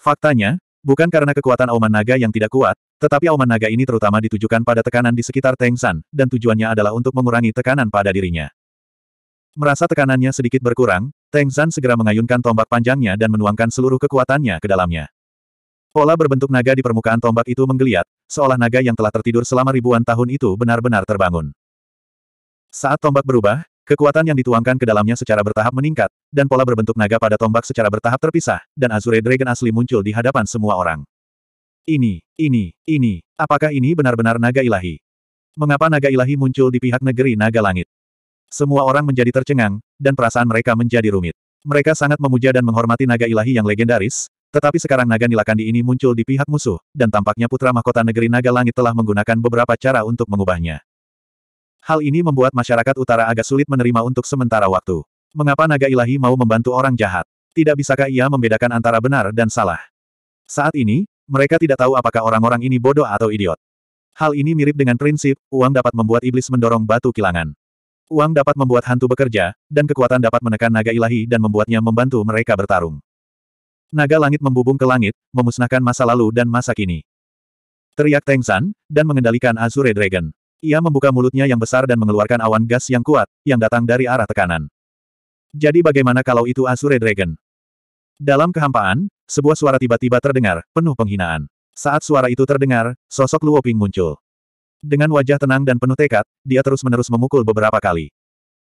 Faktanya, bukan karena kekuatan auman naga yang tidak kuat, tetapi auman naga ini terutama ditujukan pada tekanan di sekitar Teng San, dan tujuannya adalah untuk mengurangi tekanan pada dirinya. Merasa tekanannya sedikit berkurang, Teng San segera mengayunkan tombak panjangnya dan menuangkan seluruh kekuatannya ke dalamnya. Pola berbentuk naga di permukaan tombak itu menggeliat, seolah naga yang telah tertidur selama ribuan tahun itu benar-benar terbangun. Saat tombak berubah, Kekuatan yang dituangkan ke dalamnya secara bertahap meningkat, dan pola berbentuk naga pada tombak secara bertahap terpisah, dan Azure Dragon asli muncul di hadapan semua orang. Ini, ini, ini, apakah ini benar-benar naga ilahi? Mengapa naga ilahi muncul di pihak negeri naga langit? Semua orang menjadi tercengang, dan perasaan mereka menjadi rumit. Mereka sangat memuja dan menghormati naga ilahi yang legendaris, tetapi sekarang naga nilakandi ini muncul di pihak musuh, dan tampaknya putra mahkota negeri naga langit telah menggunakan beberapa cara untuk mengubahnya. Hal ini membuat masyarakat utara agak sulit menerima untuk sementara waktu. Mengapa naga ilahi mau membantu orang jahat? Tidak bisakah ia membedakan antara benar dan salah? Saat ini, mereka tidak tahu apakah orang-orang ini bodoh atau idiot. Hal ini mirip dengan prinsip, uang dapat membuat iblis mendorong batu kilangan. Uang dapat membuat hantu bekerja, dan kekuatan dapat menekan naga ilahi dan membuatnya membantu mereka bertarung. Naga langit membubung ke langit, memusnahkan masa lalu dan masa kini. Teriak Teng San, dan mengendalikan Azure Dragon. Ia membuka mulutnya yang besar dan mengeluarkan awan gas yang kuat, yang datang dari arah tekanan. Jadi bagaimana kalau itu Azure Dragon? Dalam kehampaan, sebuah suara tiba-tiba terdengar, penuh penghinaan. Saat suara itu terdengar, sosok Luoping muncul. Dengan wajah tenang dan penuh tekad, dia terus-menerus memukul beberapa kali.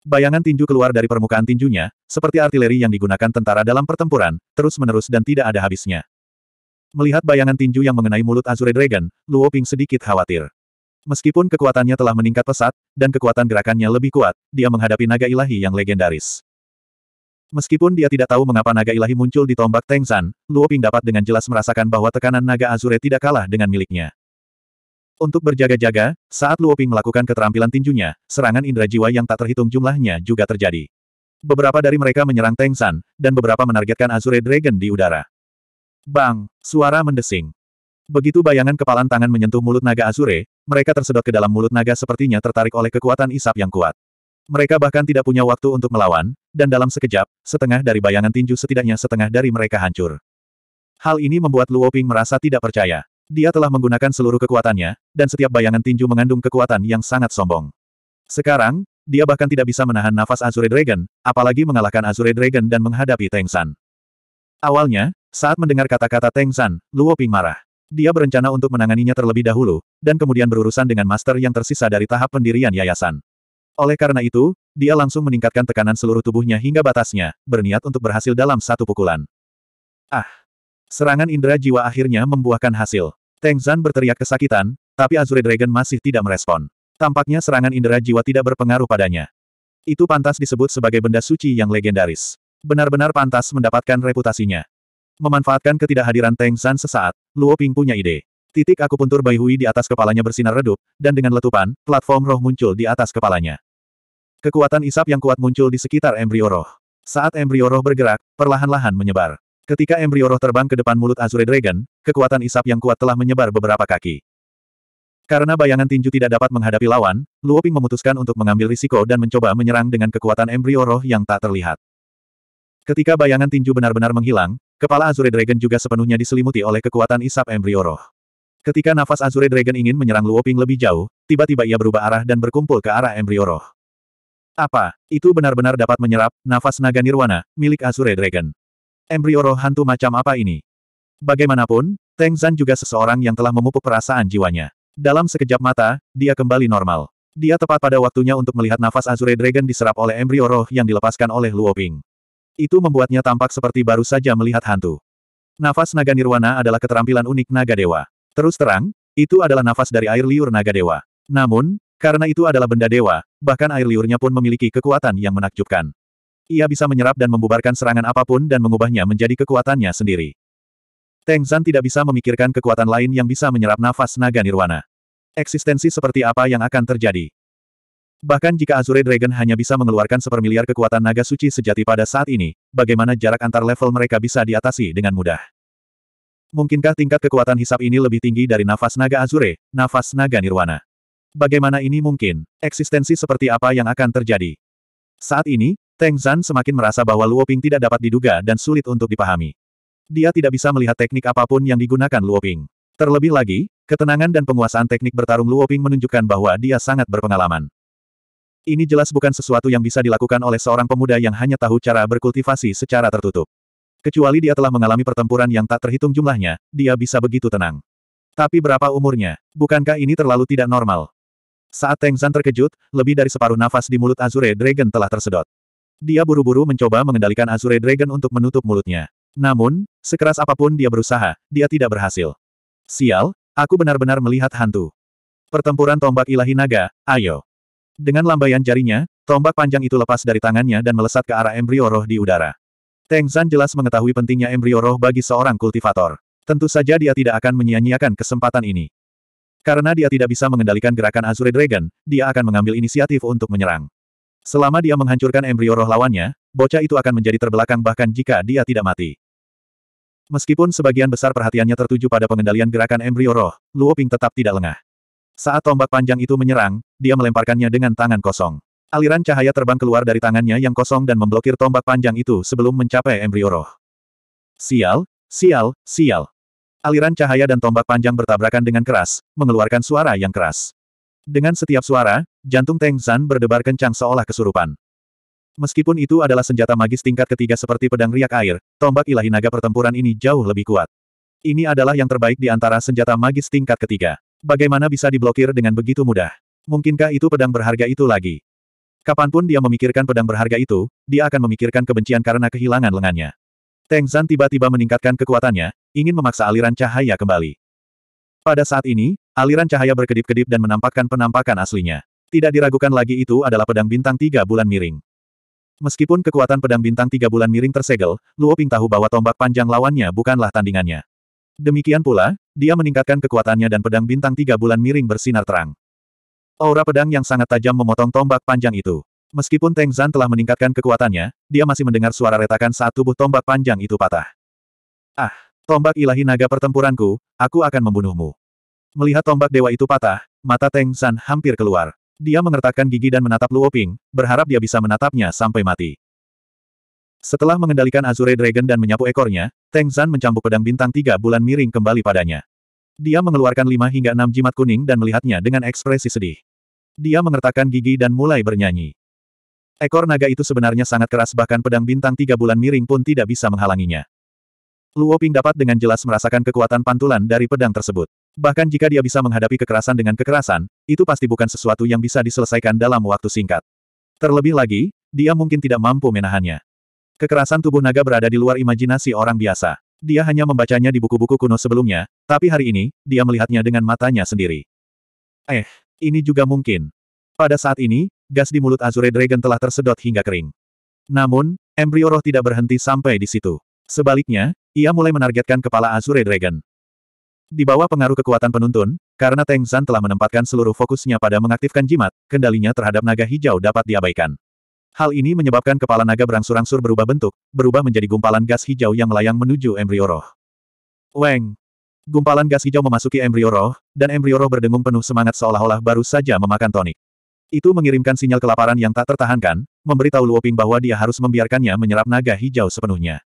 Bayangan tinju keluar dari permukaan tinjunya, seperti artileri yang digunakan tentara dalam pertempuran, terus-menerus dan tidak ada habisnya. Melihat bayangan tinju yang mengenai mulut Azure Dragon, Luo Ping sedikit khawatir. Meskipun kekuatannya telah meningkat pesat, dan kekuatan gerakannya lebih kuat, dia menghadapi naga ilahi yang legendaris. Meskipun dia tidak tahu mengapa naga ilahi muncul di tombak Teng San, Luo Ping dapat dengan jelas merasakan bahwa tekanan naga Azure tidak kalah dengan miliknya. Untuk berjaga-jaga, saat Luo Ping melakukan keterampilan tinjunya, serangan indera jiwa yang tak terhitung jumlahnya juga terjadi. Beberapa dari mereka menyerang Teng San, dan beberapa menargetkan Azure Dragon di udara. Bang! Suara mendesing. Begitu bayangan kepalan tangan menyentuh mulut naga Azure, mereka tersedot ke dalam mulut naga sepertinya tertarik oleh kekuatan isap yang kuat. Mereka bahkan tidak punya waktu untuk melawan, dan dalam sekejap, setengah dari bayangan tinju setidaknya setengah dari mereka hancur. Hal ini membuat Luo Ping merasa tidak percaya. Dia telah menggunakan seluruh kekuatannya, dan setiap bayangan tinju mengandung kekuatan yang sangat sombong. Sekarang, dia bahkan tidak bisa menahan nafas Azure Dragon, apalagi mengalahkan Azure Dragon dan menghadapi Teng San. Awalnya, saat mendengar kata-kata Teng San, Luo Ping marah. Dia berencana untuk menanganinya terlebih dahulu, dan kemudian berurusan dengan master yang tersisa dari tahap pendirian yayasan. Oleh karena itu, dia langsung meningkatkan tekanan seluruh tubuhnya hingga batasnya, berniat untuk berhasil dalam satu pukulan. Ah! Serangan indera jiwa akhirnya membuahkan hasil. Teng Zan berteriak kesakitan, tapi Azure Dragon masih tidak merespon. Tampaknya serangan indera jiwa tidak berpengaruh padanya. Itu pantas disebut sebagai benda suci yang legendaris. Benar-benar pantas mendapatkan reputasinya. Memanfaatkan ketidakhadiran Teng San sesaat, Luo Ping punya ide. Titik akupuntur Bai Hui di atas kepalanya bersinar redup, dan dengan letupan, platform roh muncul di atas kepalanya. Kekuatan isap yang kuat muncul di sekitar embrio roh. Saat embrio roh bergerak, perlahan-lahan menyebar. Ketika embrio roh terbang ke depan mulut Azure Dragon, kekuatan isap yang kuat telah menyebar beberapa kaki. Karena bayangan tinju tidak dapat menghadapi lawan, Luo Ping memutuskan untuk mengambil risiko dan mencoba menyerang dengan kekuatan embrio roh yang tak terlihat. Ketika bayangan tinju benar-benar menghilang, Kepala Azure Dragon juga sepenuhnya diselimuti oleh kekuatan isap embrio roh. Ketika nafas Azure Dragon ingin menyerang Luoping lebih jauh, tiba-tiba ia berubah arah dan berkumpul ke arah embrio roh. Apa? Itu benar-benar dapat menyerap nafas naga nirwana milik Azure Dragon. Embrio roh hantu macam apa ini? Bagaimanapun, Teng Zan juga seseorang yang telah memupuk perasaan jiwanya. Dalam sekejap mata, dia kembali normal. Dia tepat pada waktunya untuk melihat nafas Azure Dragon diserap oleh embrio roh yang dilepaskan oleh Luoping. Itu membuatnya tampak seperti baru saja melihat hantu. Nafas naga nirwana adalah keterampilan unik naga dewa. Terus terang, itu adalah nafas dari air liur naga dewa. Namun, karena itu adalah benda dewa, bahkan air liurnya pun memiliki kekuatan yang menakjubkan. Ia bisa menyerap dan membubarkan serangan apapun dan mengubahnya menjadi kekuatannya sendiri. Teng Zan tidak bisa memikirkan kekuatan lain yang bisa menyerap nafas naga nirwana. Eksistensi seperti apa yang akan terjadi? Bahkan jika Azure Dragon hanya bisa mengeluarkan sepermiliar kekuatan naga suci sejati pada saat ini, bagaimana jarak antar level mereka bisa diatasi dengan mudah? Mungkinkah tingkat kekuatan hisap ini lebih tinggi dari nafas naga Azure, nafas naga Nirwana? Bagaimana ini mungkin? Eksistensi seperti apa yang akan terjadi? Saat ini, Teng Zan semakin merasa bahwa Luoping tidak dapat diduga dan sulit untuk dipahami. Dia tidak bisa melihat teknik apapun yang digunakan Luoping. Terlebih lagi, ketenangan dan penguasaan teknik bertarung Luoping menunjukkan bahwa dia sangat berpengalaman. Ini jelas bukan sesuatu yang bisa dilakukan oleh seorang pemuda yang hanya tahu cara berkultivasi secara tertutup. Kecuali dia telah mengalami pertempuran yang tak terhitung jumlahnya, dia bisa begitu tenang. Tapi berapa umurnya? Bukankah ini terlalu tidak normal? Saat Teng Zan terkejut, lebih dari separuh nafas di mulut Azure Dragon telah tersedot. Dia buru-buru mencoba mengendalikan Azure Dragon untuk menutup mulutnya. Namun, sekeras apapun dia berusaha, dia tidak berhasil. Sial, aku benar-benar melihat hantu. Pertempuran tombak ilahi naga, ayo. Dengan lambaian jarinya, tombak panjang itu lepas dari tangannya dan melesat ke arah embrio roh di udara. Teng San jelas mengetahui pentingnya embrio roh bagi seorang kultivator. Tentu saja dia tidak akan menyia-nyiakan kesempatan ini. Karena dia tidak bisa mengendalikan gerakan Azure Dragon, dia akan mengambil inisiatif untuk menyerang. Selama dia menghancurkan embrio roh lawannya, bocah itu akan menjadi terbelakang bahkan jika dia tidak mati. Meskipun sebagian besar perhatiannya tertuju pada pengendalian gerakan embrio roh, Luo Ping tetap tidak lengah. Saat tombak panjang itu menyerang, dia melemparkannya dengan tangan kosong. Aliran cahaya terbang keluar dari tangannya yang kosong dan memblokir tombak panjang itu sebelum mencapai embrio roh. Sial, sial, sial. Aliran cahaya dan tombak panjang bertabrakan dengan keras, mengeluarkan suara yang keras. Dengan setiap suara, jantung Teng Zan berdebar kencang seolah kesurupan. Meskipun itu adalah senjata magis tingkat ketiga seperti pedang riak air, tombak ilahi naga pertempuran ini jauh lebih kuat. Ini adalah yang terbaik di antara senjata magis tingkat ketiga. Bagaimana bisa diblokir dengan begitu mudah? Mungkinkah itu pedang berharga itu lagi? Kapanpun dia memikirkan pedang berharga itu, dia akan memikirkan kebencian karena kehilangan lengannya. Teng Zan tiba-tiba meningkatkan kekuatannya, ingin memaksa aliran cahaya kembali. Pada saat ini, aliran cahaya berkedip-kedip dan menampakkan penampakan aslinya. Tidak diragukan lagi itu adalah pedang bintang tiga bulan miring. Meskipun kekuatan pedang bintang tiga bulan miring tersegel, Luo Ping tahu bahwa tombak panjang lawannya bukanlah tandingannya. Demikian pula, dia meningkatkan kekuatannya dan pedang bintang tiga bulan miring bersinar terang. Aura pedang yang sangat tajam memotong tombak panjang itu. Meskipun Teng Zan telah meningkatkan kekuatannya, dia masih mendengar suara retakan saat tubuh tombak panjang itu patah. Ah, tombak ilahi naga pertempuranku, aku akan membunuhmu. Melihat tombak dewa itu patah, mata Teng Zan hampir keluar. Dia mengertakkan gigi dan menatap Luo Ping, berharap dia bisa menatapnya sampai mati. Setelah mengendalikan Azure Dragon dan menyapu ekornya, Teng Zan mencambuk pedang bintang tiga bulan miring kembali padanya. Dia mengeluarkan lima hingga enam jimat kuning dan melihatnya dengan ekspresi sedih. Dia mengertakkan gigi dan mulai bernyanyi. Ekor naga itu sebenarnya sangat keras bahkan pedang bintang tiga bulan miring pun tidak bisa menghalanginya. Luo Ping dapat dengan jelas merasakan kekuatan pantulan dari pedang tersebut. Bahkan jika dia bisa menghadapi kekerasan dengan kekerasan, itu pasti bukan sesuatu yang bisa diselesaikan dalam waktu singkat. Terlebih lagi, dia mungkin tidak mampu menahannya. Kekerasan tubuh naga berada di luar imajinasi orang biasa. Dia hanya membacanya di buku-buku kuno sebelumnya, tapi hari ini, dia melihatnya dengan matanya sendiri. Eh, ini juga mungkin. Pada saat ini, gas di mulut Azure Dragon telah tersedot hingga kering. Namun, embrio roh tidak berhenti sampai di situ. Sebaliknya, ia mulai menargetkan kepala Azure Dragon. Di bawah pengaruh kekuatan penuntun, karena Teng Zan telah menempatkan seluruh fokusnya pada mengaktifkan jimat, kendalinya terhadap naga hijau dapat diabaikan. Hal ini menyebabkan kepala naga berangsur-angsur berubah bentuk, berubah menjadi gumpalan gas hijau yang melayang menuju embrio roh. Weng! Gumpalan gas hijau memasuki embrio roh, dan embrio roh berdengung penuh semangat seolah-olah baru saja memakan tonik. Itu mengirimkan sinyal kelaparan yang tak tertahankan, memberitahu Luoping bahwa dia harus membiarkannya menyerap naga hijau sepenuhnya.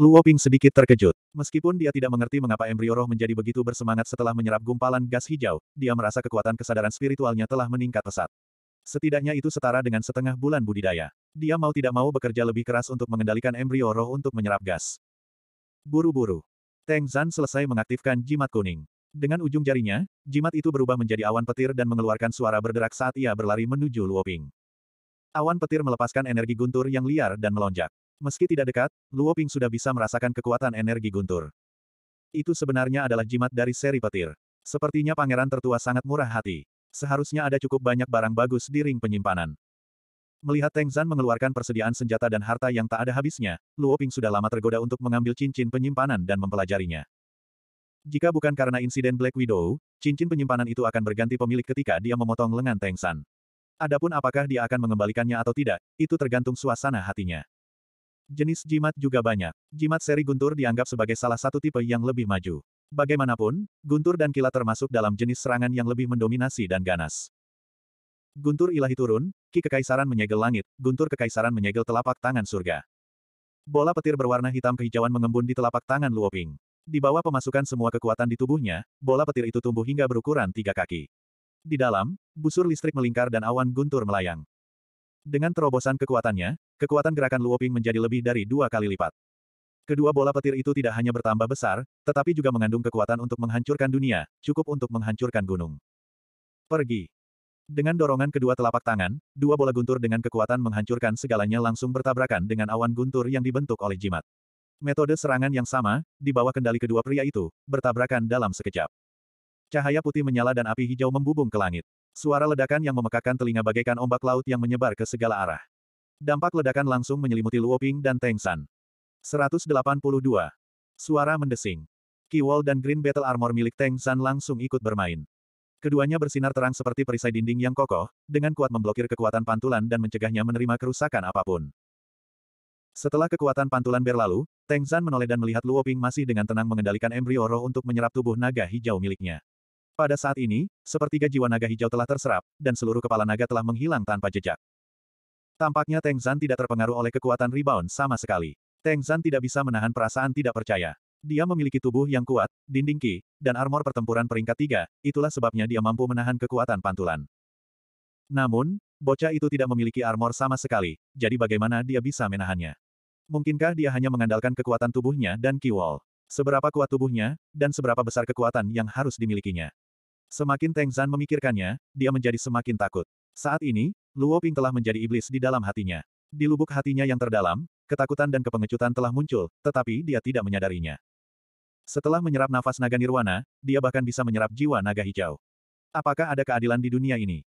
Luoping sedikit terkejut. Meskipun dia tidak mengerti mengapa embrio roh menjadi begitu bersemangat setelah menyerap gumpalan gas hijau, dia merasa kekuatan kesadaran spiritualnya telah meningkat pesat. Setidaknya itu setara dengan setengah bulan budidaya. Dia mau tidak mau bekerja lebih keras untuk mengendalikan embrio roh untuk menyerap gas. Buru-buru. Teng Zan selesai mengaktifkan jimat kuning. Dengan ujung jarinya, jimat itu berubah menjadi awan petir dan mengeluarkan suara berderak saat ia berlari menuju Luoping. Awan petir melepaskan energi guntur yang liar dan melonjak. Meski tidak dekat, Luoping sudah bisa merasakan kekuatan energi guntur. Itu sebenarnya adalah jimat dari seri petir. Sepertinya pangeran tertua sangat murah hati. Seharusnya ada cukup banyak barang bagus di ring penyimpanan. Melihat Teng Zan mengeluarkan persediaan senjata dan harta yang tak ada habisnya, Luo Ping sudah lama tergoda untuk mengambil cincin penyimpanan dan mempelajarinya. Jika bukan karena insiden Black Widow, cincin penyimpanan itu akan berganti pemilik ketika dia memotong lengan Teng San. Adapun apakah dia akan mengembalikannya atau tidak, itu tergantung suasana hatinya. Jenis jimat juga banyak. Jimat seri guntur dianggap sebagai salah satu tipe yang lebih maju. Bagaimanapun, guntur dan kilat termasuk dalam jenis serangan yang lebih mendominasi dan ganas. Guntur ilahi turun, ki kekaisaran menyegel langit, guntur kekaisaran menyegel telapak tangan surga. Bola petir berwarna hitam kehijauan mengembun di telapak tangan Luoping. Di bawah pemasukan semua kekuatan di tubuhnya, bola petir itu tumbuh hingga berukuran tiga kaki. Di dalam, busur listrik melingkar dan awan guntur melayang. Dengan terobosan kekuatannya, kekuatan gerakan Luoping menjadi lebih dari dua kali lipat. Kedua bola petir itu tidak hanya bertambah besar, tetapi juga mengandung kekuatan untuk menghancurkan dunia, cukup untuk menghancurkan gunung. Pergi. Dengan dorongan kedua telapak tangan, dua bola guntur dengan kekuatan menghancurkan segalanya langsung bertabrakan dengan awan guntur yang dibentuk oleh jimat. Metode serangan yang sama, di bawah kendali kedua pria itu, bertabrakan dalam sekejap. Cahaya putih menyala dan api hijau membubung ke langit. Suara ledakan yang memekakan telinga bagaikan ombak laut yang menyebar ke segala arah. Dampak ledakan langsung menyelimuti Luoping dan Teng San. 182. Suara mendesing. Kiwol dan Green Battle Armor milik Teng San langsung ikut bermain. Keduanya bersinar terang seperti perisai dinding yang kokoh, dengan kuat memblokir kekuatan pantulan dan mencegahnya menerima kerusakan apapun. Setelah kekuatan pantulan berlalu, Teng San menoleh dan melihat Luoping masih dengan tenang mengendalikan embrio roh untuk menyerap tubuh naga hijau miliknya. Pada saat ini, sepertiga jiwa naga hijau telah terserap, dan seluruh kepala naga telah menghilang tanpa jejak. Tampaknya Teng Zan tidak terpengaruh oleh kekuatan rebound sama sekali. Teng Zan tidak bisa menahan perasaan tidak percaya. Dia memiliki tubuh yang kuat, dinding ki, dan armor pertempuran peringkat tiga, itulah sebabnya dia mampu menahan kekuatan pantulan. Namun, bocah itu tidak memiliki armor sama sekali, jadi bagaimana dia bisa menahannya? Mungkinkah dia hanya mengandalkan kekuatan tubuhnya dan ki wall? Seberapa kuat tubuhnya, dan seberapa besar kekuatan yang harus dimilikinya? Semakin Teng Zan memikirkannya, dia menjadi semakin takut. Saat ini, Luo Ping telah menjadi iblis di dalam hatinya. Di lubuk hatinya yang terdalam, ketakutan dan kepengecutan telah muncul, tetapi dia tidak menyadarinya. Setelah menyerap nafas naga nirwana, dia bahkan bisa menyerap jiwa naga hijau. Apakah ada keadilan di dunia ini?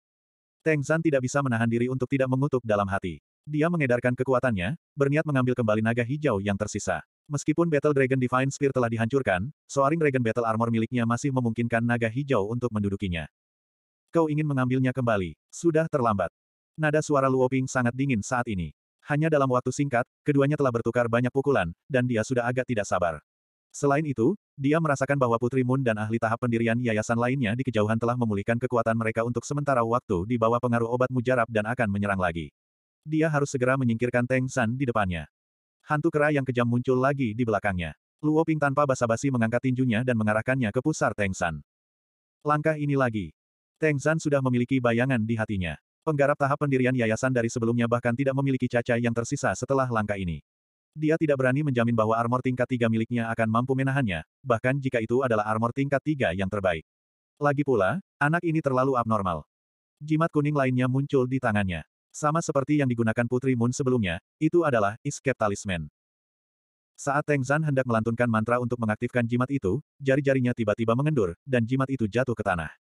Teng Zan tidak bisa menahan diri untuk tidak mengutuk dalam hati. Dia mengedarkan kekuatannya, berniat mengambil kembali naga hijau yang tersisa. Meskipun Battle Dragon Divine Spear telah dihancurkan, Soaring Dragon Battle Armor miliknya masih memungkinkan naga hijau untuk mendudukinya. Kau ingin mengambilnya kembali. Sudah terlambat. Nada suara Luoping sangat dingin saat ini. Hanya dalam waktu singkat, keduanya telah bertukar banyak pukulan, dan dia sudah agak tidak sabar. Selain itu, dia merasakan bahwa Putri Moon dan ahli tahap pendirian yayasan lainnya di kejauhan telah memulihkan kekuatan mereka untuk sementara waktu di bawah pengaruh obat mujarab dan akan menyerang lagi. Dia harus segera menyingkirkan Teng San di depannya. Hantu kera yang kejam muncul lagi di belakangnya. Luo Ping tanpa basa-basi mengangkat tinjunya dan mengarahkannya ke pusar Teng San. Langkah ini lagi. Teng San sudah memiliki bayangan di hatinya. Penggarap tahap pendirian yayasan dari sebelumnya bahkan tidak memiliki caca yang tersisa setelah langkah ini. Dia tidak berani menjamin bahwa armor tingkat tiga miliknya akan mampu menahannya, bahkan jika itu adalah armor tingkat tiga yang terbaik. Lagi pula, anak ini terlalu abnormal. Jimat kuning lainnya muncul di tangannya. Sama seperti yang digunakan Putri Moon sebelumnya, itu adalah Escape Talisman. Saat Teng Zan hendak melantunkan mantra untuk mengaktifkan jimat itu, jari-jarinya tiba-tiba mengendur, dan jimat itu jatuh ke tanah.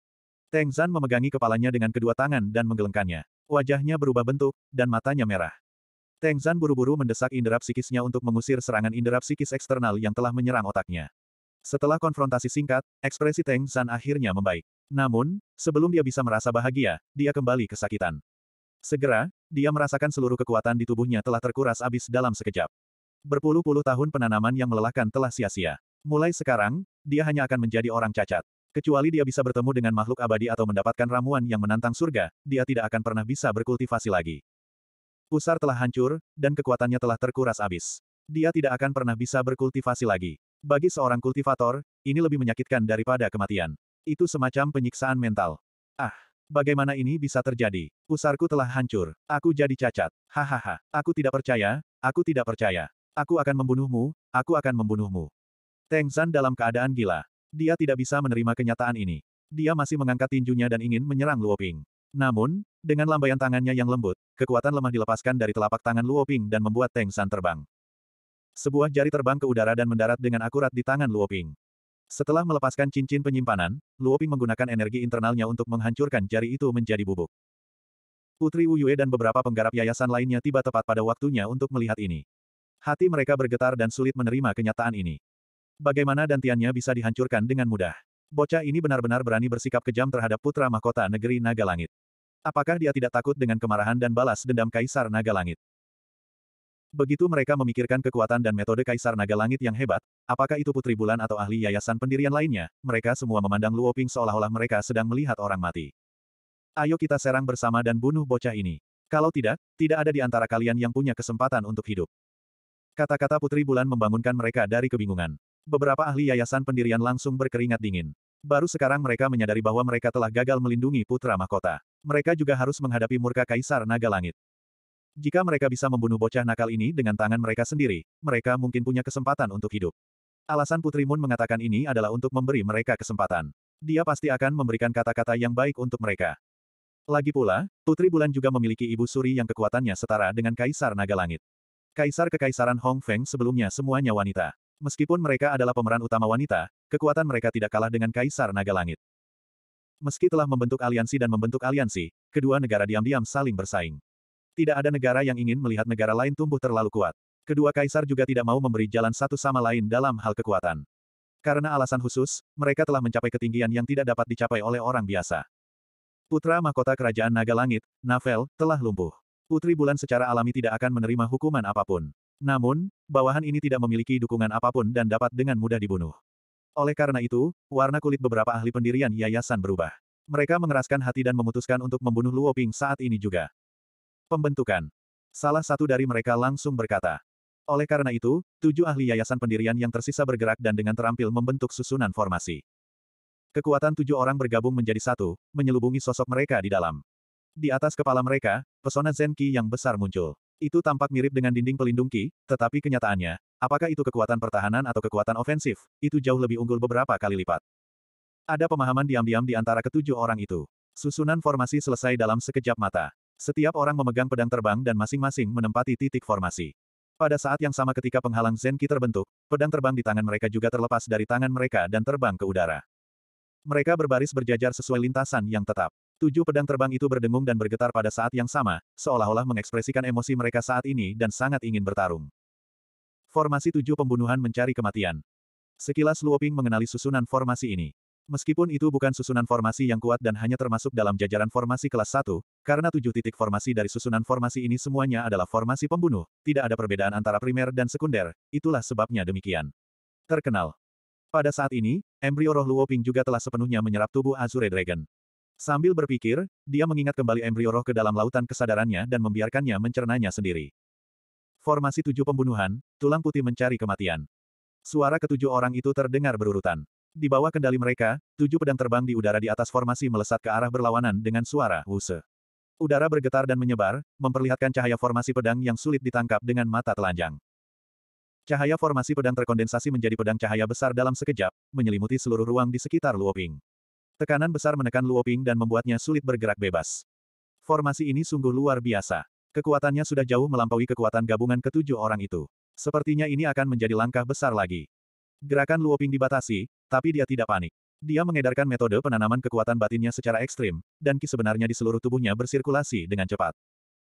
Teng Zan memegangi kepalanya dengan kedua tangan dan menggelengkannya. Wajahnya berubah bentuk, dan matanya merah. Teng Zan buru-buru mendesak indera psikisnya untuk mengusir serangan indera psikis eksternal yang telah menyerang otaknya. Setelah konfrontasi singkat, ekspresi Teng Zan akhirnya membaik. Namun, sebelum dia bisa merasa bahagia, dia kembali kesakitan. Segera, dia merasakan seluruh kekuatan di tubuhnya telah terkuras abis dalam sekejap. Berpuluh-puluh tahun penanaman yang melelahkan telah sia-sia. Mulai sekarang, dia hanya akan menjadi orang cacat. Kecuali dia bisa bertemu dengan makhluk abadi atau mendapatkan ramuan yang menantang surga, dia tidak akan pernah bisa berkultivasi lagi. Pusar telah hancur, dan kekuatannya telah terkuras abis. Dia tidak akan pernah bisa berkultivasi lagi. Bagi seorang kultivator, ini lebih menyakitkan daripada kematian. Itu semacam penyiksaan mental. Ah, Bagaimana ini bisa terjadi? Usarku telah hancur. Aku jadi cacat. Hahaha. Aku tidak percaya, aku tidak percaya. Aku akan membunuhmu, aku akan membunuhmu. Teng San dalam keadaan gila. Dia tidak bisa menerima kenyataan ini. Dia masih mengangkat tinjunya dan ingin menyerang Luo Ping. Namun, dengan lambaian tangannya yang lembut, kekuatan lemah dilepaskan dari telapak tangan Luo Ping dan membuat Teng San terbang. Sebuah jari terbang ke udara dan mendarat dengan akurat di tangan Luo Ping. Setelah melepaskan cincin penyimpanan, Luoping menggunakan energi internalnya untuk menghancurkan jari itu menjadi bubuk. Putri Wu Yue dan beberapa penggarap yayasan lainnya tiba tepat pada waktunya untuk melihat ini. Hati mereka bergetar dan sulit menerima kenyataan ini. Bagaimana dantiannya bisa dihancurkan dengan mudah? Bocah ini benar-benar berani bersikap kejam terhadap putra mahkota negeri Naga Langit. Apakah dia tidak takut dengan kemarahan dan balas dendam Kaisar Naga Langit? Begitu mereka memikirkan kekuatan dan metode Kaisar Naga Langit yang hebat, apakah itu Putri Bulan atau ahli yayasan pendirian lainnya, mereka semua memandang Luoping seolah-olah mereka sedang melihat orang mati. Ayo kita serang bersama dan bunuh bocah ini. Kalau tidak, tidak ada di antara kalian yang punya kesempatan untuk hidup. Kata-kata Putri Bulan membangunkan mereka dari kebingungan. Beberapa ahli yayasan pendirian langsung berkeringat dingin. Baru sekarang mereka menyadari bahwa mereka telah gagal melindungi Putra Mahkota. Mereka juga harus menghadapi murka Kaisar Naga Langit. Jika mereka bisa membunuh bocah nakal ini dengan tangan mereka sendiri, mereka mungkin punya kesempatan untuk hidup. Alasan Putri Moon mengatakan ini adalah untuk memberi mereka kesempatan. Dia pasti akan memberikan kata-kata yang baik untuk mereka. Lagi pula, Putri Bulan juga memiliki ibu suri yang kekuatannya setara dengan Kaisar Naga Langit. Kaisar Kekaisaran Hong Feng sebelumnya semuanya wanita. Meskipun mereka adalah pemeran utama wanita, kekuatan mereka tidak kalah dengan Kaisar Naga Langit. Meski telah membentuk aliansi dan membentuk aliansi, kedua negara diam-diam saling bersaing. Tidak ada negara yang ingin melihat negara lain tumbuh terlalu kuat. Kedua kaisar juga tidak mau memberi jalan satu sama lain dalam hal kekuatan. Karena alasan khusus, mereka telah mencapai ketinggian yang tidak dapat dicapai oleh orang biasa. Putra mahkota kerajaan Naga Langit, Navel, telah lumpuh. Putri Bulan secara alami tidak akan menerima hukuman apapun. Namun, bawahan ini tidak memiliki dukungan apapun dan dapat dengan mudah dibunuh. Oleh karena itu, warna kulit beberapa ahli pendirian yayasan berubah. Mereka mengeraskan hati dan memutuskan untuk membunuh Luoping saat ini juga. Pembentukan. Salah satu dari mereka langsung berkata. Oleh karena itu, tujuh ahli yayasan pendirian yang tersisa bergerak dan dengan terampil membentuk susunan formasi. Kekuatan tujuh orang bergabung menjadi satu, menyelubungi sosok mereka di dalam. Di atas kepala mereka, pesona Zenki yang besar muncul. Itu tampak mirip dengan dinding pelindung ki, tetapi kenyataannya, apakah itu kekuatan pertahanan atau kekuatan ofensif, itu jauh lebih unggul beberapa kali lipat. Ada pemahaman diam-diam di antara ketujuh orang itu. Susunan formasi selesai dalam sekejap mata. Setiap orang memegang pedang terbang dan masing-masing menempati titik formasi. Pada saat yang sama ketika penghalang Zenki terbentuk, pedang terbang di tangan mereka juga terlepas dari tangan mereka dan terbang ke udara. Mereka berbaris berjajar sesuai lintasan yang tetap. Tujuh pedang terbang itu berdengung dan bergetar pada saat yang sama, seolah-olah mengekspresikan emosi mereka saat ini dan sangat ingin bertarung. Formasi tujuh pembunuhan mencari kematian. Sekilas Luoping mengenali susunan formasi ini. Meskipun itu bukan susunan formasi yang kuat dan hanya termasuk dalam jajaran formasi kelas 1, karena tujuh titik formasi dari susunan formasi ini semuanya adalah formasi pembunuh, tidak ada perbedaan antara primer dan sekunder, itulah sebabnya demikian. Terkenal. Pada saat ini, embrio roh Luoping juga telah sepenuhnya menyerap tubuh Azure Dragon. Sambil berpikir, dia mengingat kembali embrio roh ke dalam lautan kesadarannya dan membiarkannya mencernanya sendiri. Formasi tujuh pembunuhan, tulang putih mencari kematian. Suara ketujuh orang itu terdengar berurutan. Di bawah kendali mereka, tujuh pedang terbang di udara di atas formasi melesat ke arah berlawanan dengan suara wuse. Udara bergetar dan menyebar, memperlihatkan cahaya formasi pedang yang sulit ditangkap dengan mata telanjang. Cahaya formasi pedang terkondensasi menjadi pedang cahaya besar dalam sekejap, menyelimuti seluruh ruang di sekitar Luoping. Tekanan besar menekan Luoping dan membuatnya sulit bergerak bebas. Formasi ini sungguh luar biasa. Kekuatannya sudah jauh melampaui kekuatan gabungan ketujuh orang itu. Sepertinya ini akan menjadi langkah besar lagi. Gerakan Luoping dibatasi, tapi dia tidak panik. Dia mengedarkan metode penanaman kekuatan batinnya secara ekstrim, dan ki sebenarnya di seluruh tubuhnya bersirkulasi dengan cepat.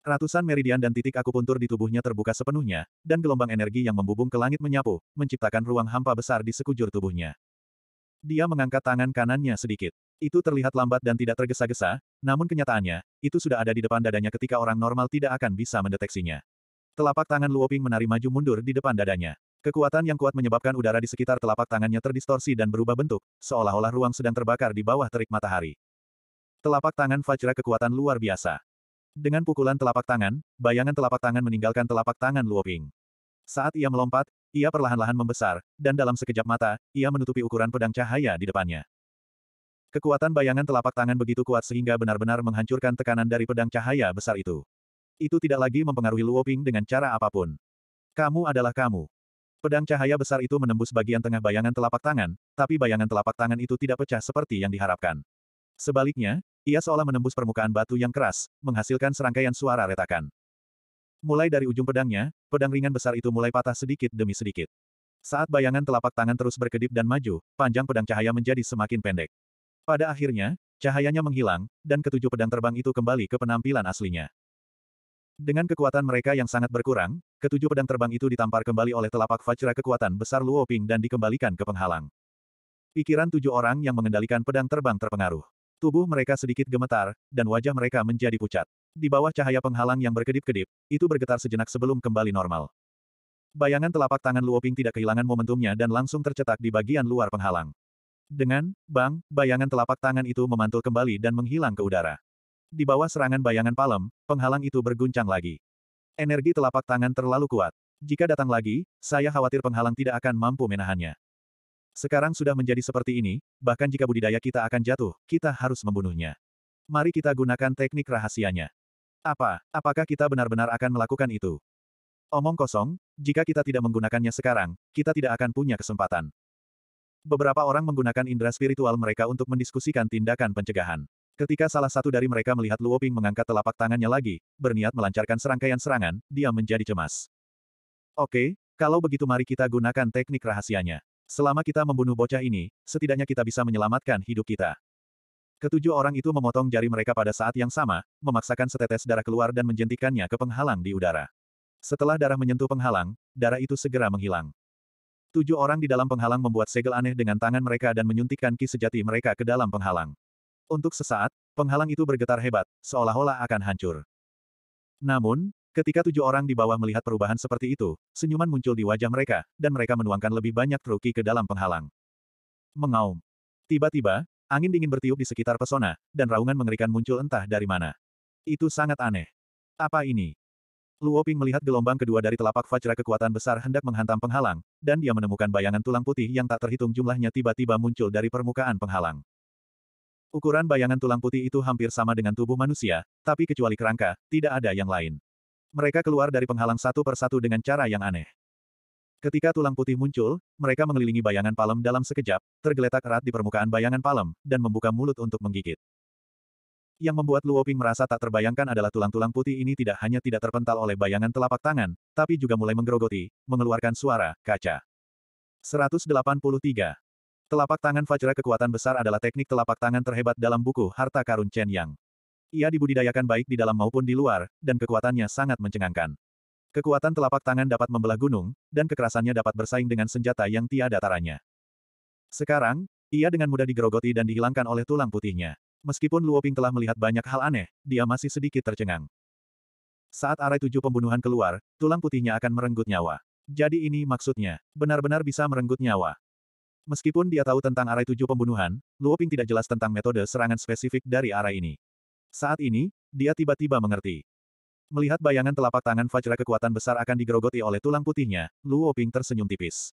Ratusan meridian dan titik akupuntur di tubuhnya terbuka sepenuhnya, dan gelombang energi yang membubung ke langit menyapu, menciptakan ruang hampa besar di sekujur tubuhnya. Dia mengangkat tangan kanannya sedikit. Itu terlihat lambat dan tidak tergesa-gesa, namun kenyataannya, itu sudah ada di depan dadanya ketika orang normal tidak akan bisa mendeteksinya. Telapak tangan Luoping menari maju mundur di depan dadanya. Kekuatan yang kuat menyebabkan udara di sekitar telapak tangannya terdistorsi dan berubah bentuk, seolah-olah ruang sedang terbakar di bawah terik matahari. Telapak tangan Fajra kekuatan luar biasa. Dengan pukulan telapak tangan, bayangan telapak tangan meninggalkan telapak tangan Luoping. Saat ia melompat, ia perlahan-lahan membesar, dan dalam sekejap mata, ia menutupi ukuran pedang cahaya di depannya. Kekuatan bayangan telapak tangan begitu kuat sehingga benar-benar menghancurkan tekanan dari pedang cahaya besar itu. Itu tidak lagi mempengaruhi Luoping dengan cara apapun. Kamu adalah kamu. Pedang cahaya besar itu menembus bagian tengah bayangan telapak tangan, tapi bayangan telapak tangan itu tidak pecah seperti yang diharapkan. Sebaliknya, ia seolah menembus permukaan batu yang keras, menghasilkan serangkaian suara retakan. Mulai dari ujung pedangnya, pedang ringan besar itu mulai patah sedikit demi sedikit. Saat bayangan telapak tangan terus berkedip dan maju, panjang pedang cahaya menjadi semakin pendek. Pada akhirnya, cahayanya menghilang, dan ketujuh pedang terbang itu kembali ke penampilan aslinya. Dengan kekuatan mereka yang sangat berkurang, ketujuh pedang terbang itu ditampar kembali oleh telapak Vajra kekuatan besar Luo Ping dan dikembalikan ke penghalang. Pikiran tujuh orang yang mengendalikan pedang terbang terpengaruh. Tubuh mereka sedikit gemetar, dan wajah mereka menjadi pucat. Di bawah cahaya penghalang yang berkedip-kedip, itu bergetar sejenak sebelum kembali normal. Bayangan telapak tangan Luo Ping tidak kehilangan momentumnya dan langsung tercetak di bagian luar penghalang. Dengan, bang, bayangan telapak tangan itu memantul kembali dan menghilang ke udara. Di bawah serangan bayangan palem, penghalang itu berguncang lagi. Energi telapak tangan terlalu kuat. Jika datang lagi, saya khawatir penghalang tidak akan mampu menahannya. Sekarang sudah menjadi seperti ini, bahkan jika budidaya kita akan jatuh, kita harus membunuhnya. Mari kita gunakan teknik rahasianya. Apa, apakah kita benar-benar akan melakukan itu? Omong kosong, jika kita tidak menggunakannya sekarang, kita tidak akan punya kesempatan. Beberapa orang menggunakan indera spiritual mereka untuk mendiskusikan tindakan pencegahan. Ketika salah satu dari mereka melihat Luo Ping mengangkat telapak tangannya lagi, berniat melancarkan serangkaian serangan, dia menjadi cemas. Oke, kalau begitu mari kita gunakan teknik rahasianya. Selama kita membunuh bocah ini, setidaknya kita bisa menyelamatkan hidup kita. Ketujuh orang itu memotong jari mereka pada saat yang sama, memaksakan setetes darah keluar dan menjentikannya ke penghalang di udara. Setelah darah menyentuh penghalang, darah itu segera menghilang. Tujuh orang di dalam penghalang membuat segel aneh dengan tangan mereka dan menyuntikkan ki sejati mereka ke dalam penghalang. Untuk sesaat, penghalang itu bergetar hebat, seolah-olah akan hancur. Namun, ketika tujuh orang di bawah melihat perubahan seperti itu, senyuman muncul di wajah mereka, dan mereka menuangkan lebih banyak truki ke dalam penghalang. Mengaum. Tiba-tiba, angin dingin bertiup di sekitar pesona, dan raungan mengerikan muncul entah dari mana. Itu sangat aneh. Apa ini? Luo Ping melihat gelombang kedua dari telapak Fajra kekuatan besar hendak menghantam penghalang, dan dia menemukan bayangan tulang putih yang tak terhitung jumlahnya tiba-tiba muncul dari permukaan penghalang. Ukuran bayangan tulang putih itu hampir sama dengan tubuh manusia, tapi kecuali kerangka, tidak ada yang lain. Mereka keluar dari penghalang satu persatu dengan cara yang aneh. Ketika tulang putih muncul, mereka mengelilingi bayangan palem dalam sekejap, tergeletak erat di permukaan bayangan palem, dan membuka mulut untuk menggigit. Yang membuat Luo Ping merasa tak terbayangkan adalah tulang-tulang putih ini tidak hanya tidak terpental oleh bayangan telapak tangan, tapi juga mulai menggerogoti, mengeluarkan suara, kaca. 183. Telapak tangan Fajra kekuatan besar adalah teknik telapak tangan terhebat dalam buku Harta Karun Chen Yang. Ia dibudidayakan baik di dalam maupun di luar, dan kekuatannya sangat mencengangkan. Kekuatan telapak tangan dapat membelah gunung, dan kekerasannya dapat bersaing dengan senjata yang tiada taranya. Sekarang, ia dengan mudah digerogoti dan dihilangkan oleh tulang putihnya. Meskipun Luoping telah melihat banyak hal aneh, dia masih sedikit tercengang. Saat arai tujuh pembunuhan keluar, tulang putihnya akan merenggut nyawa. Jadi ini maksudnya, benar-benar bisa merenggut nyawa. Meskipun dia tahu tentang arai tujuh pembunuhan, Luo Ping tidak jelas tentang metode serangan spesifik dari arai ini. Saat ini, dia tiba-tiba mengerti. Melihat bayangan telapak tangan Fajra kekuatan besar akan digerogoti oleh tulang putihnya, Luoping tersenyum tipis.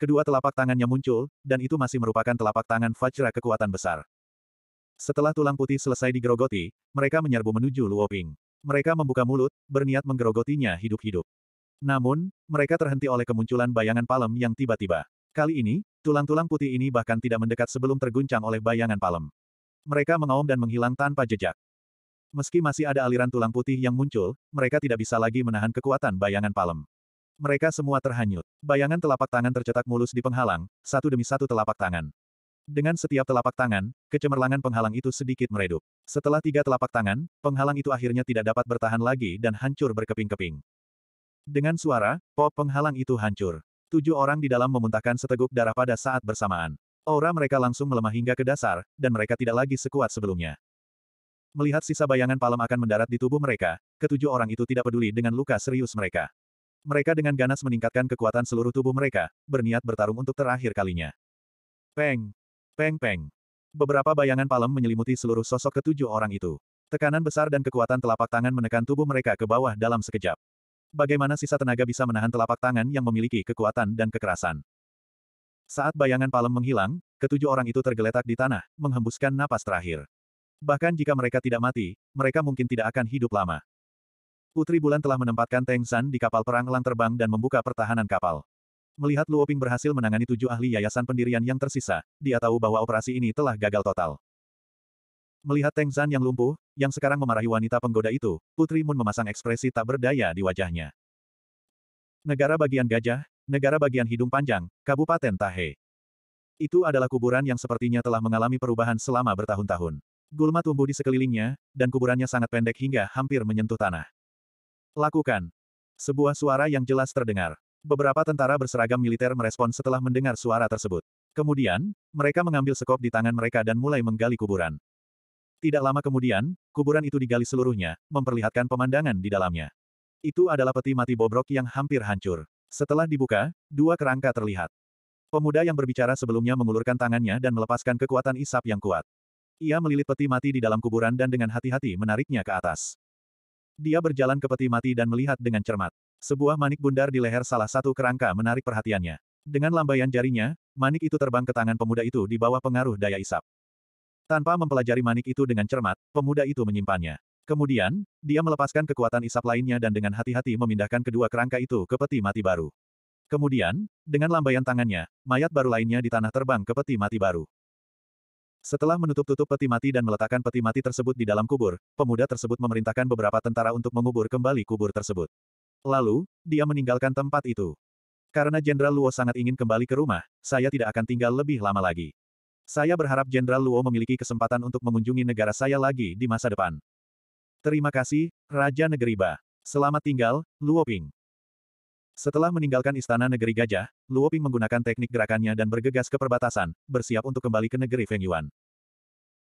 Kedua telapak tangannya muncul, dan itu masih merupakan telapak tangan Fajra kekuatan besar. Setelah tulang putih selesai digerogoti, mereka menyerbu menuju Luo Ping. Mereka membuka mulut, berniat menggerogotinya hidup-hidup. Namun, mereka terhenti oleh kemunculan bayangan palem yang tiba-tiba. Kali ini, tulang-tulang putih ini bahkan tidak mendekat sebelum terguncang oleh bayangan palem. Mereka mengaum dan menghilang tanpa jejak. Meski masih ada aliran tulang putih yang muncul, mereka tidak bisa lagi menahan kekuatan bayangan palem. Mereka semua terhanyut. Bayangan telapak tangan tercetak mulus di penghalang, satu demi satu telapak tangan. Dengan setiap telapak tangan, kecemerlangan penghalang itu sedikit meredup. Setelah tiga telapak tangan, penghalang itu akhirnya tidak dapat bertahan lagi dan hancur berkeping-keping. Dengan suara, pop penghalang itu hancur. Tujuh orang di dalam memuntahkan seteguk darah pada saat bersamaan. Aura mereka langsung melemah hingga ke dasar, dan mereka tidak lagi sekuat sebelumnya. Melihat sisa bayangan palem akan mendarat di tubuh mereka, ketujuh orang itu tidak peduli dengan luka serius mereka. Mereka dengan ganas meningkatkan kekuatan seluruh tubuh mereka, berniat bertarung untuk terakhir kalinya. Peng! Peng peng! Beberapa bayangan palem menyelimuti seluruh sosok ketujuh orang itu. Tekanan besar dan kekuatan telapak tangan menekan tubuh mereka ke bawah dalam sekejap. Bagaimana sisa tenaga bisa menahan telapak tangan yang memiliki kekuatan dan kekerasan? Saat bayangan palem menghilang, ketujuh orang itu tergeletak di tanah, menghembuskan napas terakhir. Bahkan jika mereka tidak mati, mereka mungkin tidak akan hidup lama. Putri Bulan telah menempatkan Teng San di kapal perang elang terbang dan membuka pertahanan kapal. Melihat Luo Ping berhasil menangani tujuh ahli yayasan pendirian yang tersisa, dia tahu bahwa operasi ini telah gagal total. Melihat Teng San yang lumpuh, yang sekarang memarahi wanita penggoda itu, Putri Moon memasang ekspresi tak berdaya di wajahnya. Negara bagian gajah, negara bagian hidung panjang, Kabupaten Tahe. Itu adalah kuburan yang sepertinya telah mengalami perubahan selama bertahun-tahun. Gulma tumbuh di sekelilingnya, dan kuburannya sangat pendek hingga hampir menyentuh tanah. Lakukan. Sebuah suara yang jelas terdengar. Beberapa tentara berseragam militer merespon setelah mendengar suara tersebut. Kemudian, mereka mengambil sekop di tangan mereka dan mulai menggali kuburan. Tidak lama kemudian, kuburan itu digali seluruhnya, memperlihatkan pemandangan di dalamnya. Itu adalah peti mati bobrok yang hampir hancur. Setelah dibuka, dua kerangka terlihat. Pemuda yang berbicara sebelumnya mengulurkan tangannya dan melepaskan kekuatan isap yang kuat. Ia melilit peti mati di dalam kuburan dan dengan hati-hati menariknya ke atas. Dia berjalan ke peti mati dan melihat dengan cermat. Sebuah manik bundar di leher salah satu kerangka menarik perhatiannya. Dengan lambaian jarinya, manik itu terbang ke tangan pemuda itu di bawah pengaruh daya isap. Tanpa mempelajari manik itu dengan cermat, pemuda itu menyimpannya. Kemudian, dia melepaskan kekuatan isap lainnya dan dengan hati-hati memindahkan kedua kerangka itu ke peti mati baru. Kemudian, dengan lambaian tangannya, mayat baru lainnya di tanah terbang ke peti mati baru. Setelah menutup-tutup peti mati dan meletakkan peti mati tersebut di dalam kubur, pemuda tersebut memerintahkan beberapa tentara untuk mengubur kembali kubur tersebut. Lalu, dia meninggalkan tempat itu. Karena Jenderal Luo sangat ingin kembali ke rumah, saya tidak akan tinggal lebih lama lagi. Saya berharap Jenderal Luo memiliki kesempatan untuk mengunjungi negara saya lagi di masa depan. Terima kasih, Raja Negeri Ba. Selamat tinggal, Luo Ping. Setelah meninggalkan Istana Negeri Gajah, Luo Ping menggunakan teknik gerakannya dan bergegas ke perbatasan, bersiap untuk kembali ke negeri Feng Yuan.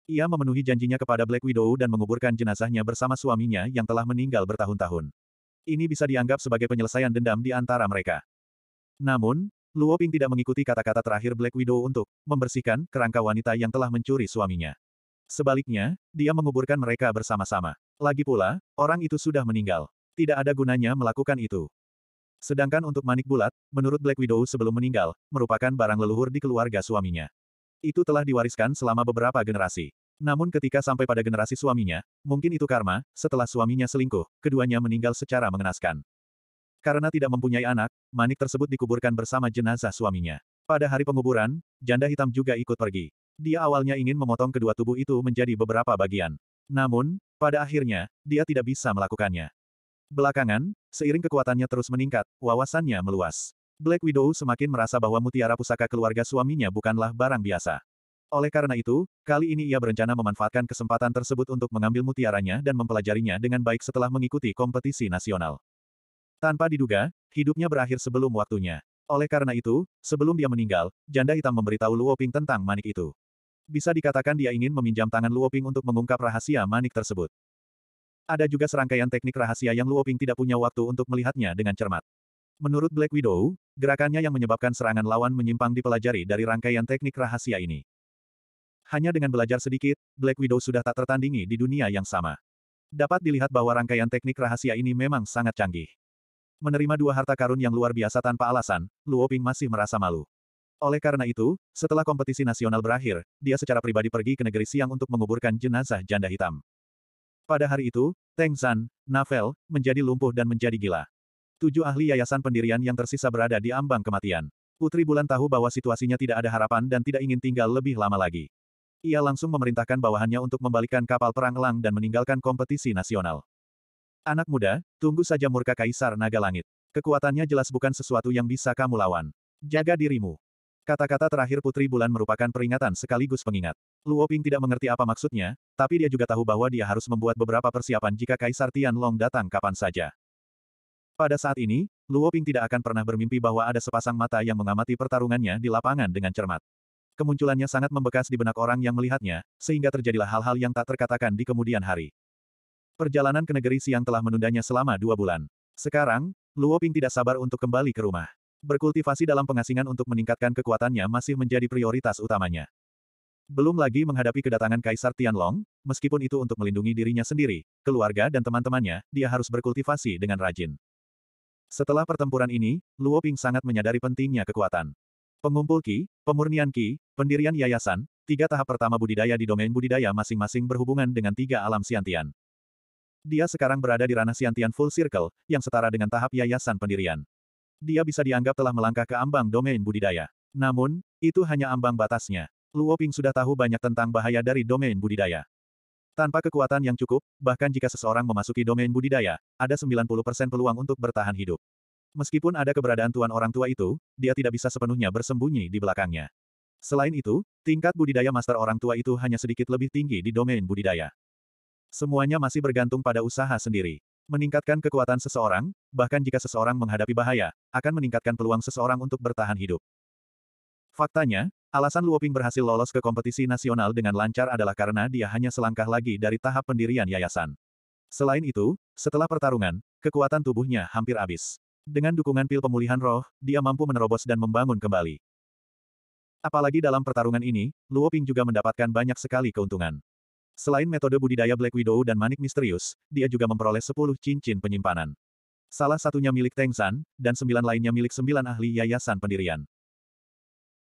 Ia memenuhi janjinya kepada Black Widow dan menguburkan jenazahnya bersama suaminya yang telah meninggal bertahun-tahun. Ini bisa dianggap sebagai penyelesaian dendam di antara mereka. Namun, Luo Ping tidak mengikuti kata-kata terakhir Black Widow untuk membersihkan kerangka wanita yang telah mencuri suaminya. Sebaliknya, dia menguburkan mereka bersama-sama. Lagi pula, orang itu sudah meninggal. Tidak ada gunanya melakukan itu. Sedangkan untuk manik bulat, menurut Black Widow sebelum meninggal, merupakan barang leluhur di keluarga suaminya. Itu telah diwariskan selama beberapa generasi. Namun ketika sampai pada generasi suaminya, mungkin itu karma, setelah suaminya selingkuh, keduanya meninggal secara mengenaskan. Karena tidak mempunyai anak, manik tersebut dikuburkan bersama jenazah suaminya. Pada hari penguburan, janda hitam juga ikut pergi. Dia awalnya ingin memotong kedua tubuh itu menjadi beberapa bagian. Namun, pada akhirnya, dia tidak bisa melakukannya. Belakangan, seiring kekuatannya terus meningkat, wawasannya meluas. Black Widow semakin merasa bahwa mutiara pusaka keluarga suaminya bukanlah barang biasa. Oleh karena itu, kali ini ia berencana memanfaatkan kesempatan tersebut untuk mengambil mutiaranya dan mempelajarinya dengan baik setelah mengikuti kompetisi nasional. Tanpa diduga, hidupnya berakhir sebelum waktunya. Oleh karena itu, sebelum dia meninggal, janda hitam memberitahu Luoping tentang manik itu. Bisa dikatakan dia ingin meminjam tangan Luoping untuk mengungkap rahasia manik tersebut. Ada juga serangkaian teknik rahasia yang Luoping tidak punya waktu untuk melihatnya dengan cermat. Menurut Black Widow, gerakannya yang menyebabkan serangan lawan menyimpang dipelajari dari rangkaian teknik rahasia ini. Hanya dengan belajar sedikit, Black Widow sudah tak tertandingi di dunia yang sama. Dapat dilihat bahwa rangkaian teknik rahasia ini memang sangat canggih. Menerima dua harta karun yang luar biasa tanpa alasan, Luo Ping masih merasa malu. Oleh karena itu, setelah kompetisi nasional berakhir, dia secara pribadi pergi ke negeri siang untuk menguburkan jenazah janda hitam. Pada hari itu, Teng San, Navel, menjadi lumpuh dan menjadi gila. Tujuh ahli yayasan pendirian yang tersisa berada di ambang kematian. Putri Bulan tahu bahwa situasinya tidak ada harapan dan tidak ingin tinggal lebih lama lagi. Ia langsung memerintahkan bawahannya untuk membalikkan kapal perang elang dan meninggalkan kompetisi nasional. Anak muda, tunggu saja murka Kaisar Naga Langit. Kekuatannya jelas bukan sesuatu yang bisa kamu lawan. Jaga dirimu. Kata-kata terakhir Putri Bulan merupakan peringatan sekaligus pengingat. Luo Ping tidak mengerti apa maksudnya, tapi dia juga tahu bahwa dia harus membuat beberapa persiapan jika Kaisar Long datang kapan saja. Pada saat ini, Luo Ping tidak akan pernah bermimpi bahwa ada sepasang mata yang mengamati pertarungannya di lapangan dengan cermat. Kemunculannya sangat membekas di benak orang yang melihatnya, sehingga terjadilah hal-hal yang tak terkatakan di kemudian hari. Perjalanan ke negeri siang telah menundanya selama dua bulan. Sekarang, Luo Ping tidak sabar untuk kembali ke rumah. Berkultivasi dalam pengasingan untuk meningkatkan kekuatannya masih menjadi prioritas utamanya. Belum lagi menghadapi kedatangan Kaisar Tianlong, meskipun itu untuk melindungi dirinya sendiri, keluarga dan teman-temannya, dia harus berkultivasi dengan rajin. Setelah pertempuran ini, Luo Ping sangat menyadari pentingnya kekuatan. Pengumpul Ki, pemurnian Ki, pendirian yayasan, tiga tahap pertama budidaya di domain budidaya masing-masing berhubungan dengan tiga alam siantian. Dia sekarang berada di ranah Siantian Full Circle, yang setara dengan tahap yayasan pendirian. Dia bisa dianggap telah melangkah ke ambang domain budidaya. Namun, itu hanya ambang batasnya. Luo Ping sudah tahu banyak tentang bahaya dari domain budidaya. Tanpa kekuatan yang cukup, bahkan jika seseorang memasuki domain budidaya, ada 90% peluang untuk bertahan hidup. Meskipun ada keberadaan tuan orang tua itu, dia tidak bisa sepenuhnya bersembunyi di belakangnya. Selain itu, tingkat budidaya master orang tua itu hanya sedikit lebih tinggi di domain budidaya. Semuanya masih bergantung pada usaha sendiri. Meningkatkan kekuatan seseorang, bahkan jika seseorang menghadapi bahaya, akan meningkatkan peluang seseorang untuk bertahan hidup. Faktanya, alasan Luoping berhasil lolos ke kompetisi nasional dengan lancar adalah karena dia hanya selangkah lagi dari tahap pendirian yayasan. Selain itu, setelah pertarungan, kekuatan tubuhnya hampir habis. Dengan dukungan pil pemulihan roh, dia mampu menerobos dan membangun kembali. Apalagi dalam pertarungan ini, Luoping juga mendapatkan banyak sekali keuntungan. Selain metode budidaya Black Widow dan manik misterius, dia juga memperoleh 10 cincin penyimpanan. Salah satunya milik Teng San, dan sembilan lainnya milik sembilan ahli yayasan pendirian.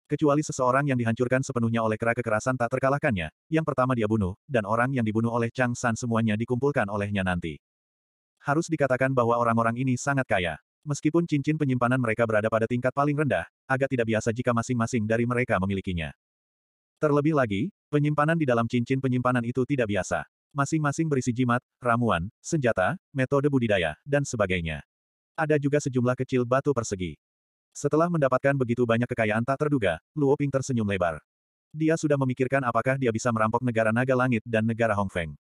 Kecuali seseorang yang dihancurkan sepenuhnya oleh kera kekerasan tak terkalahkannya, yang pertama dia bunuh, dan orang yang dibunuh oleh Chang San semuanya dikumpulkan olehnya nanti. Harus dikatakan bahwa orang-orang ini sangat kaya. Meskipun cincin penyimpanan mereka berada pada tingkat paling rendah, agak tidak biasa jika masing-masing dari mereka memilikinya. Terlebih lagi, penyimpanan di dalam cincin penyimpanan itu tidak biasa. Masing-masing berisi jimat, ramuan, senjata, metode budidaya, dan sebagainya. Ada juga sejumlah kecil batu persegi. Setelah mendapatkan begitu banyak kekayaan tak terduga, Luo Ping tersenyum lebar. Dia sudah memikirkan apakah dia bisa merampok negara naga langit dan negara Hongfeng.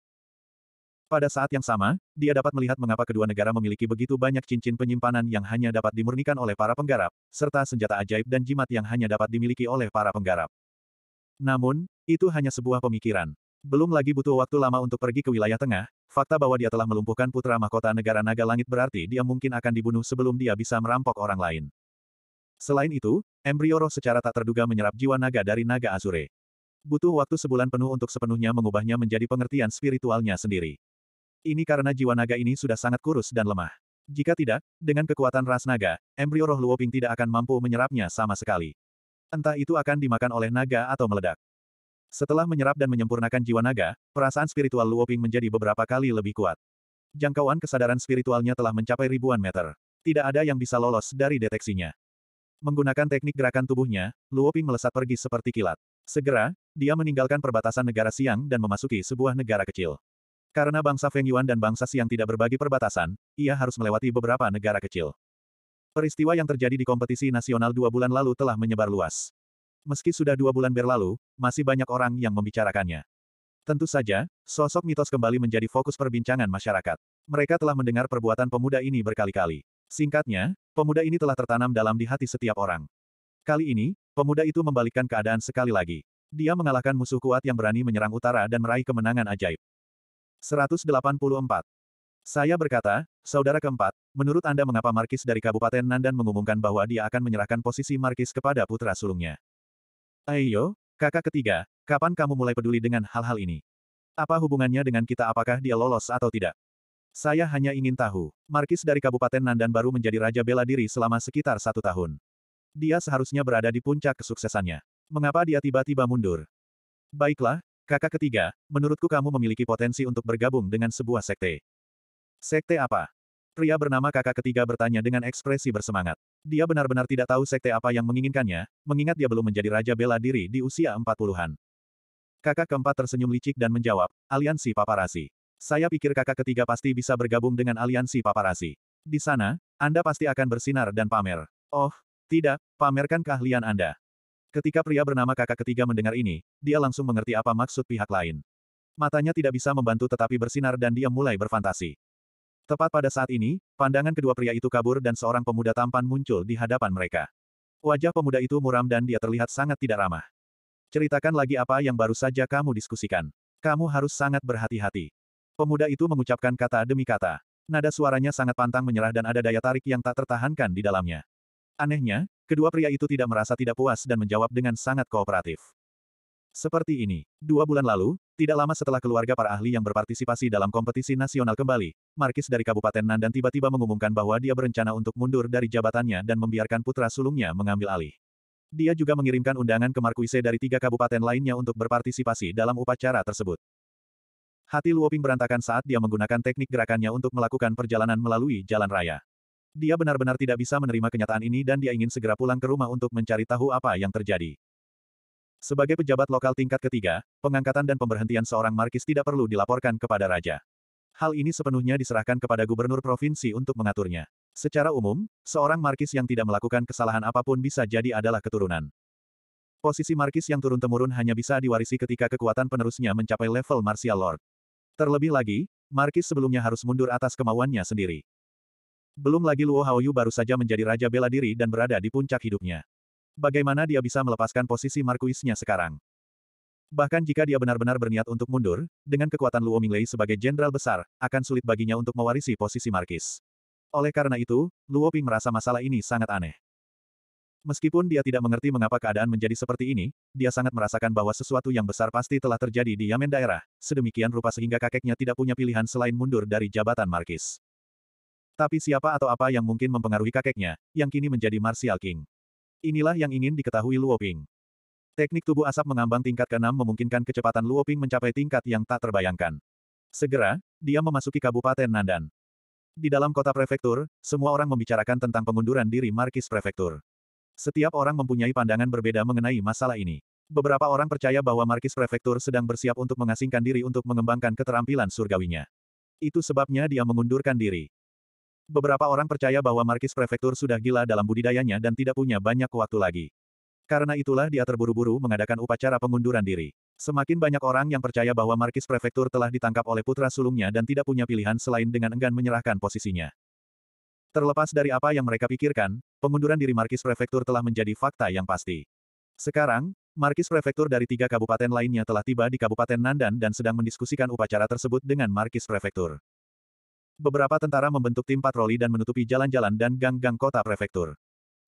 Pada saat yang sama, dia dapat melihat mengapa kedua negara memiliki begitu banyak cincin penyimpanan yang hanya dapat dimurnikan oleh para penggarap, serta senjata ajaib dan jimat yang hanya dapat dimiliki oleh para penggarap. Namun, itu hanya sebuah pemikiran. Belum lagi butuh waktu lama untuk pergi ke wilayah tengah, fakta bahwa dia telah melumpuhkan putra mahkota negara naga langit berarti dia mungkin akan dibunuh sebelum dia bisa merampok orang lain. Selain itu, embrio roh secara tak terduga menyerap jiwa naga dari naga Azure. Butuh waktu sebulan penuh untuk sepenuhnya mengubahnya menjadi pengertian spiritualnya sendiri. Ini karena jiwa naga ini sudah sangat kurus dan lemah. Jika tidak, dengan kekuatan ras naga, embrio roh Luoping tidak akan mampu menyerapnya sama sekali entah itu akan dimakan oleh naga atau meledak. Setelah menyerap dan menyempurnakan jiwa naga, perasaan spiritual Luoping menjadi beberapa kali lebih kuat. Jangkauan kesadaran spiritualnya telah mencapai ribuan meter. Tidak ada yang bisa lolos dari deteksinya. Menggunakan teknik gerakan tubuhnya, Luoping melesat pergi seperti kilat. Segera, dia meninggalkan perbatasan negara Siang dan memasuki sebuah negara kecil. Karena bangsa Feng Yuan dan bangsa Siang tidak berbagi perbatasan, ia harus melewati beberapa negara kecil. Peristiwa yang terjadi di kompetisi nasional dua bulan lalu telah menyebar luas. Meski sudah dua bulan berlalu, masih banyak orang yang membicarakannya. Tentu saja, sosok mitos kembali menjadi fokus perbincangan masyarakat. Mereka telah mendengar perbuatan pemuda ini berkali-kali. Singkatnya, pemuda ini telah tertanam dalam di hati setiap orang. Kali ini, pemuda itu membalikkan keadaan sekali lagi. Dia mengalahkan musuh kuat yang berani menyerang utara dan meraih kemenangan ajaib. 184. Saya berkata, saudara keempat, menurut Anda mengapa Markis dari Kabupaten Nandan mengumumkan bahwa dia akan menyerahkan posisi Markis kepada putra sulungnya? Ayo, kakak ketiga, kapan kamu mulai peduli dengan hal-hal ini? Apa hubungannya dengan kita apakah dia lolos atau tidak? Saya hanya ingin tahu, Markis dari Kabupaten Nandan baru menjadi Raja Bela Diri selama sekitar satu tahun. Dia seharusnya berada di puncak kesuksesannya. Mengapa dia tiba-tiba mundur? Baiklah, kakak ketiga, menurutku kamu memiliki potensi untuk bergabung dengan sebuah sekte. Sekte apa? Pria bernama kakak ketiga bertanya dengan ekspresi bersemangat. Dia benar-benar tidak tahu sekte apa yang menginginkannya, mengingat dia belum menjadi raja bela diri di usia 40-an. Kakak keempat tersenyum licik dan menjawab, aliansi paparasi. Saya pikir kakak ketiga pasti bisa bergabung dengan aliansi paparasi. Di sana, Anda pasti akan bersinar dan pamer. Oh, tidak, pamerkan keahlian Anda. Ketika pria bernama kakak ketiga mendengar ini, dia langsung mengerti apa maksud pihak lain. Matanya tidak bisa membantu tetapi bersinar dan dia mulai berfantasi. Tepat pada saat ini, pandangan kedua pria itu kabur dan seorang pemuda tampan muncul di hadapan mereka. Wajah pemuda itu muram dan dia terlihat sangat tidak ramah. Ceritakan lagi apa yang baru saja kamu diskusikan. Kamu harus sangat berhati-hati. Pemuda itu mengucapkan kata demi kata. Nada suaranya sangat pantang menyerah dan ada daya tarik yang tak tertahankan di dalamnya. Anehnya, kedua pria itu tidak merasa tidak puas dan menjawab dengan sangat kooperatif. Seperti ini, dua bulan lalu, tidak lama setelah keluarga para ahli yang berpartisipasi dalam kompetisi nasional kembali, Markis dari Kabupaten Nandan tiba-tiba mengumumkan bahwa dia berencana untuk mundur dari jabatannya dan membiarkan putra sulungnya mengambil alih. Dia juga mengirimkan undangan ke Markuise dari tiga kabupaten lainnya untuk berpartisipasi dalam upacara tersebut. Hati Luoping berantakan saat dia menggunakan teknik gerakannya untuk melakukan perjalanan melalui jalan raya. Dia benar-benar tidak bisa menerima kenyataan ini dan dia ingin segera pulang ke rumah untuk mencari tahu apa yang terjadi. Sebagai pejabat lokal tingkat ketiga, pengangkatan dan pemberhentian seorang markis tidak perlu dilaporkan kepada raja. Hal ini sepenuhnya diserahkan kepada gubernur provinsi untuk mengaturnya. Secara umum, seorang markis yang tidak melakukan kesalahan apapun bisa jadi adalah keturunan. Posisi markis yang turun-temurun hanya bisa diwarisi ketika kekuatan penerusnya mencapai level martial lord. Terlebih lagi, markis sebelumnya harus mundur atas kemauannya sendiri. Belum lagi Luo Haoyu baru saja menjadi raja bela diri dan berada di puncak hidupnya. Bagaimana dia bisa melepaskan posisi Markuisnya sekarang? Bahkan jika dia benar-benar berniat untuk mundur, dengan kekuatan Luo Minglei sebagai jenderal besar, akan sulit baginya untuk mewarisi posisi Markis. Oleh karena itu, Luo Ping merasa masalah ini sangat aneh. Meskipun dia tidak mengerti mengapa keadaan menjadi seperti ini, dia sangat merasakan bahwa sesuatu yang besar pasti telah terjadi di Yamen daerah, sedemikian rupa sehingga kakeknya tidak punya pilihan selain mundur dari jabatan Markis. Tapi siapa atau apa yang mungkin mempengaruhi kakeknya, yang kini menjadi Martial King? Inilah yang ingin diketahui Luoping. Teknik tubuh asap mengambang tingkat ke-6 memungkinkan kecepatan Luoping mencapai tingkat yang tak terbayangkan. Segera, dia memasuki Kabupaten Nandan. Di dalam kota prefektur, semua orang membicarakan tentang pengunduran diri Markis Prefektur. Setiap orang mempunyai pandangan berbeda mengenai masalah ini. Beberapa orang percaya bahwa Markis Prefektur sedang bersiap untuk mengasingkan diri untuk mengembangkan keterampilan surgawinya. Itu sebabnya dia mengundurkan diri. Beberapa orang percaya bahwa Markis Prefektur sudah gila dalam budidayanya dan tidak punya banyak waktu lagi. Karena itulah dia terburu-buru mengadakan upacara pengunduran diri. Semakin banyak orang yang percaya bahwa Markis Prefektur telah ditangkap oleh putra sulungnya dan tidak punya pilihan selain dengan enggan menyerahkan posisinya. Terlepas dari apa yang mereka pikirkan, pengunduran diri Markis Prefektur telah menjadi fakta yang pasti. Sekarang, Markis Prefektur dari tiga kabupaten lainnya telah tiba di Kabupaten Nandan dan sedang mendiskusikan upacara tersebut dengan Markis Prefektur. Beberapa tentara membentuk tim patroli dan menutupi jalan-jalan dan gang-gang kota prefektur.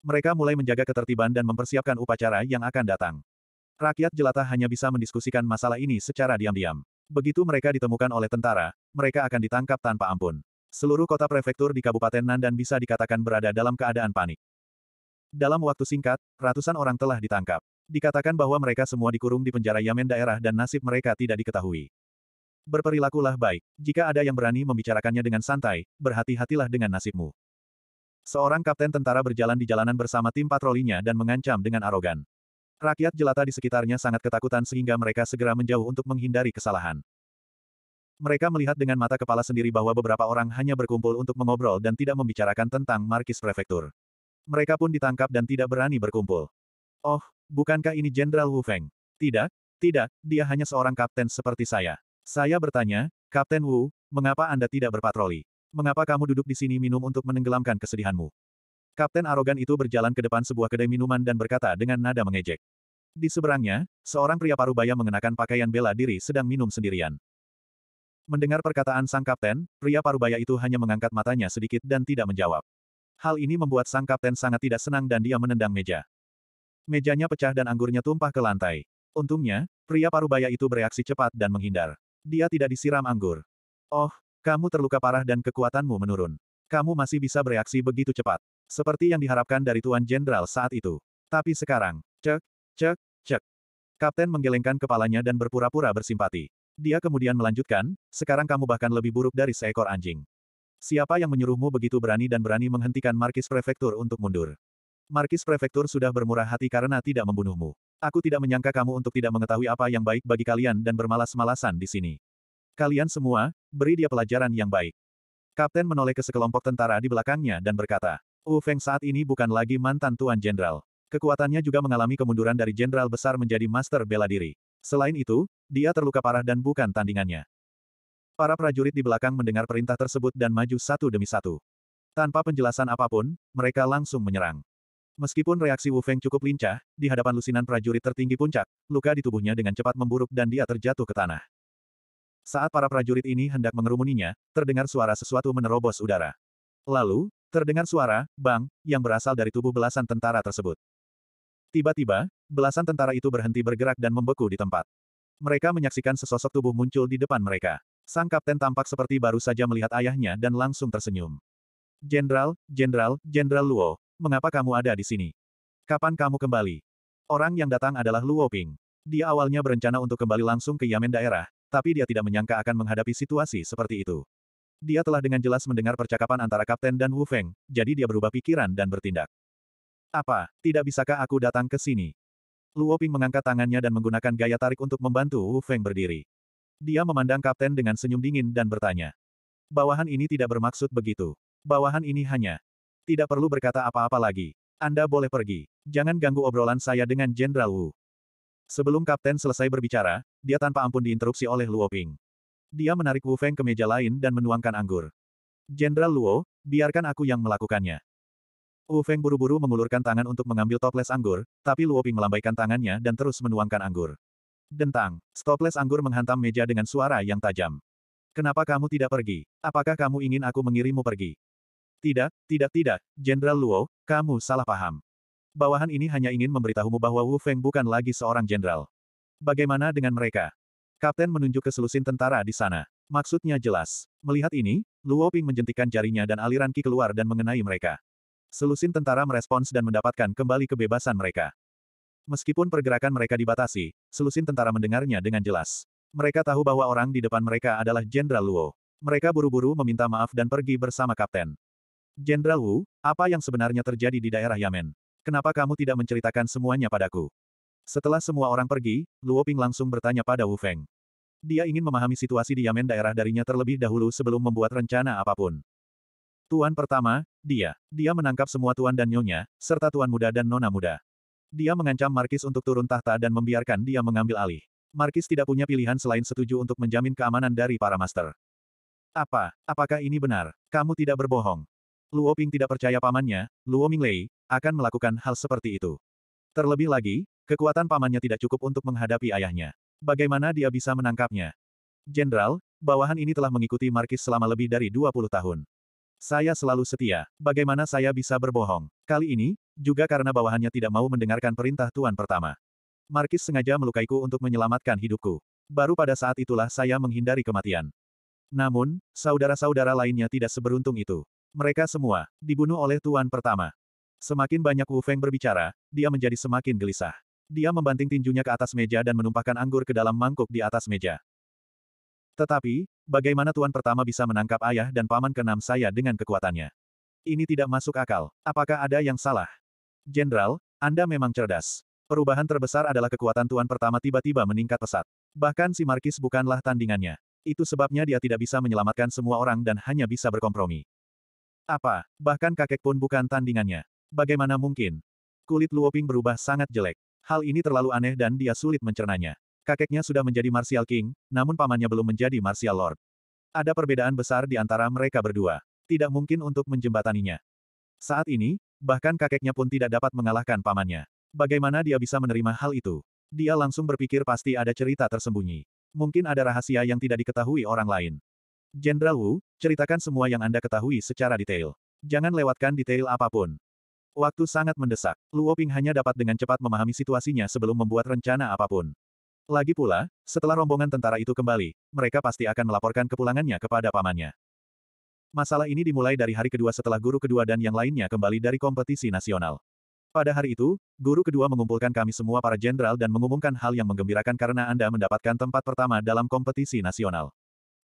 Mereka mulai menjaga ketertiban dan mempersiapkan upacara yang akan datang. Rakyat jelata hanya bisa mendiskusikan masalah ini secara diam-diam. Begitu mereka ditemukan oleh tentara, mereka akan ditangkap tanpa ampun. Seluruh kota prefektur di Kabupaten Nandan bisa dikatakan berada dalam keadaan panik. Dalam waktu singkat, ratusan orang telah ditangkap. Dikatakan bahwa mereka semua dikurung di penjara Yamen daerah dan nasib mereka tidak diketahui berperilakulah baik. Jika ada yang berani membicarakannya dengan santai, berhati-hatilah dengan nasibmu. Seorang kapten tentara berjalan di jalanan bersama tim patrolinya dan mengancam dengan arogan. Rakyat jelata di sekitarnya sangat ketakutan sehingga mereka segera menjauh untuk menghindari kesalahan. Mereka melihat dengan mata kepala sendiri bahwa beberapa orang hanya berkumpul untuk mengobrol dan tidak membicarakan tentang Markis Prefektur. Mereka pun ditangkap dan tidak berani berkumpul. Oh, bukankah ini Jenderal Wu Feng? Tidak, tidak, dia hanya seorang kapten seperti saya. Saya bertanya, Kapten Wu, mengapa Anda tidak berpatroli? Mengapa kamu duduk di sini minum untuk menenggelamkan kesedihanmu? Kapten arogan itu berjalan ke depan sebuah kedai minuman dan berkata dengan nada mengejek. Di seberangnya, seorang pria parubaya mengenakan pakaian bela diri sedang minum sendirian. Mendengar perkataan sang kapten, pria parubaya itu hanya mengangkat matanya sedikit dan tidak menjawab. Hal ini membuat sang kapten sangat tidak senang dan dia menendang meja. Mejanya pecah dan anggurnya tumpah ke lantai. Untungnya, pria parubaya itu bereaksi cepat dan menghindar. Dia tidak disiram anggur. Oh, kamu terluka parah dan kekuatanmu menurun. Kamu masih bisa bereaksi begitu cepat. Seperti yang diharapkan dari Tuan Jenderal saat itu. Tapi sekarang, cek, cek, cek. Kapten menggelengkan kepalanya dan berpura-pura bersimpati. Dia kemudian melanjutkan, sekarang kamu bahkan lebih buruk dari seekor anjing. Siapa yang menyuruhmu begitu berani dan berani menghentikan Markis Prefektur untuk mundur? Markis Prefektur sudah bermurah hati karena tidak membunuhmu. Aku tidak menyangka kamu untuk tidak mengetahui apa yang baik bagi kalian dan bermalas-malasan di sini. Kalian semua, beri dia pelajaran yang baik. Kapten menoleh ke sekelompok tentara di belakangnya dan berkata, Wu Feng saat ini bukan lagi mantan Tuan Jenderal. Kekuatannya juga mengalami kemunduran dari Jenderal Besar menjadi Master Bela Diri. Selain itu, dia terluka parah dan bukan tandingannya. Para prajurit di belakang mendengar perintah tersebut dan maju satu demi satu. Tanpa penjelasan apapun, mereka langsung menyerang. Meskipun reaksi Wu Feng cukup lincah, di hadapan lusinan prajurit tertinggi puncak, luka di tubuhnya dengan cepat memburuk dan dia terjatuh ke tanah. Saat para prajurit ini hendak mengerumuninya, terdengar suara sesuatu menerobos udara. Lalu, terdengar suara, bang, yang berasal dari tubuh belasan tentara tersebut. Tiba-tiba, belasan tentara itu berhenti bergerak dan membeku di tempat. Mereka menyaksikan sesosok tubuh muncul di depan mereka. Sang kapten tampak seperti baru saja melihat ayahnya dan langsung tersenyum. Jenderal, Jenderal, Jenderal Luo, Mengapa kamu ada di sini? Kapan kamu kembali? Orang yang datang adalah Luo Ping. Dia awalnya berencana untuk kembali langsung ke Yamen daerah, tapi dia tidak menyangka akan menghadapi situasi seperti itu. Dia telah dengan jelas mendengar percakapan antara Kapten dan Wu Feng, jadi dia berubah pikiran dan bertindak. Apa, tidak bisakah aku datang ke sini? Luo Ping mengangkat tangannya dan menggunakan gaya tarik untuk membantu Wu Feng berdiri. Dia memandang Kapten dengan senyum dingin dan bertanya. Bawahan ini tidak bermaksud begitu. Bawahan ini hanya tidak perlu berkata apa-apa lagi. Anda boleh pergi. Jangan ganggu obrolan saya dengan Jenderal Wu. Sebelum kapten selesai berbicara, dia tanpa ampun diinterupsi oleh Luo Ping. Dia menarik Wu Feng ke meja lain dan menuangkan anggur. Jenderal Luo, biarkan aku yang melakukannya. Wu Feng buru-buru mengulurkan tangan untuk mengambil toples anggur, tapi Luo Ping melambaikan tangannya dan terus menuangkan anggur. Dentang, toples anggur menghantam meja dengan suara yang tajam. Kenapa kamu tidak pergi? Apakah kamu ingin aku mengirimmu pergi? Tidak, tidak tidak, Jenderal Luo, kamu salah paham. Bawahan ini hanya ingin memberitahumu bahwa Wu Feng bukan lagi seorang jenderal. Bagaimana dengan mereka? Kapten menunjuk ke selusin tentara di sana. Maksudnya jelas. Melihat ini, Luo Ping menjentikan jarinya dan aliran ki keluar dan mengenai mereka. Selusin tentara merespons dan mendapatkan kembali kebebasan mereka. Meskipun pergerakan mereka dibatasi, selusin tentara mendengarnya dengan jelas. Mereka tahu bahwa orang di depan mereka adalah Jenderal Luo. Mereka buru-buru meminta maaf dan pergi bersama kapten. Jenderal Wu, apa yang sebenarnya terjadi di daerah Yamen? Kenapa kamu tidak menceritakan semuanya padaku? Setelah semua orang pergi, Luo Ping langsung bertanya pada Wu Feng. Dia ingin memahami situasi di Yamen daerah darinya terlebih dahulu sebelum membuat rencana apapun. Tuan pertama, dia. Dia menangkap semua tuan dan nyonya, serta tuan muda dan nona muda. Dia mengancam Markis untuk turun tahta dan membiarkan dia mengambil alih. Markis tidak punya pilihan selain setuju untuk menjamin keamanan dari para master. Apa? Apakah ini benar? Kamu tidak berbohong. Luo Ping tidak percaya pamannya, Luo Minglei, akan melakukan hal seperti itu. Terlebih lagi, kekuatan pamannya tidak cukup untuk menghadapi ayahnya. Bagaimana dia bisa menangkapnya? Jenderal, bawahan ini telah mengikuti Markis selama lebih dari 20 tahun. Saya selalu setia. Bagaimana saya bisa berbohong? Kali ini, juga karena bawahannya tidak mau mendengarkan perintah Tuan pertama. Markis sengaja melukaiku untuk menyelamatkan hidupku. Baru pada saat itulah saya menghindari kematian. Namun, saudara-saudara lainnya tidak seberuntung itu. Mereka semua dibunuh oleh tuan pertama. Semakin banyak Wu Feng berbicara, dia menjadi semakin gelisah. Dia membanting tinjunya ke atas meja dan menumpahkan anggur ke dalam mangkuk di atas meja. Tetapi, bagaimana tuan pertama bisa menangkap ayah dan paman keenam saya dengan kekuatannya? Ini tidak masuk akal. Apakah ada yang salah? Jenderal, Anda memang cerdas. Perubahan terbesar adalah kekuatan tuan pertama tiba-tiba meningkat pesat. Bahkan si Markis bukanlah tandingannya. Itu sebabnya dia tidak bisa menyelamatkan semua orang dan hanya bisa berkompromi. Apa, bahkan kakek pun bukan tandingannya. Bagaimana mungkin? Kulit Luoping berubah sangat jelek. Hal ini terlalu aneh dan dia sulit mencernanya. Kakeknya sudah menjadi Martial King, namun pamannya belum menjadi Martial Lord. Ada perbedaan besar di antara mereka berdua. Tidak mungkin untuk menjembataninya. Saat ini, bahkan kakeknya pun tidak dapat mengalahkan pamannya. Bagaimana dia bisa menerima hal itu? Dia langsung berpikir pasti ada cerita tersembunyi. Mungkin ada rahasia yang tidak diketahui orang lain. Jenderal Wu, ceritakan semua yang Anda ketahui secara detail. Jangan lewatkan detail apapun. Waktu sangat mendesak. Luo Ping hanya dapat dengan cepat memahami situasinya sebelum membuat rencana apapun. Lagi pula, setelah rombongan tentara itu kembali, mereka pasti akan melaporkan kepulangannya kepada pamannya. Masalah ini dimulai dari hari kedua setelah guru kedua dan yang lainnya kembali dari kompetisi nasional. Pada hari itu, guru kedua mengumpulkan kami semua para jenderal dan mengumumkan hal yang menggembirakan karena Anda mendapatkan tempat pertama dalam kompetisi nasional.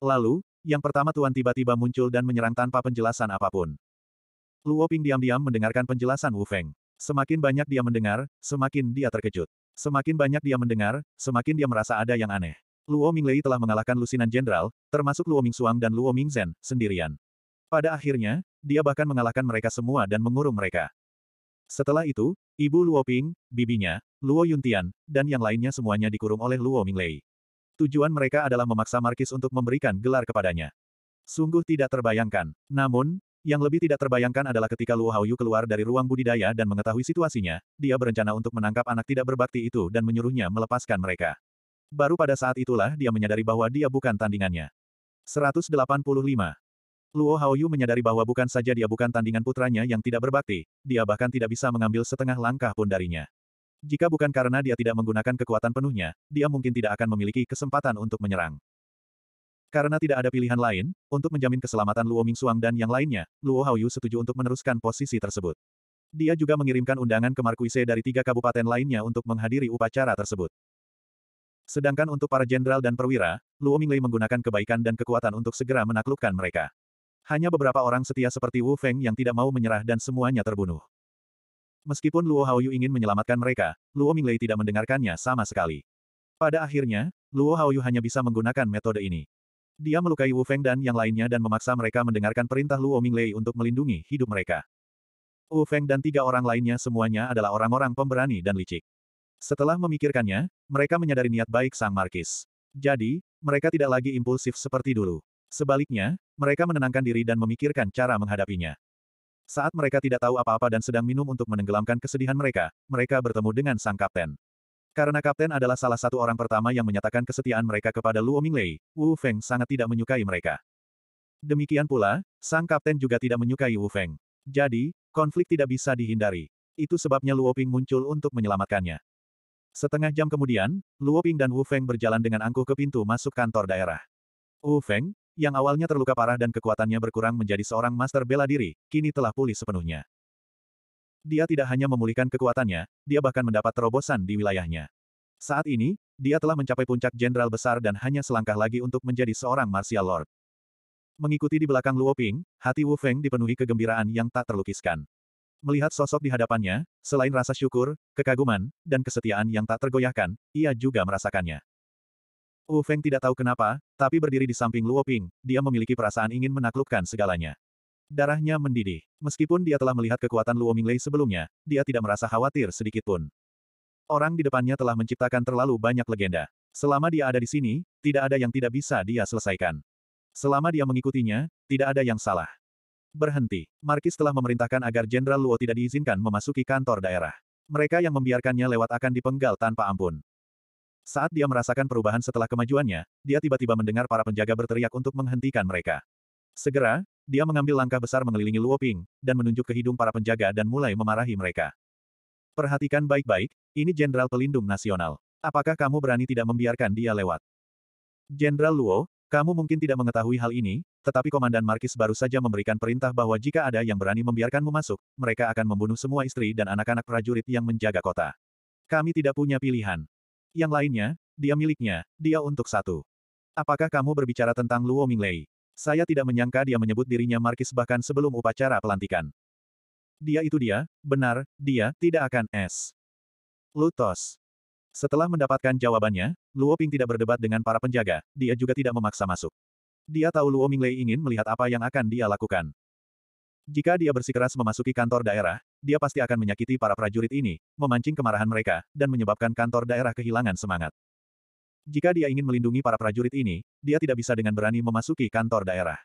Lalu, yang pertama Tuan tiba-tiba muncul dan menyerang tanpa penjelasan apapun. Luo Ping diam-diam mendengarkan penjelasan Wu Feng. Semakin banyak dia mendengar, semakin dia terkejut. Semakin banyak dia mendengar, semakin dia merasa ada yang aneh. Luo Minglei telah mengalahkan lusinan jenderal, termasuk Luo Ming Suang dan Luo Ming Zhen, sendirian. Pada akhirnya, dia bahkan mengalahkan mereka semua dan mengurung mereka. Setelah itu, ibu Luo Ping, bibinya, Luo Yuntian, dan yang lainnya semuanya dikurung oleh Luo Minglei. Tujuan mereka adalah memaksa Markis untuk memberikan gelar kepadanya. Sungguh tidak terbayangkan. Namun, yang lebih tidak terbayangkan adalah ketika Luo Haoyu keluar dari ruang budidaya dan mengetahui situasinya, dia berencana untuk menangkap anak tidak berbakti itu dan menyuruhnya melepaskan mereka. Baru pada saat itulah dia menyadari bahwa dia bukan tandingannya. 185. Luo Haoyu menyadari bahwa bukan saja dia bukan tandingan putranya yang tidak berbakti, dia bahkan tidak bisa mengambil setengah langkah pun darinya. Jika bukan karena dia tidak menggunakan kekuatan penuhnya, dia mungkin tidak akan memiliki kesempatan untuk menyerang. Karena tidak ada pilihan lain, untuk menjamin keselamatan Luo Suang dan yang lainnya, Luo Haoyu setuju untuk meneruskan posisi tersebut. Dia juga mengirimkan undangan ke Markuise dari tiga kabupaten lainnya untuk menghadiri upacara tersebut. Sedangkan untuk para jenderal dan perwira, Luo Minglei menggunakan kebaikan dan kekuatan untuk segera menaklukkan mereka. Hanya beberapa orang setia seperti Wu Feng yang tidak mau menyerah dan semuanya terbunuh. Meskipun Luo Haoyu ingin menyelamatkan mereka, Luo Minglei tidak mendengarkannya sama sekali. Pada akhirnya, Luo Haoyu hanya bisa menggunakan metode ini. Dia melukai Wu Feng dan yang lainnya dan memaksa mereka mendengarkan perintah Luo Minglei untuk melindungi hidup mereka. Wu Feng dan tiga orang lainnya semuanya adalah orang-orang pemberani dan licik. Setelah memikirkannya, mereka menyadari niat baik Sang Markis. Jadi, mereka tidak lagi impulsif seperti dulu. Sebaliknya, mereka menenangkan diri dan memikirkan cara menghadapinya. Saat mereka tidak tahu apa-apa dan sedang minum untuk menenggelamkan kesedihan mereka, mereka bertemu dengan sang kapten. Karena kapten adalah salah satu orang pertama yang menyatakan kesetiaan mereka kepada Luo Minglei, Wu Feng sangat tidak menyukai mereka. Demikian pula, sang kapten juga tidak menyukai Wu Feng. Jadi, konflik tidak bisa dihindari. Itu sebabnya Luo Ping muncul untuk menyelamatkannya. Setengah jam kemudian, Luo Ping dan Wu Feng berjalan dengan angkuh ke pintu masuk kantor daerah. Wu Feng, yang awalnya terluka parah dan kekuatannya berkurang menjadi seorang master bela diri, kini telah pulih sepenuhnya. Dia tidak hanya memulihkan kekuatannya, dia bahkan mendapat terobosan di wilayahnya. Saat ini, dia telah mencapai puncak jenderal besar dan hanya selangkah lagi untuk menjadi seorang martial lord. Mengikuti di belakang Luo Ping, hati Wu Feng dipenuhi kegembiraan yang tak terlukiskan. Melihat sosok di hadapannya, selain rasa syukur, kekaguman, dan kesetiaan yang tak tergoyahkan, ia juga merasakannya. Wu Feng tidak tahu kenapa, tapi berdiri di samping Luo Ping, dia memiliki perasaan ingin menaklukkan segalanya. Darahnya mendidih. Meskipun dia telah melihat kekuatan Luo Minglei sebelumnya, dia tidak merasa khawatir sedikitpun. Orang di depannya telah menciptakan terlalu banyak legenda. Selama dia ada di sini, tidak ada yang tidak bisa dia selesaikan. Selama dia mengikutinya, tidak ada yang salah. Berhenti. Markis telah memerintahkan agar Jenderal Luo tidak diizinkan memasuki kantor daerah. Mereka yang membiarkannya lewat akan dipenggal tanpa ampun. Saat dia merasakan perubahan setelah kemajuannya, dia tiba-tiba mendengar para penjaga berteriak untuk menghentikan mereka. Segera, dia mengambil langkah besar mengelilingi Luoping dan menunjuk ke hidung para penjaga dan mulai memarahi mereka. Perhatikan baik-baik, ini Jenderal Pelindung Nasional. Apakah kamu berani tidak membiarkan dia lewat? Jenderal Luo, kamu mungkin tidak mengetahui hal ini, tetapi Komandan Markis baru saja memberikan perintah bahwa jika ada yang berani membiarkanmu masuk, mereka akan membunuh semua istri dan anak-anak prajurit yang menjaga kota. Kami tidak punya pilihan. Yang lainnya, dia miliknya, dia untuk satu. Apakah kamu berbicara tentang Luo Minglei? Saya tidak menyangka dia menyebut dirinya Markis bahkan sebelum upacara pelantikan. Dia itu dia, benar, dia, tidak akan es. Lutos. Setelah mendapatkan jawabannya, Luo Ping tidak berdebat dengan para penjaga, dia juga tidak memaksa masuk. Dia tahu Luo Minglei ingin melihat apa yang akan dia lakukan. Jika dia bersikeras memasuki kantor daerah, dia pasti akan menyakiti para prajurit ini, memancing kemarahan mereka, dan menyebabkan kantor daerah kehilangan semangat. Jika dia ingin melindungi para prajurit ini, dia tidak bisa dengan berani memasuki kantor daerah.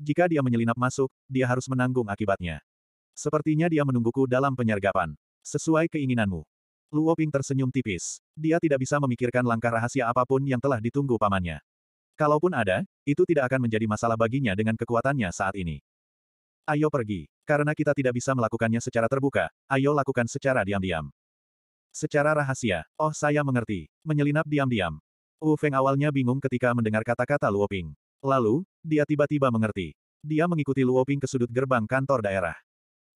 Jika dia menyelinap masuk, dia harus menanggung akibatnya. Sepertinya dia menungguku dalam penyergapan. Sesuai keinginanmu. Luo Ping tersenyum tipis. Dia tidak bisa memikirkan langkah rahasia apapun yang telah ditunggu pamannya. Kalaupun ada, itu tidak akan menjadi masalah baginya dengan kekuatannya saat ini. Ayo pergi. Karena kita tidak bisa melakukannya secara terbuka, ayo lakukan secara diam-diam. Secara rahasia, oh saya mengerti. Menyelinap diam-diam. Wu Feng awalnya bingung ketika mendengar kata-kata Luoping. Lalu, dia tiba-tiba mengerti. Dia mengikuti Luoping ke sudut gerbang kantor daerah.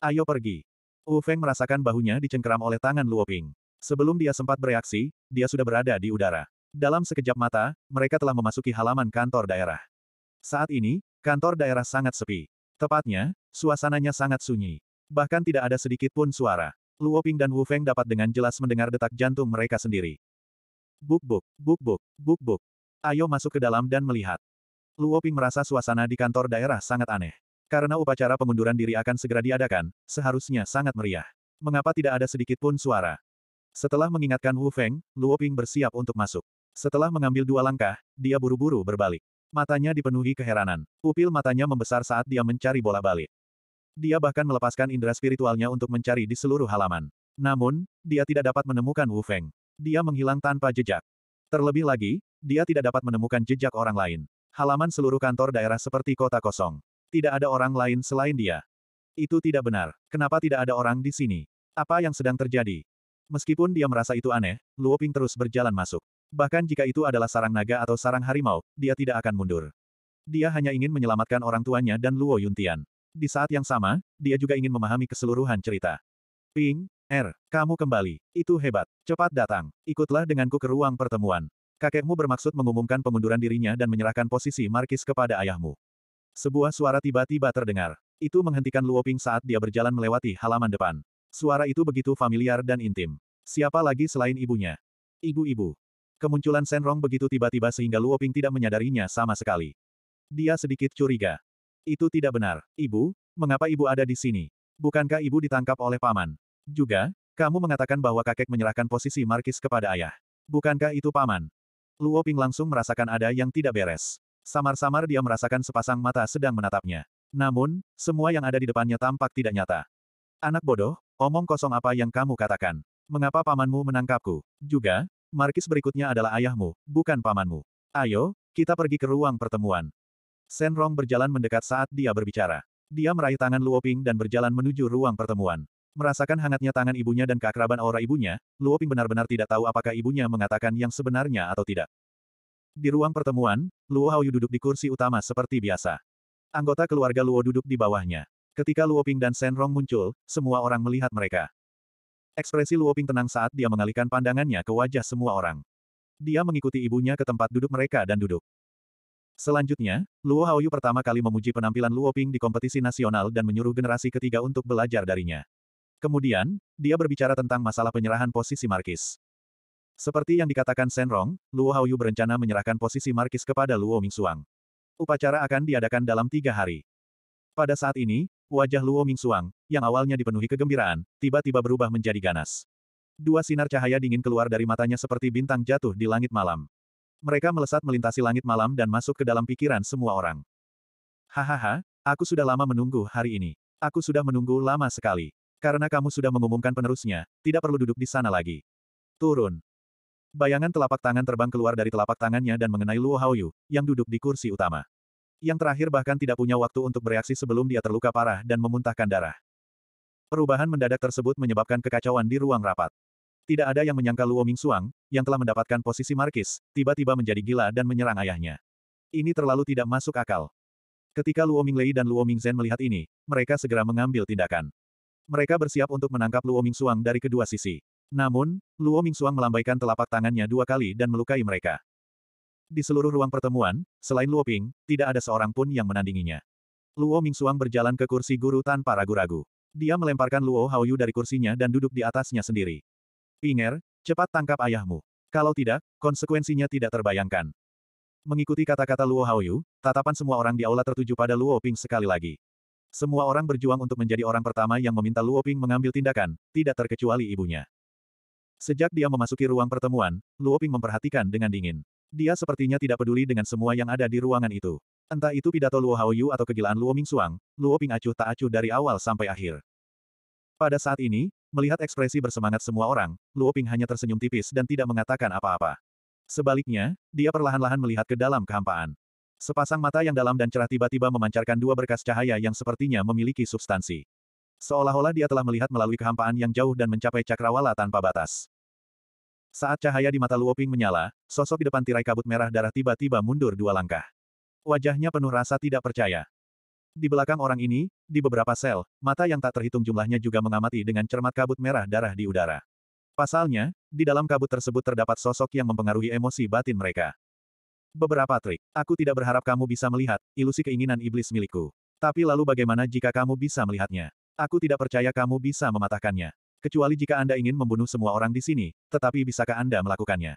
Ayo pergi. Wu Feng merasakan bahunya dicengkeram oleh tangan Luoping. Sebelum dia sempat bereaksi, dia sudah berada di udara. Dalam sekejap mata, mereka telah memasuki halaman kantor daerah. Saat ini, kantor daerah sangat sepi. Tepatnya, suasananya sangat sunyi. Bahkan tidak ada sedikit pun suara. Luo Ping dan Wu Feng dapat dengan jelas mendengar detak jantung mereka sendiri. Buk-buk, buk-buk, buk-buk. Ayo masuk ke dalam dan melihat. Luo Ping merasa suasana di kantor daerah sangat aneh. Karena upacara pengunduran diri akan segera diadakan, seharusnya sangat meriah. Mengapa tidak ada sedikit pun suara? Setelah mengingatkan Wu Feng, Luo Ping bersiap untuk masuk. Setelah mengambil dua langkah, dia buru-buru berbalik. Matanya dipenuhi keheranan. Pupil matanya membesar saat dia mencari bola balik. Dia bahkan melepaskan indera spiritualnya untuk mencari di seluruh halaman. Namun, dia tidak dapat menemukan Wu Feng. Dia menghilang tanpa jejak. Terlebih lagi, dia tidak dapat menemukan jejak orang lain. Halaman seluruh kantor daerah seperti kota kosong. Tidak ada orang lain selain dia. Itu tidak benar. Kenapa tidak ada orang di sini? Apa yang sedang terjadi? Meskipun dia merasa itu aneh, Luoping terus berjalan masuk. Bahkan jika itu adalah sarang naga atau sarang harimau, dia tidak akan mundur. Dia hanya ingin menyelamatkan orang tuanya dan Luo Yuntian. Di saat yang sama, dia juga ingin memahami keseluruhan cerita. Ping, Er, kamu kembali. Itu hebat. Cepat datang. Ikutlah denganku ke ruang pertemuan. Kakekmu bermaksud mengumumkan pengunduran dirinya dan menyerahkan posisi Markis kepada ayahmu. Sebuah suara tiba-tiba terdengar. Itu menghentikan Luo Ping saat dia berjalan melewati halaman depan. Suara itu begitu familiar dan intim. Siapa lagi selain ibunya? Ibu-ibu. Kemunculan Senrong begitu tiba-tiba sehingga Luoping tidak menyadarinya sama sekali. Dia sedikit curiga. Itu tidak benar. Ibu, mengapa ibu ada di sini? Bukankah ibu ditangkap oleh paman? Juga, kamu mengatakan bahwa kakek menyerahkan posisi Markis kepada ayah. Bukankah itu paman? Luoping langsung merasakan ada yang tidak beres. Samar-samar dia merasakan sepasang mata sedang menatapnya. Namun, semua yang ada di depannya tampak tidak nyata. Anak bodoh, omong kosong apa yang kamu katakan? Mengapa pamanmu menangkapku? Juga, markis berikutnya adalah ayahmu, bukan pamanmu. Ayo, kita pergi ke ruang pertemuan. Senrong berjalan mendekat saat dia berbicara. Dia meraih tangan Luoping dan berjalan menuju ruang pertemuan. Merasakan hangatnya tangan ibunya dan keakraban aura ibunya, Luoping benar-benar tidak tahu apakah ibunya mengatakan yang sebenarnya atau tidak. Di ruang pertemuan, Luo Haoyu duduk di kursi utama seperti biasa. Anggota keluarga Luo duduk di bawahnya. Ketika Luoping dan Senrong muncul, semua orang melihat mereka. Ekspresi Luoping tenang saat dia mengalihkan pandangannya ke wajah semua orang. Dia mengikuti ibunya ke tempat duduk mereka dan duduk. Selanjutnya, Luo Haoyu pertama kali memuji penampilan Luoping di kompetisi nasional dan menyuruh generasi ketiga untuk belajar darinya. Kemudian, dia berbicara tentang masalah penyerahan posisi Markis. Seperti yang dikatakan Senrong, Luo Haoyu berencana menyerahkan posisi Markis kepada Luo Mingsuang. Upacara akan diadakan dalam tiga hari. Pada saat ini, Wajah Luo Suang, yang awalnya dipenuhi kegembiraan, tiba-tiba berubah menjadi ganas. Dua sinar cahaya dingin keluar dari matanya seperti bintang jatuh di langit malam. Mereka melesat melintasi langit malam dan masuk ke dalam pikiran semua orang. Hahaha, aku sudah lama menunggu hari ini. Aku sudah menunggu lama sekali. Karena kamu sudah mengumumkan penerusnya, tidak perlu duduk di sana lagi. Turun. Bayangan telapak tangan terbang keluar dari telapak tangannya dan mengenai Luo Haoyu, yang duduk di kursi utama. Yang terakhir bahkan tidak punya waktu untuk bereaksi sebelum dia terluka parah dan memuntahkan darah. Perubahan mendadak tersebut menyebabkan kekacauan di ruang rapat. Tidak ada yang menyangka Luo Suang, yang telah mendapatkan posisi markis, tiba-tiba menjadi gila dan menyerang ayahnya. Ini terlalu tidak masuk akal. Ketika Luo Lei dan Luo Zhen melihat ini, mereka segera mengambil tindakan. Mereka bersiap untuk menangkap Luo Suang dari kedua sisi. Namun, Luo Suang melambaikan telapak tangannya dua kali dan melukai mereka. Di seluruh ruang pertemuan, selain Luo Ping, tidak ada seorang pun yang menandinginya. Luo suang berjalan ke kursi guru tanpa ragu-ragu. Dia melemparkan Luo Haoyu dari kursinya dan duduk di atasnya sendiri. Pinger, cepat tangkap ayahmu. Kalau tidak, konsekuensinya tidak terbayangkan. Mengikuti kata-kata Luo Haoyu, tatapan semua orang di aula tertuju pada Luo Ping sekali lagi. Semua orang berjuang untuk menjadi orang pertama yang meminta Luo Ping mengambil tindakan, tidak terkecuali ibunya. Sejak dia memasuki ruang pertemuan, Luo Ping memperhatikan dengan dingin. Dia sepertinya tidak peduli dengan semua yang ada di ruangan itu. Entah itu pidato Luo Haoyu atau kegilaan Luo Suang, Luo Ping acuh tak acuh dari awal sampai akhir. Pada saat ini, melihat ekspresi bersemangat semua orang, Luo Ping hanya tersenyum tipis dan tidak mengatakan apa-apa. Sebaliknya, dia perlahan-lahan melihat ke dalam kehampaan. Sepasang mata yang dalam dan cerah tiba-tiba memancarkan dua berkas cahaya yang sepertinya memiliki substansi. Seolah-olah dia telah melihat melalui kehampaan yang jauh dan mencapai cakrawala tanpa batas. Saat cahaya di mata Luoping menyala, sosok di depan tirai kabut merah darah tiba-tiba mundur dua langkah. Wajahnya penuh rasa tidak percaya. Di belakang orang ini, di beberapa sel, mata yang tak terhitung jumlahnya juga mengamati dengan cermat kabut merah darah di udara. Pasalnya, di dalam kabut tersebut terdapat sosok yang mempengaruhi emosi batin mereka. Beberapa trik. Aku tidak berharap kamu bisa melihat ilusi keinginan iblis milikku. Tapi lalu bagaimana jika kamu bisa melihatnya? Aku tidak percaya kamu bisa mematahkannya kecuali jika Anda ingin membunuh semua orang di sini, tetapi bisakah Anda melakukannya?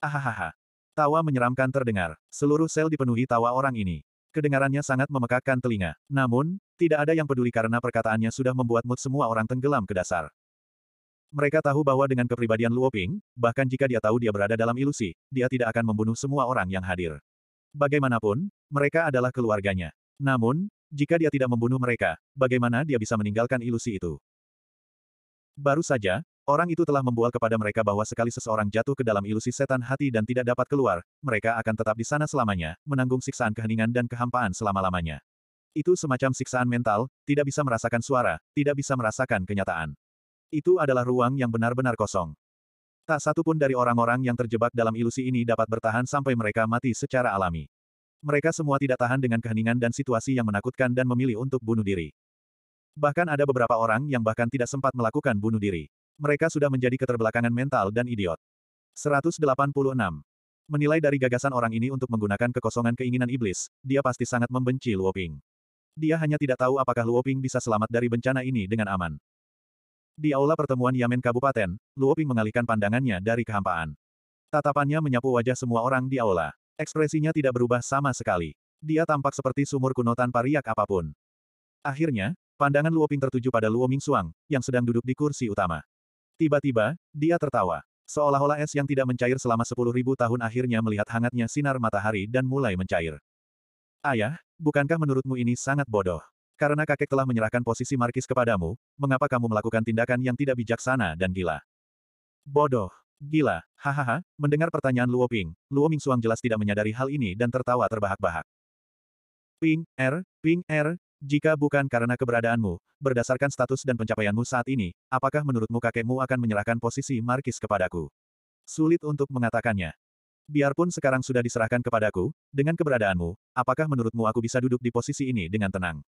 Ahahaha. Tawa menyeramkan terdengar. Seluruh sel dipenuhi tawa orang ini. Kedengarannya sangat memekakkan telinga. Namun, tidak ada yang peduli karena perkataannya sudah membuat mood semua orang tenggelam ke dasar. Mereka tahu bahwa dengan kepribadian Luoping, bahkan jika dia tahu dia berada dalam ilusi, dia tidak akan membunuh semua orang yang hadir. Bagaimanapun, mereka adalah keluarganya. Namun, jika dia tidak membunuh mereka, bagaimana dia bisa meninggalkan ilusi itu? Baru saja, orang itu telah membual kepada mereka bahwa sekali seseorang jatuh ke dalam ilusi setan hati dan tidak dapat keluar, mereka akan tetap di sana selamanya, menanggung siksaan keheningan dan kehampaan selama-lamanya. Itu semacam siksaan mental, tidak bisa merasakan suara, tidak bisa merasakan kenyataan. Itu adalah ruang yang benar-benar kosong. Tak satu pun dari orang-orang yang terjebak dalam ilusi ini dapat bertahan sampai mereka mati secara alami. Mereka semua tidak tahan dengan keheningan dan situasi yang menakutkan dan memilih untuk bunuh diri. Bahkan ada beberapa orang yang bahkan tidak sempat melakukan bunuh diri. Mereka sudah menjadi keterbelakangan mental dan idiot. 186. Menilai dari gagasan orang ini untuk menggunakan kekosongan keinginan iblis, dia pasti sangat membenci Luoping. Dia hanya tidak tahu apakah Luoping bisa selamat dari bencana ini dengan aman. Di aula pertemuan Yamen Kabupaten, Luoping mengalihkan pandangannya dari kehampaan. Tatapannya menyapu wajah semua orang di aula. Ekspresinya tidak berubah sama sekali. Dia tampak seperti sumur kuno tanpa riak apapun. Akhirnya, Pandangan Luoping tertuju pada Luo Mingxuang, yang sedang duduk di kursi utama. Tiba-tiba, dia tertawa. Seolah-olah es yang tidak mencair selama sepuluh ribu tahun akhirnya melihat hangatnya sinar matahari dan mulai mencair. Ayah, bukankah menurutmu ini sangat bodoh? Karena kakek telah menyerahkan posisi Markis kepadamu, mengapa kamu melakukan tindakan yang tidak bijaksana dan gila? Bodoh. Gila, hahaha, mendengar pertanyaan Luo Ping, Luo Mingxuang jelas tidak menyadari hal ini dan tertawa terbahak-bahak. Ping, er, Ping, er, jika bukan karena keberadaanmu, berdasarkan status dan pencapaianmu saat ini, apakah menurutmu kakekmu akan menyerahkan posisi Markis kepadaku? Sulit untuk mengatakannya. Biarpun sekarang sudah diserahkan kepadaku, dengan keberadaanmu, apakah menurutmu aku bisa duduk di posisi ini dengan tenang?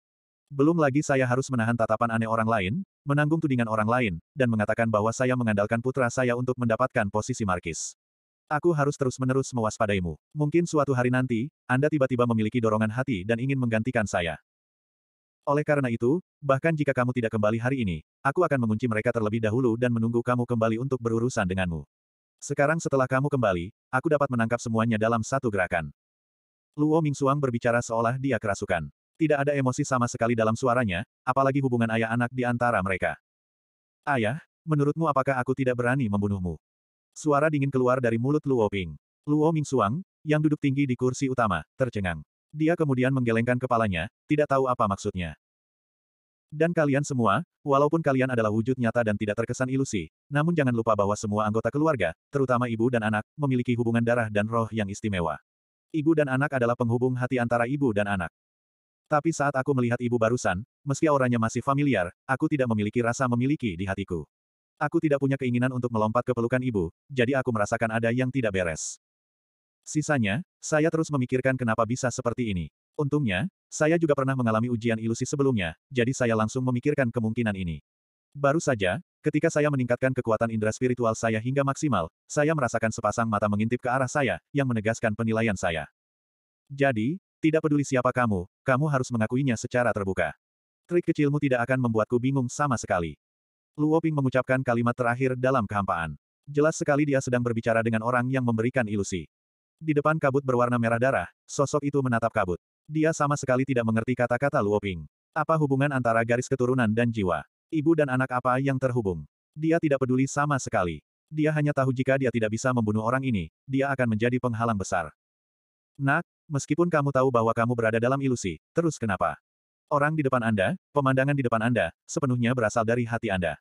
Belum lagi saya harus menahan tatapan aneh orang lain, menanggung tudingan orang lain, dan mengatakan bahwa saya mengandalkan putra saya untuk mendapatkan posisi Markis. Aku harus terus-menerus mewaspadaimu. Mungkin suatu hari nanti, Anda tiba-tiba memiliki dorongan hati dan ingin menggantikan saya. Oleh karena itu, bahkan jika kamu tidak kembali hari ini, aku akan mengunci mereka terlebih dahulu dan menunggu kamu kembali untuk berurusan denganmu. Sekarang setelah kamu kembali, aku dapat menangkap semuanya dalam satu gerakan. Luo Ming Suang berbicara seolah dia kerasukan. Tidak ada emosi sama sekali dalam suaranya, apalagi hubungan ayah anak di antara mereka. Ayah, menurutmu apakah aku tidak berani membunuhmu? Suara dingin keluar dari mulut Luo Ping. Luo Ming Suang, yang duduk tinggi di kursi utama, tercengang. Dia kemudian menggelengkan kepalanya, tidak tahu apa maksudnya. Dan kalian semua, walaupun kalian adalah wujud nyata dan tidak terkesan ilusi, namun jangan lupa bahwa semua anggota keluarga, terutama ibu dan anak, memiliki hubungan darah dan roh yang istimewa. Ibu dan anak adalah penghubung hati antara ibu dan anak. Tapi saat aku melihat ibu barusan, meski auranya masih familiar, aku tidak memiliki rasa memiliki di hatiku. Aku tidak punya keinginan untuk melompat ke pelukan ibu, jadi aku merasakan ada yang tidak beres. Sisanya, saya terus memikirkan kenapa bisa seperti ini. Untungnya, saya juga pernah mengalami ujian ilusi sebelumnya, jadi saya langsung memikirkan kemungkinan ini. Baru saja, ketika saya meningkatkan kekuatan indera spiritual saya hingga maksimal, saya merasakan sepasang mata mengintip ke arah saya, yang menegaskan penilaian saya. Jadi, tidak peduli siapa kamu, kamu harus mengakuinya secara terbuka. Trik kecilmu tidak akan membuatku bingung sama sekali. Luoping mengucapkan kalimat terakhir dalam kehampaan. Jelas sekali dia sedang berbicara dengan orang yang memberikan ilusi. Di depan kabut berwarna merah darah, sosok itu menatap kabut. Dia sama sekali tidak mengerti kata-kata Luoping. Apa hubungan antara garis keturunan dan jiwa? Ibu dan anak apa yang terhubung? Dia tidak peduli sama sekali. Dia hanya tahu jika dia tidak bisa membunuh orang ini, dia akan menjadi penghalang besar. Nak, meskipun kamu tahu bahwa kamu berada dalam ilusi, terus kenapa? Orang di depan Anda, pemandangan di depan Anda, sepenuhnya berasal dari hati Anda.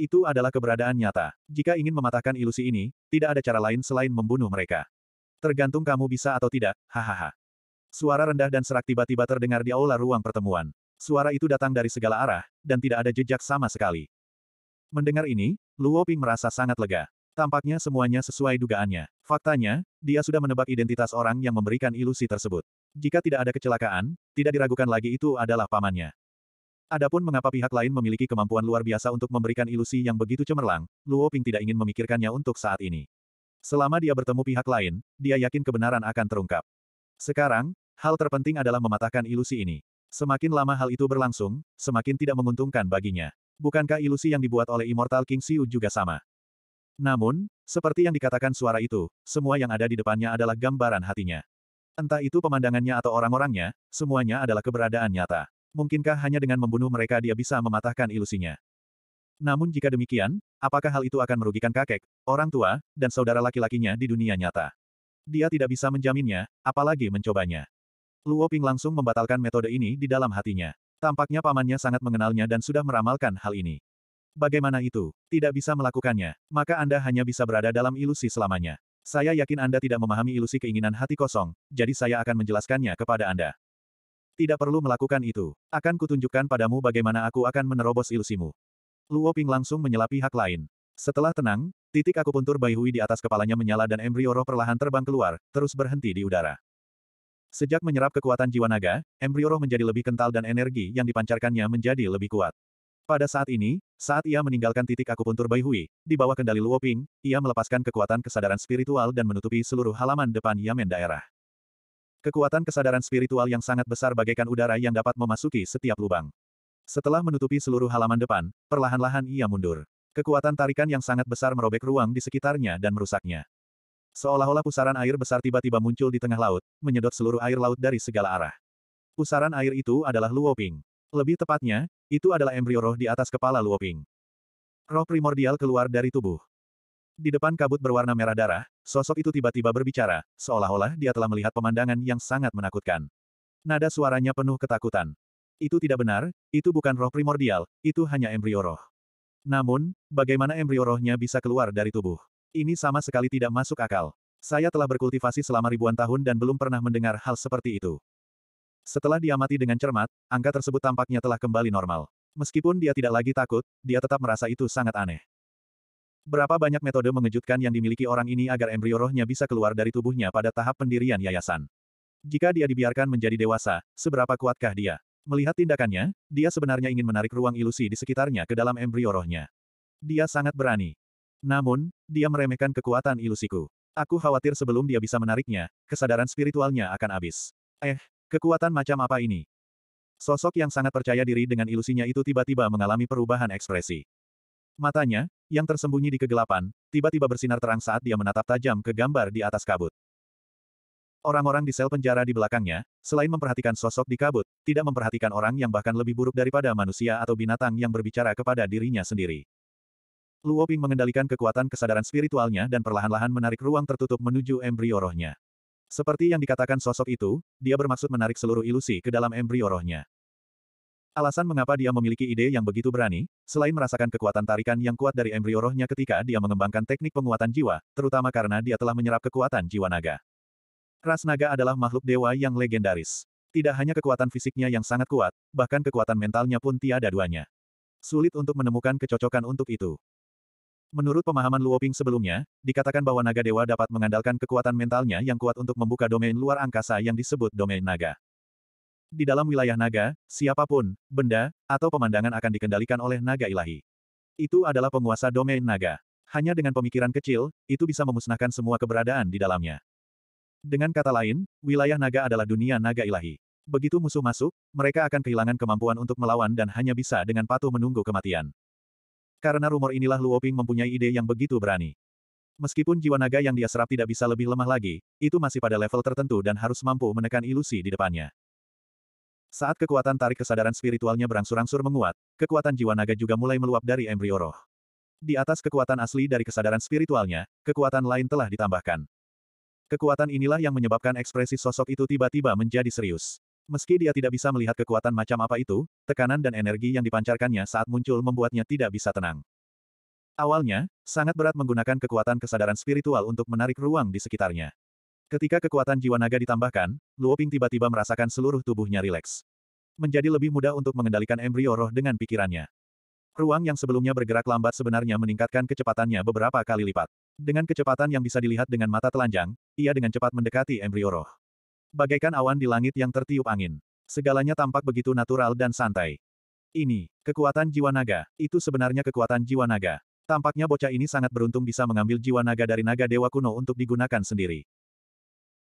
Itu adalah keberadaan nyata. Jika ingin mematahkan ilusi ini, tidak ada cara lain selain membunuh mereka. Tergantung kamu bisa atau tidak, hahaha. Suara rendah dan serak tiba-tiba terdengar di aula ruang pertemuan. Suara itu datang dari segala arah, dan tidak ada jejak sama sekali. Mendengar ini, Luo Ping merasa sangat lega. Tampaknya semuanya sesuai dugaannya. Faktanya, dia sudah menebak identitas orang yang memberikan ilusi tersebut. Jika tidak ada kecelakaan, tidak diragukan lagi itu adalah pamannya. Adapun mengapa pihak lain memiliki kemampuan luar biasa untuk memberikan ilusi yang begitu cemerlang, Luo Ping tidak ingin memikirkannya untuk saat ini. Selama dia bertemu pihak lain, dia yakin kebenaran akan terungkap. Sekarang, hal terpenting adalah mematahkan ilusi ini. Semakin lama hal itu berlangsung, semakin tidak menguntungkan baginya. Bukankah ilusi yang dibuat oleh Immortal King Siu juga sama? Namun, seperti yang dikatakan suara itu, semua yang ada di depannya adalah gambaran hatinya. Entah itu pemandangannya atau orang-orangnya, semuanya adalah keberadaan nyata. Mungkinkah hanya dengan membunuh mereka dia bisa mematahkan ilusinya? Namun jika demikian, apakah hal itu akan merugikan kakek, orang tua, dan saudara laki-lakinya di dunia nyata? Dia tidak bisa menjaminnya, apalagi mencobanya. Luo Ping langsung membatalkan metode ini di dalam hatinya. Tampaknya pamannya sangat mengenalnya dan sudah meramalkan hal ini. Bagaimana itu? Tidak bisa melakukannya, maka Anda hanya bisa berada dalam ilusi selamanya. Saya yakin Anda tidak memahami ilusi keinginan hati kosong, jadi saya akan menjelaskannya kepada Anda. Tidak perlu melakukan itu. Akan kutunjukkan padamu bagaimana aku akan menerobos ilusimu. Luo Ping langsung menyela pihak lain. Setelah tenang, titik akupuntur Bai Hui di atas kepalanya menyala dan embrio roh perlahan terbang keluar, terus berhenti di udara. Sejak menyerap kekuatan jiwa naga, embrio roh menjadi lebih kental dan energi yang dipancarkannya menjadi lebih kuat. Pada saat ini, saat ia meninggalkan titik akupuntur Bai Hui, di bawah kendali Luo Ping, ia melepaskan kekuatan kesadaran spiritual dan menutupi seluruh halaman depan Yamen daerah. Kekuatan kesadaran spiritual yang sangat besar bagaikan udara yang dapat memasuki setiap lubang. Setelah menutupi seluruh halaman depan, perlahan-lahan ia mundur. Kekuatan tarikan yang sangat besar merobek ruang di sekitarnya dan merusaknya. Seolah-olah pusaran air besar tiba-tiba muncul di tengah laut, menyedot seluruh air laut dari segala arah. Pusaran air itu adalah Luoping. Lebih tepatnya, itu adalah embrio roh di atas kepala Luoping. Roh primordial keluar dari tubuh. Di depan kabut berwarna merah darah, sosok itu tiba-tiba berbicara, seolah-olah dia telah melihat pemandangan yang sangat menakutkan. Nada suaranya penuh ketakutan. Itu tidak benar, itu bukan roh primordial, itu hanya embrio roh. Namun, bagaimana embrio rohnya bisa keluar dari tubuh? Ini sama sekali tidak masuk akal. Saya telah berkultivasi selama ribuan tahun dan belum pernah mendengar hal seperti itu. Setelah diamati dengan cermat, angka tersebut tampaknya telah kembali normal. Meskipun dia tidak lagi takut, dia tetap merasa itu sangat aneh. Berapa banyak metode mengejutkan yang dimiliki orang ini agar embrio rohnya bisa keluar dari tubuhnya pada tahap pendirian yayasan. Jika dia dibiarkan menjadi dewasa, seberapa kuatkah dia? Melihat tindakannya, dia sebenarnya ingin menarik ruang ilusi di sekitarnya ke dalam embrio rohnya. Dia sangat berani. Namun, dia meremehkan kekuatan ilusiku. Aku khawatir sebelum dia bisa menariknya, kesadaran spiritualnya akan habis. Eh, kekuatan macam apa ini? Sosok yang sangat percaya diri dengan ilusinya itu tiba-tiba mengalami perubahan ekspresi. Matanya, yang tersembunyi di kegelapan, tiba-tiba bersinar terang saat dia menatap tajam ke gambar di atas kabut. Orang-orang di sel penjara di belakangnya, selain memperhatikan sosok di kabut, tidak memperhatikan orang yang bahkan lebih buruk daripada manusia atau binatang yang berbicara kepada dirinya sendiri. Luo Ping mengendalikan kekuatan kesadaran spiritualnya dan perlahan-lahan menarik ruang tertutup menuju embrio rohnya. Seperti yang dikatakan sosok itu, dia bermaksud menarik seluruh ilusi ke dalam embrio rohnya. Alasan mengapa dia memiliki ide yang begitu berani, selain merasakan kekuatan tarikan yang kuat dari embrio rohnya ketika dia mengembangkan teknik penguatan jiwa, terutama karena dia telah menyerap kekuatan jiwa naga. Ras naga adalah makhluk dewa yang legendaris. Tidak hanya kekuatan fisiknya yang sangat kuat, bahkan kekuatan mentalnya pun tiada duanya. Sulit untuk menemukan kecocokan untuk itu. Menurut pemahaman Luoping sebelumnya, dikatakan bahwa naga dewa dapat mengandalkan kekuatan mentalnya yang kuat untuk membuka domain luar angkasa yang disebut domain naga. Di dalam wilayah naga, siapapun, benda, atau pemandangan akan dikendalikan oleh naga ilahi. Itu adalah penguasa domain naga. Hanya dengan pemikiran kecil, itu bisa memusnahkan semua keberadaan di dalamnya. Dengan kata lain, wilayah naga adalah dunia naga ilahi. Begitu musuh masuk, mereka akan kehilangan kemampuan untuk melawan dan hanya bisa dengan patuh menunggu kematian. Karena rumor inilah Luoping mempunyai ide yang begitu berani. Meskipun jiwa naga yang dia serap tidak bisa lebih lemah lagi, itu masih pada level tertentu dan harus mampu menekan ilusi di depannya. Saat kekuatan tarik kesadaran spiritualnya berangsur-angsur menguat, kekuatan jiwa naga juga mulai meluap dari embrio roh. Di atas kekuatan asli dari kesadaran spiritualnya, kekuatan lain telah ditambahkan. Kekuatan inilah yang menyebabkan ekspresi sosok itu tiba-tiba menjadi serius. Meski dia tidak bisa melihat kekuatan macam apa itu, tekanan dan energi yang dipancarkannya saat muncul membuatnya tidak bisa tenang. Awalnya, sangat berat menggunakan kekuatan kesadaran spiritual untuk menarik ruang di sekitarnya. Ketika kekuatan jiwa naga ditambahkan, Luoping tiba-tiba merasakan seluruh tubuhnya rileks. Menjadi lebih mudah untuk mengendalikan embrio roh dengan pikirannya. Ruang yang sebelumnya bergerak lambat sebenarnya meningkatkan kecepatannya beberapa kali lipat. Dengan kecepatan yang bisa dilihat dengan mata telanjang, ia dengan cepat mendekati embrio roh. Bagaikan awan di langit yang tertiup angin. Segalanya tampak begitu natural dan santai. Ini, kekuatan jiwa naga. Itu sebenarnya kekuatan jiwa naga. Tampaknya bocah ini sangat beruntung bisa mengambil jiwa naga dari naga dewa kuno untuk digunakan sendiri.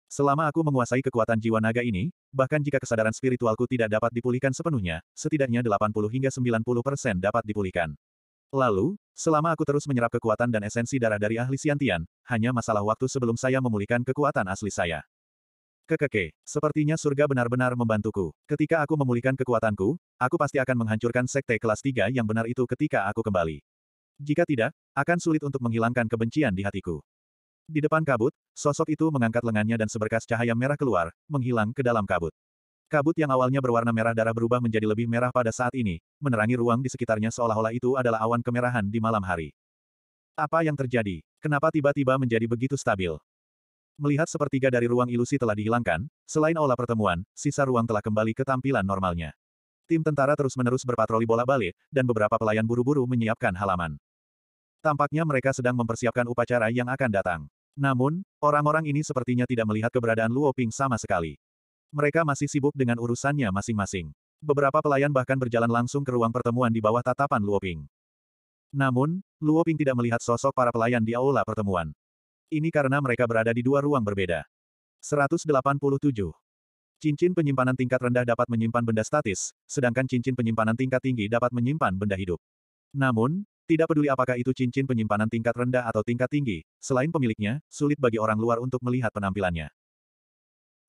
Selama aku menguasai kekuatan jiwa naga ini, bahkan jika kesadaran spiritualku tidak dapat dipulihkan sepenuhnya, setidaknya 80 hingga 90 persen dapat dipulihkan. Lalu, selama aku terus menyerap kekuatan dan esensi darah dari ahli Siantian, hanya masalah waktu sebelum saya memulihkan kekuatan asli saya. Kekeke, sepertinya surga benar-benar membantuku. Ketika aku memulihkan kekuatanku, aku pasti akan menghancurkan sekte kelas 3 yang benar itu ketika aku kembali. Jika tidak, akan sulit untuk menghilangkan kebencian di hatiku. Di depan kabut, sosok itu mengangkat lengannya dan seberkas cahaya merah keluar, menghilang ke dalam kabut. Kabut yang awalnya berwarna merah darah berubah menjadi lebih merah pada saat ini, menerangi ruang di sekitarnya seolah-olah itu adalah awan kemerahan di malam hari. Apa yang terjadi? Kenapa tiba-tiba menjadi begitu stabil? Melihat sepertiga dari ruang ilusi telah dihilangkan, selain olah pertemuan, sisa ruang telah kembali ke tampilan normalnya. Tim tentara terus-menerus berpatroli bola balik, dan beberapa pelayan buru-buru menyiapkan halaman. Tampaknya mereka sedang mempersiapkan upacara yang akan datang. Namun, orang-orang ini sepertinya tidak melihat keberadaan Luo Ping sama sekali. Mereka masih sibuk dengan urusannya masing-masing. Beberapa pelayan bahkan berjalan langsung ke ruang pertemuan di bawah tatapan Luoping. Namun, Luoping tidak melihat sosok para pelayan di aula pertemuan. Ini karena mereka berada di dua ruang berbeda. 187. Cincin penyimpanan tingkat rendah dapat menyimpan benda statis, sedangkan cincin penyimpanan tingkat tinggi dapat menyimpan benda hidup. Namun, tidak peduli apakah itu cincin penyimpanan tingkat rendah atau tingkat tinggi, selain pemiliknya, sulit bagi orang luar untuk melihat penampilannya.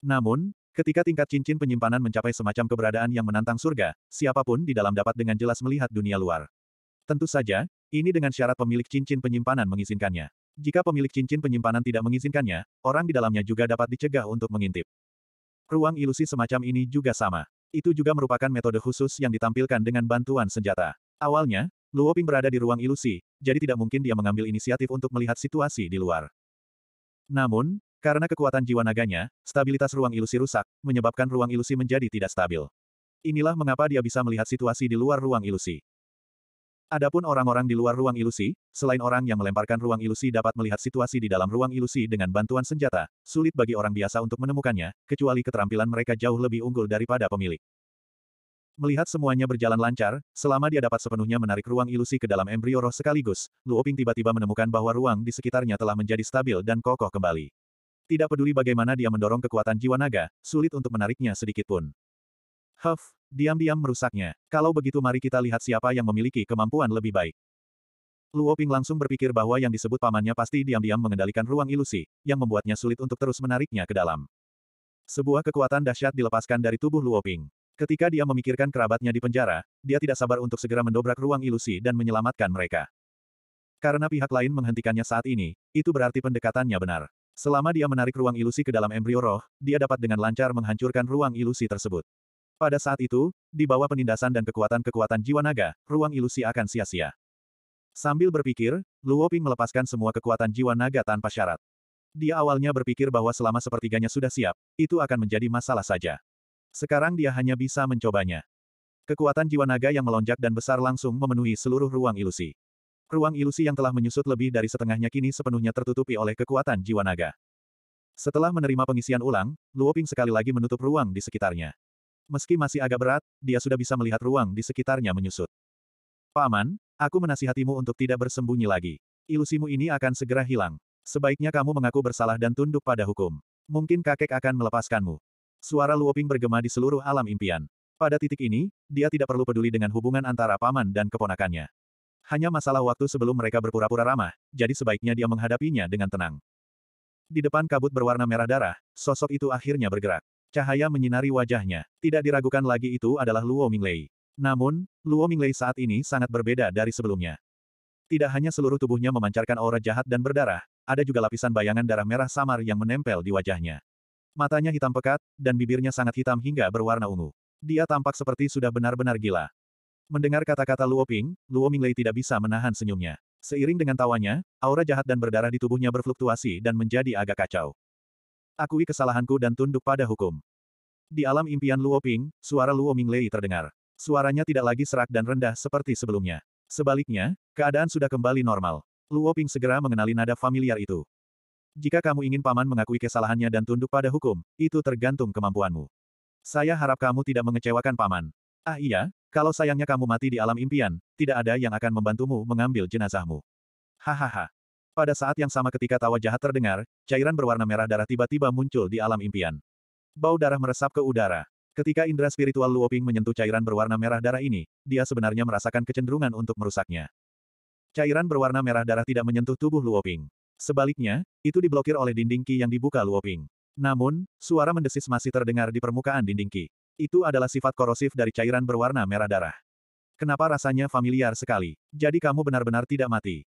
Namun, Ketika tingkat cincin penyimpanan mencapai semacam keberadaan yang menantang surga, siapapun di dalam dapat dengan jelas melihat dunia luar. Tentu saja, ini dengan syarat pemilik cincin penyimpanan mengizinkannya. Jika pemilik cincin penyimpanan tidak mengizinkannya, orang di dalamnya juga dapat dicegah untuk mengintip. Ruang ilusi semacam ini juga sama. Itu juga merupakan metode khusus yang ditampilkan dengan bantuan senjata. Awalnya, Luo Ping berada di ruang ilusi, jadi tidak mungkin dia mengambil inisiatif untuk melihat situasi di luar. Namun, karena kekuatan jiwa naganya, stabilitas ruang ilusi rusak, menyebabkan ruang ilusi menjadi tidak stabil. Inilah mengapa dia bisa melihat situasi di luar ruang ilusi. Adapun orang-orang di luar ruang ilusi, selain orang yang melemparkan ruang ilusi dapat melihat situasi di dalam ruang ilusi dengan bantuan senjata, sulit bagi orang biasa untuk menemukannya, kecuali keterampilan mereka jauh lebih unggul daripada pemilik. Melihat semuanya berjalan lancar, selama dia dapat sepenuhnya menarik ruang ilusi ke dalam embrio roh sekaligus, Luoping tiba-tiba menemukan bahwa ruang di sekitarnya telah menjadi stabil dan kokoh kembali. Tidak peduli bagaimana dia mendorong kekuatan jiwa naga, sulit untuk menariknya sedikit pun. Huff, diam-diam merusaknya. Kalau begitu mari kita lihat siapa yang memiliki kemampuan lebih baik. Luo Ping langsung berpikir bahwa yang disebut pamannya pasti diam-diam mengendalikan ruang ilusi, yang membuatnya sulit untuk terus menariknya ke dalam. Sebuah kekuatan dahsyat dilepaskan dari tubuh Luo Ping. Ketika dia memikirkan kerabatnya di penjara, dia tidak sabar untuk segera mendobrak ruang ilusi dan menyelamatkan mereka. Karena pihak lain menghentikannya saat ini, itu berarti pendekatannya benar. Selama dia menarik ruang ilusi ke dalam embrio roh, dia dapat dengan lancar menghancurkan ruang ilusi tersebut. Pada saat itu, di bawah penindasan dan kekuatan-kekuatan jiwa naga, ruang ilusi akan sia-sia. Sambil berpikir, Luo Ping melepaskan semua kekuatan jiwa naga tanpa syarat. Dia awalnya berpikir bahwa selama sepertiganya sudah siap, itu akan menjadi masalah saja. Sekarang dia hanya bisa mencobanya. Kekuatan jiwa naga yang melonjak dan besar langsung memenuhi seluruh ruang ilusi. Ruang ilusi yang telah menyusut lebih dari setengahnya kini sepenuhnya tertutupi oleh kekuatan jiwa naga. Setelah menerima pengisian ulang, Luoping sekali lagi menutup ruang di sekitarnya. Meski masih agak berat, dia sudah bisa melihat ruang di sekitarnya menyusut. Paman, aku menasihatimu untuk tidak bersembunyi lagi. Ilusimu ini akan segera hilang. Sebaiknya kamu mengaku bersalah dan tunduk pada hukum. Mungkin kakek akan melepaskanmu. Suara Luoping bergema di seluruh alam impian. Pada titik ini, dia tidak perlu peduli dengan hubungan antara paman dan keponakannya. Hanya masalah waktu sebelum mereka berpura-pura ramah, jadi sebaiknya dia menghadapinya dengan tenang. Di depan kabut berwarna merah darah, sosok itu akhirnya bergerak. Cahaya menyinari wajahnya. Tidak diragukan lagi itu adalah Luo Minglei. Namun, Luo Minglei saat ini sangat berbeda dari sebelumnya. Tidak hanya seluruh tubuhnya memancarkan aura jahat dan berdarah, ada juga lapisan bayangan darah merah samar yang menempel di wajahnya. Matanya hitam pekat, dan bibirnya sangat hitam hingga berwarna ungu. Dia tampak seperti sudah benar-benar gila. Mendengar kata-kata Luo Ping, Luo Minglei tidak bisa menahan senyumnya. Seiring dengan tawanya, aura jahat dan berdarah di tubuhnya berfluktuasi dan menjadi agak kacau. Akui kesalahanku dan tunduk pada hukum. Di alam impian Luo Ping, suara Luo Minglei terdengar. Suaranya tidak lagi serak dan rendah seperti sebelumnya. Sebaliknya, keadaan sudah kembali normal. Luo Ping segera mengenali nada familiar itu. Jika kamu ingin paman mengakui kesalahannya dan tunduk pada hukum, itu tergantung kemampuanmu. Saya harap kamu tidak mengecewakan paman. Ah iya, kalau sayangnya kamu mati di alam impian, tidak ada yang akan membantumu mengambil jenazahmu. Hahaha. Pada saat yang sama ketika tawa jahat terdengar, cairan berwarna merah darah tiba-tiba muncul di alam impian. Bau darah meresap ke udara. Ketika indera spiritual Luoping menyentuh cairan berwarna merah darah ini, dia sebenarnya merasakan kecenderungan untuk merusaknya. Cairan berwarna merah darah tidak menyentuh tubuh Luoping. Sebaliknya, itu diblokir oleh dinding ki yang dibuka Luoping. Namun, suara mendesis masih terdengar di permukaan dinding ki. Itu adalah sifat korosif dari cairan berwarna merah darah. Kenapa rasanya familiar sekali? Jadi kamu benar-benar tidak mati.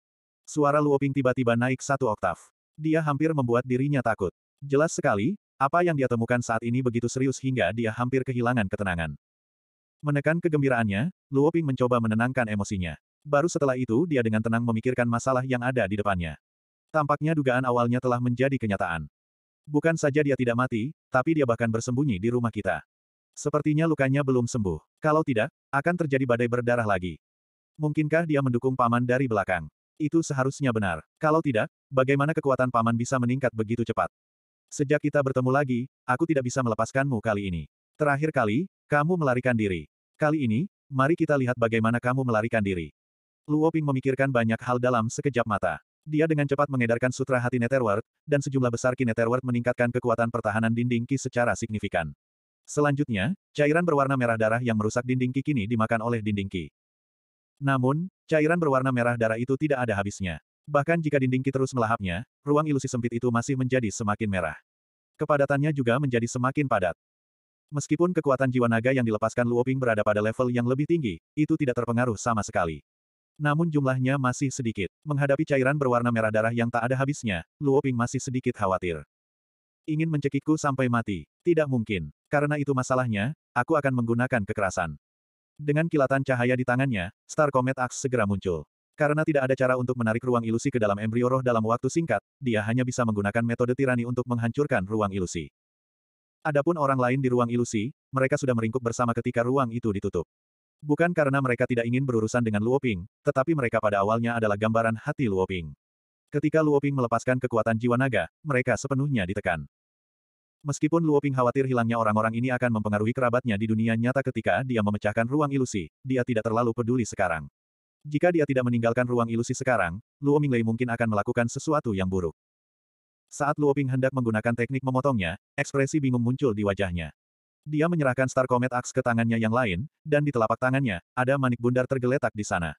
Suara Luoping tiba-tiba naik satu oktav. Dia hampir membuat dirinya takut. Jelas sekali, apa yang dia temukan saat ini begitu serius hingga dia hampir kehilangan ketenangan. Menekan kegembiraannya, Luoping mencoba menenangkan emosinya. Baru setelah itu dia dengan tenang memikirkan masalah yang ada di depannya. Tampaknya dugaan awalnya telah menjadi kenyataan. Bukan saja dia tidak mati, tapi dia bahkan bersembunyi di rumah kita. Sepertinya lukanya belum sembuh. Kalau tidak, akan terjadi badai berdarah lagi. Mungkinkah dia mendukung paman dari belakang? Itu seharusnya benar. Kalau tidak, bagaimana kekuatan paman bisa meningkat begitu cepat? Sejak kita bertemu lagi, aku tidak bisa melepaskanmu kali ini. Terakhir kali, kamu melarikan diri. Kali ini, mari kita lihat bagaimana kamu melarikan diri. Luo Ping memikirkan banyak hal dalam sekejap mata. Dia dengan cepat mengedarkan sutra hati Netherworld, dan sejumlah besar Ki Netherworld meningkatkan kekuatan pertahanan dinding Ki secara signifikan. Selanjutnya, cairan berwarna merah darah yang merusak dinding Ki kini dimakan oleh dinding Ki. Namun, cairan berwarna merah darah itu tidak ada habisnya. Bahkan jika dinding Ki terus melahapnya, ruang ilusi sempit itu masih menjadi semakin merah. Kepadatannya juga menjadi semakin padat. Meskipun kekuatan jiwa naga yang dilepaskan Luoping berada pada level yang lebih tinggi, itu tidak terpengaruh sama sekali. Namun jumlahnya masih sedikit. Menghadapi cairan berwarna merah darah yang tak ada habisnya, Luoping masih sedikit khawatir. Ingin mencekikku sampai mati. Tidak mungkin. Karena itu masalahnya, aku akan menggunakan kekerasan. Dengan kilatan cahaya di tangannya, Star Comet Axe segera muncul. Karena tidak ada cara untuk menarik ruang ilusi ke dalam embrio roh dalam waktu singkat, dia hanya bisa menggunakan metode tirani untuk menghancurkan ruang ilusi. Adapun orang lain di ruang ilusi, mereka sudah meringkuk bersama ketika ruang itu ditutup. Bukan karena mereka tidak ingin berurusan dengan Luoping, tetapi mereka pada awalnya adalah gambaran hati Luoping. Ketika Luoping melepaskan kekuatan jiwa naga, mereka sepenuhnya ditekan. Meskipun Luoping khawatir hilangnya orang-orang ini akan mempengaruhi kerabatnya di dunia nyata ketika dia memecahkan ruang ilusi, dia tidak terlalu peduli sekarang. Jika dia tidak meninggalkan ruang ilusi sekarang, Luo Minglei mungkin akan melakukan sesuatu yang buruk. Saat Luo Ping hendak menggunakan teknik memotongnya, ekspresi bingung muncul di wajahnya. Dia menyerahkan Star Comet Axe ke tangannya yang lain, dan di telapak tangannya, ada manik bundar tergeletak di sana.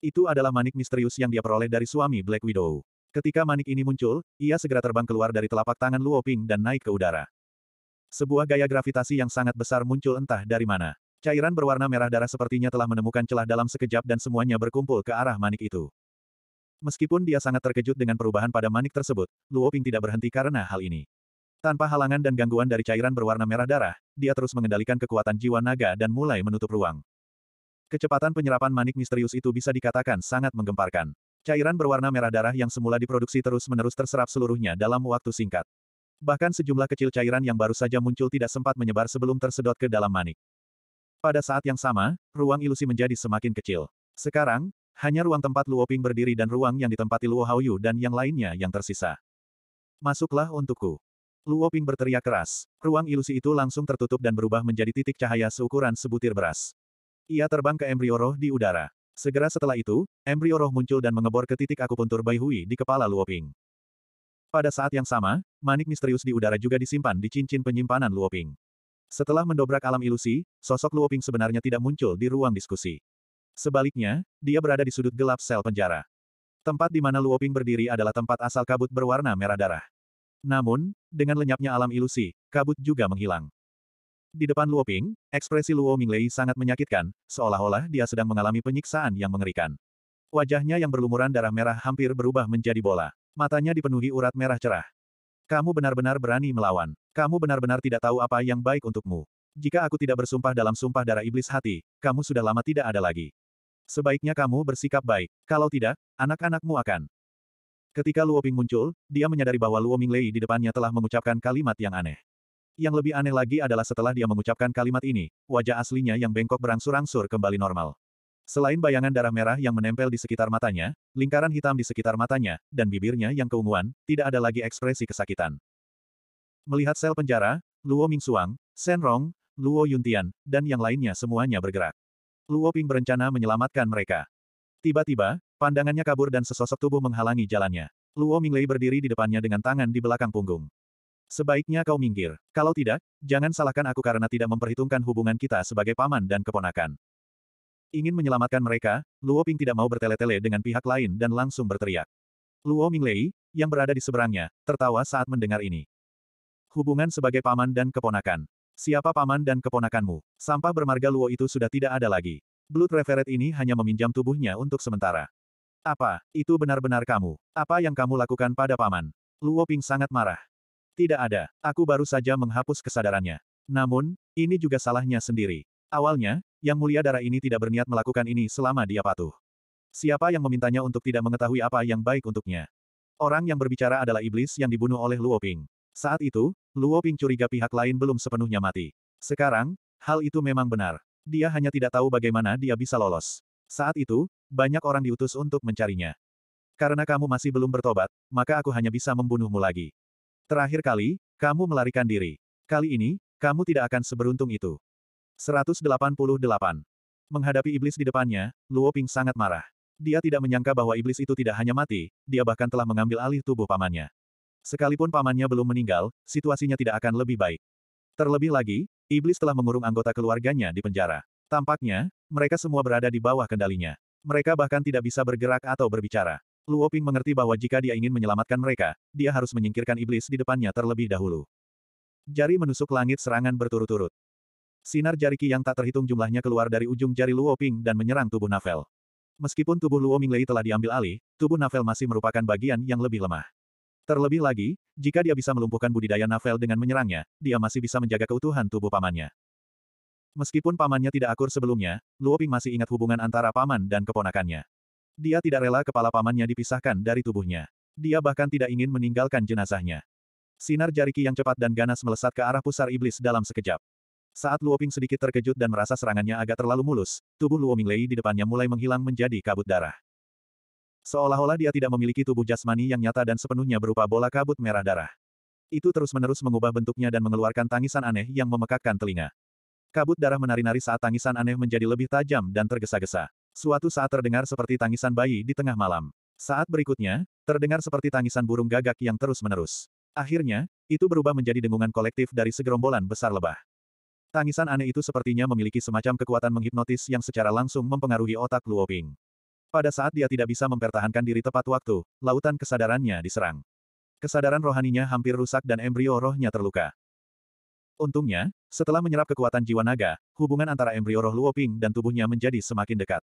Itu adalah manik misterius yang dia peroleh dari suami Black Widow. Ketika manik ini muncul, ia segera terbang keluar dari telapak tangan Luo Ping dan naik ke udara. Sebuah gaya gravitasi yang sangat besar muncul entah dari mana. Cairan berwarna merah darah sepertinya telah menemukan celah dalam sekejap dan semuanya berkumpul ke arah manik itu. Meskipun dia sangat terkejut dengan perubahan pada manik tersebut, Luo Ping tidak berhenti karena hal ini. Tanpa halangan dan gangguan dari cairan berwarna merah darah, dia terus mengendalikan kekuatan jiwa naga dan mulai menutup ruang. Kecepatan penyerapan manik misterius itu bisa dikatakan sangat menggemparkan. Cairan berwarna merah darah yang semula diproduksi terus-menerus terserap seluruhnya dalam waktu singkat. Bahkan sejumlah kecil cairan yang baru saja muncul tidak sempat menyebar sebelum tersedot ke dalam manik. Pada saat yang sama, ruang ilusi menjadi semakin kecil. Sekarang, hanya ruang tempat Luo Ping berdiri dan ruang yang ditempati Luo Haoyu dan yang lainnya yang tersisa. Masuklah untukku. Luo Ping berteriak keras. Ruang ilusi itu langsung tertutup dan berubah menjadi titik cahaya seukuran sebutir beras. Ia terbang ke embrio roh di udara. Segera setelah itu, embrio roh muncul dan mengebor ke titik akupuntur Bai Hui di kepala Luoping. Pada saat yang sama, manik misterius di udara juga disimpan di cincin penyimpanan Luoping. Setelah mendobrak alam ilusi, sosok Luoping sebenarnya tidak muncul di ruang diskusi. Sebaliknya, dia berada di sudut gelap sel penjara. Tempat di mana Luoping berdiri adalah tempat asal kabut berwarna merah darah. Namun, dengan lenyapnya alam ilusi, kabut juga menghilang. Di depan Luo Ping, ekspresi Luo Minglei sangat menyakitkan, seolah-olah dia sedang mengalami penyiksaan yang mengerikan. Wajahnya yang berlumuran darah merah hampir berubah menjadi bola. Matanya dipenuhi urat merah cerah. Kamu benar-benar berani melawan. Kamu benar-benar tidak tahu apa yang baik untukmu. Jika aku tidak bersumpah dalam sumpah darah iblis hati, kamu sudah lama tidak ada lagi. Sebaiknya kamu bersikap baik. Kalau tidak, anak-anakmu akan. Ketika Luo Ping muncul, dia menyadari bahwa Luo Minglei di depannya telah mengucapkan kalimat yang aneh. Yang lebih aneh lagi adalah setelah dia mengucapkan kalimat ini, wajah aslinya yang bengkok berangsur-angsur kembali normal. Selain bayangan darah merah yang menempel di sekitar matanya, lingkaran hitam di sekitar matanya, dan bibirnya yang keunguan, tidak ada lagi ekspresi kesakitan. Melihat sel penjara, Luo Ming Suang, Shen Rong, Luo Yuntian, dan yang lainnya semuanya bergerak. Luo Ping berencana menyelamatkan mereka. Tiba-tiba, pandangannya kabur dan sesosok tubuh menghalangi jalannya. Luo Ming Lei berdiri di depannya dengan tangan di belakang punggung. Sebaiknya kau minggir. Kalau tidak, jangan salahkan aku karena tidak memperhitungkan hubungan kita sebagai paman dan keponakan. Ingin menyelamatkan mereka, Luo Ping tidak mau bertele-tele dengan pihak lain dan langsung berteriak. Luo Minglei, yang berada di seberangnya, tertawa saat mendengar ini. Hubungan sebagai paman dan keponakan. Siapa paman dan keponakanmu? Sampah bermarga Luo itu sudah tidak ada lagi. Blood Reveret ini hanya meminjam tubuhnya untuk sementara. Apa, itu benar-benar kamu? Apa yang kamu lakukan pada paman? Luo Ping sangat marah. Tidak ada, aku baru saja menghapus kesadarannya. Namun, ini juga salahnya sendiri. Awalnya, Yang Mulia Darah ini tidak berniat melakukan ini selama dia patuh. Siapa yang memintanya untuk tidak mengetahui apa yang baik untuknya? Orang yang berbicara adalah iblis yang dibunuh oleh Luo Ping. Saat itu, Luo Ping curiga pihak lain belum sepenuhnya mati. Sekarang, hal itu memang benar. Dia hanya tidak tahu bagaimana dia bisa lolos. Saat itu, banyak orang diutus untuk mencarinya. Karena kamu masih belum bertobat, maka aku hanya bisa membunuhmu lagi. Terakhir kali, kamu melarikan diri. Kali ini, kamu tidak akan seberuntung itu. 188. Menghadapi iblis di depannya, Luo Ping sangat marah. Dia tidak menyangka bahwa iblis itu tidak hanya mati, dia bahkan telah mengambil alih tubuh pamannya. Sekalipun pamannya belum meninggal, situasinya tidak akan lebih baik. Terlebih lagi, iblis telah mengurung anggota keluarganya di penjara. Tampaknya, mereka semua berada di bawah kendalinya. Mereka bahkan tidak bisa bergerak atau berbicara. Luo Ping mengerti bahwa jika dia ingin menyelamatkan mereka, dia harus menyingkirkan iblis di depannya terlebih dahulu. Jari menusuk langit serangan berturut-turut. Sinar jari Qi yang tak terhitung jumlahnya keluar dari ujung jari Luo Ping dan menyerang tubuh Navel. Meskipun tubuh Luo Minglei telah diambil alih, tubuh Navel masih merupakan bagian yang lebih lemah. Terlebih lagi, jika dia bisa melumpuhkan budidaya Navel dengan menyerangnya, dia masih bisa menjaga keutuhan tubuh pamannya. Meskipun pamannya tidak akur sebelumnya, Luo Ping masih ingat hubungan antara paman dan keponakannya. Dia tidak rela kepala pamannya dipisahkan dari tubuhnya. Dia bahkan tidak ingin meninggalkan jenazahnya. Sinar jariki yang cepat dan ganas melesat ke arah pusar iblis dalam sekejap. Saat Luoping sedikit terkejut dan merasa serangannya agak terlalu mulus, tubuh Luominglei di depannya mulai menghilang menjadi kabut darah. Seolah-olah dia tidak memiliki tubuh jasmani yang nyata dan sepenuhnya berupa bola kabut merah darah. Itu terus-menerus mengubah bentuknya dan mengeluarkan tangisan aneh yang memekakkan telinga. Kabut darah menari-nari saat tangisan aneh menjadi lebih tajam dan tergesa-gesa. Suatu saat terdengar seperti tangisan bayi di tengah malam. Saat berikutnya, terdengar seperti tangisan burung gagak yang terus-menerus. Akhirnya, itu berubah menjadi dengungan kolektif dari segerombolan besar lebah. Tangisan aneh itu sepertinya memiliki semacam kekuatan menghipnotis yang secara langsung mempengaruhi otak Luoping. Pada saat dia tidak bisa mempertahankan diri tepat waktu, lautan kesadarannya diserang. Kesadaran rohaninya hampir rusak dan embrio rohnya terluka. Untungnya, setelah menyerap kekuatan jiwa naga, hubungan antara embrio roh Luoping dan tubuhnya menjadi semakin dekat.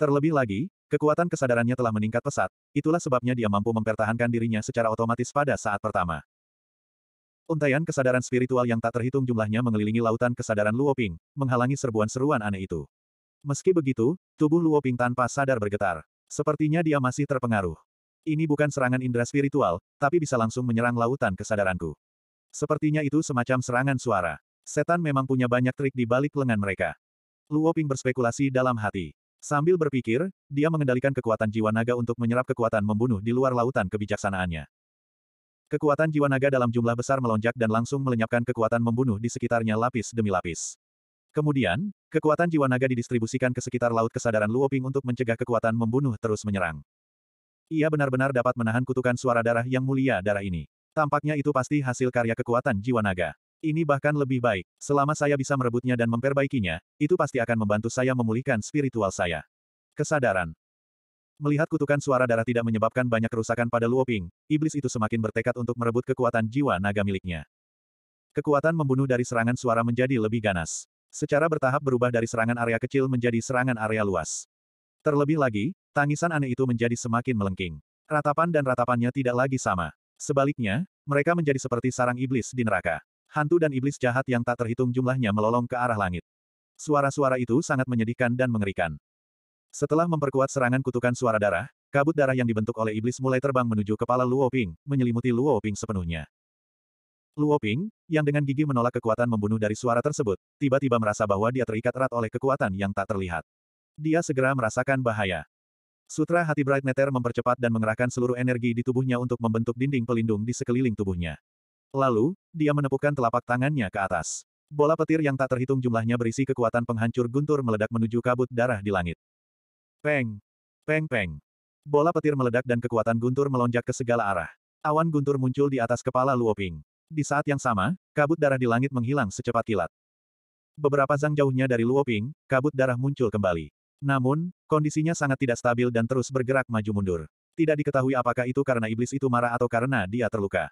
Terlebih lagi, kekuatan kesadarannya telah meningkat pesat, itulah sebabnya dia mampu mempertahankan dirinya secara otomatis pada saat pertama. Untaian kesadaran spiritual yang tak terhitung jumlahnya mengelilingi lautan kesadaran Luoping, menghalangi serbuan seruan aneh itu. Meski begitu, tubuh Luoping tanpa sadar bergetar. Sepertinya dia masih terpengaruh. Ini bukan serangan indera spiritual, tapi bisa langsung menyerang lautan kesadaranku. Sepertinya itu semacam serangan suara. Setan memang punya banyak trik di balik lengan mereka. Luoping berspekulasi dalam hati. Sambil berpikir, dia mengendalikan kekuatan jiwa naga untuk menyerap kekuatan membunuh di luar lautan kebijaksanaannya. Kekuatan jiwa naga dalam jumlah besar melonjak dan langsung melenyapkan kekuatan membunuh di sekitarnya lapis demi lapis. Kemudian, kekuatan jiwa naga didistribusikan ke sekitar laut kesadaran Luoping untuk mencegah kekuatan membunuh terus menyerang. Ia benar-benar dapat menahan kutukan suara darah yang mulia darah ini. Tampaknya itu pasti hasil karya kekuatan jiwa naga. Ini bahkan lebih baik. Selama saya bisa merebutnya dan memperbaikinya, itu pasti akan membantu saya memulihkan spiritual saya. Kesadaran. Melihat kutukan suara darah tidak menyebabkan banyak kerusakan pada Luoping, iblis itu semakin bertekad untuk merebut kekuatan jiwa naga miliknya. Kekuatan membunuh dari serangan suara menjadi lebih ganas. Secara bertahap berubah dari serangan area kecil menjadi serangan area luas. Terlebih lagi, tangisan aneh itu menjadi semakin melengking. Ratapan dan ratapannya tidak lagi sama. Sebaliknya, mereka menjadi seperti sarang iblis di neraka. Hantu dan iblis jahat yang tak terhitung jumlahnya melolong ke arah langit. Suara-suara itu sangat menyedihkan dan mengerikan. Setelah memperkuat serangan kutukan suara darah, kabut darah yang dibentuk oleh iblis mulai terbang menuju kepala Luo Ping, menyelimuti Luo Ping sepenuhnya. Luo Ping, yang dengan gigi menolak kekuatan membunuh dari suara tersebut, tiba-tiba merasa bahwa dia terikat erat oleh kekuatan yang tak terlihat. Dia segera merasakan bahaya. Sutra Hati Bright Netter mempercepat dan mengerahkan seluruh energi di tubuhnya untuk membentuk dinding pelindung di sekeliling tubuhnya. Lalu, dia menepukkan telapak tangannya ke atas. Bola petir yang tak terhitung jumlahnya berisi kekuatan penghancur guntur meledak menuju kabut darah di langit. Peng! Peng peng! Bola petir meledak dan kekuatan guntur melonjak ke segala arah. Awan guntur muncul di atas kepala Luoping. Di saat yang sama, kabut darah di langit menghilang secepat kilat. Beberapa zang jauhnya dari Luoping, kabut darah muncul kembali. Namun, kondisinya sangat tidak stabil dan terus bergerak maju mundur. Tidak diketahui apakah itu karena iblis itu marah atau karena dia terluka.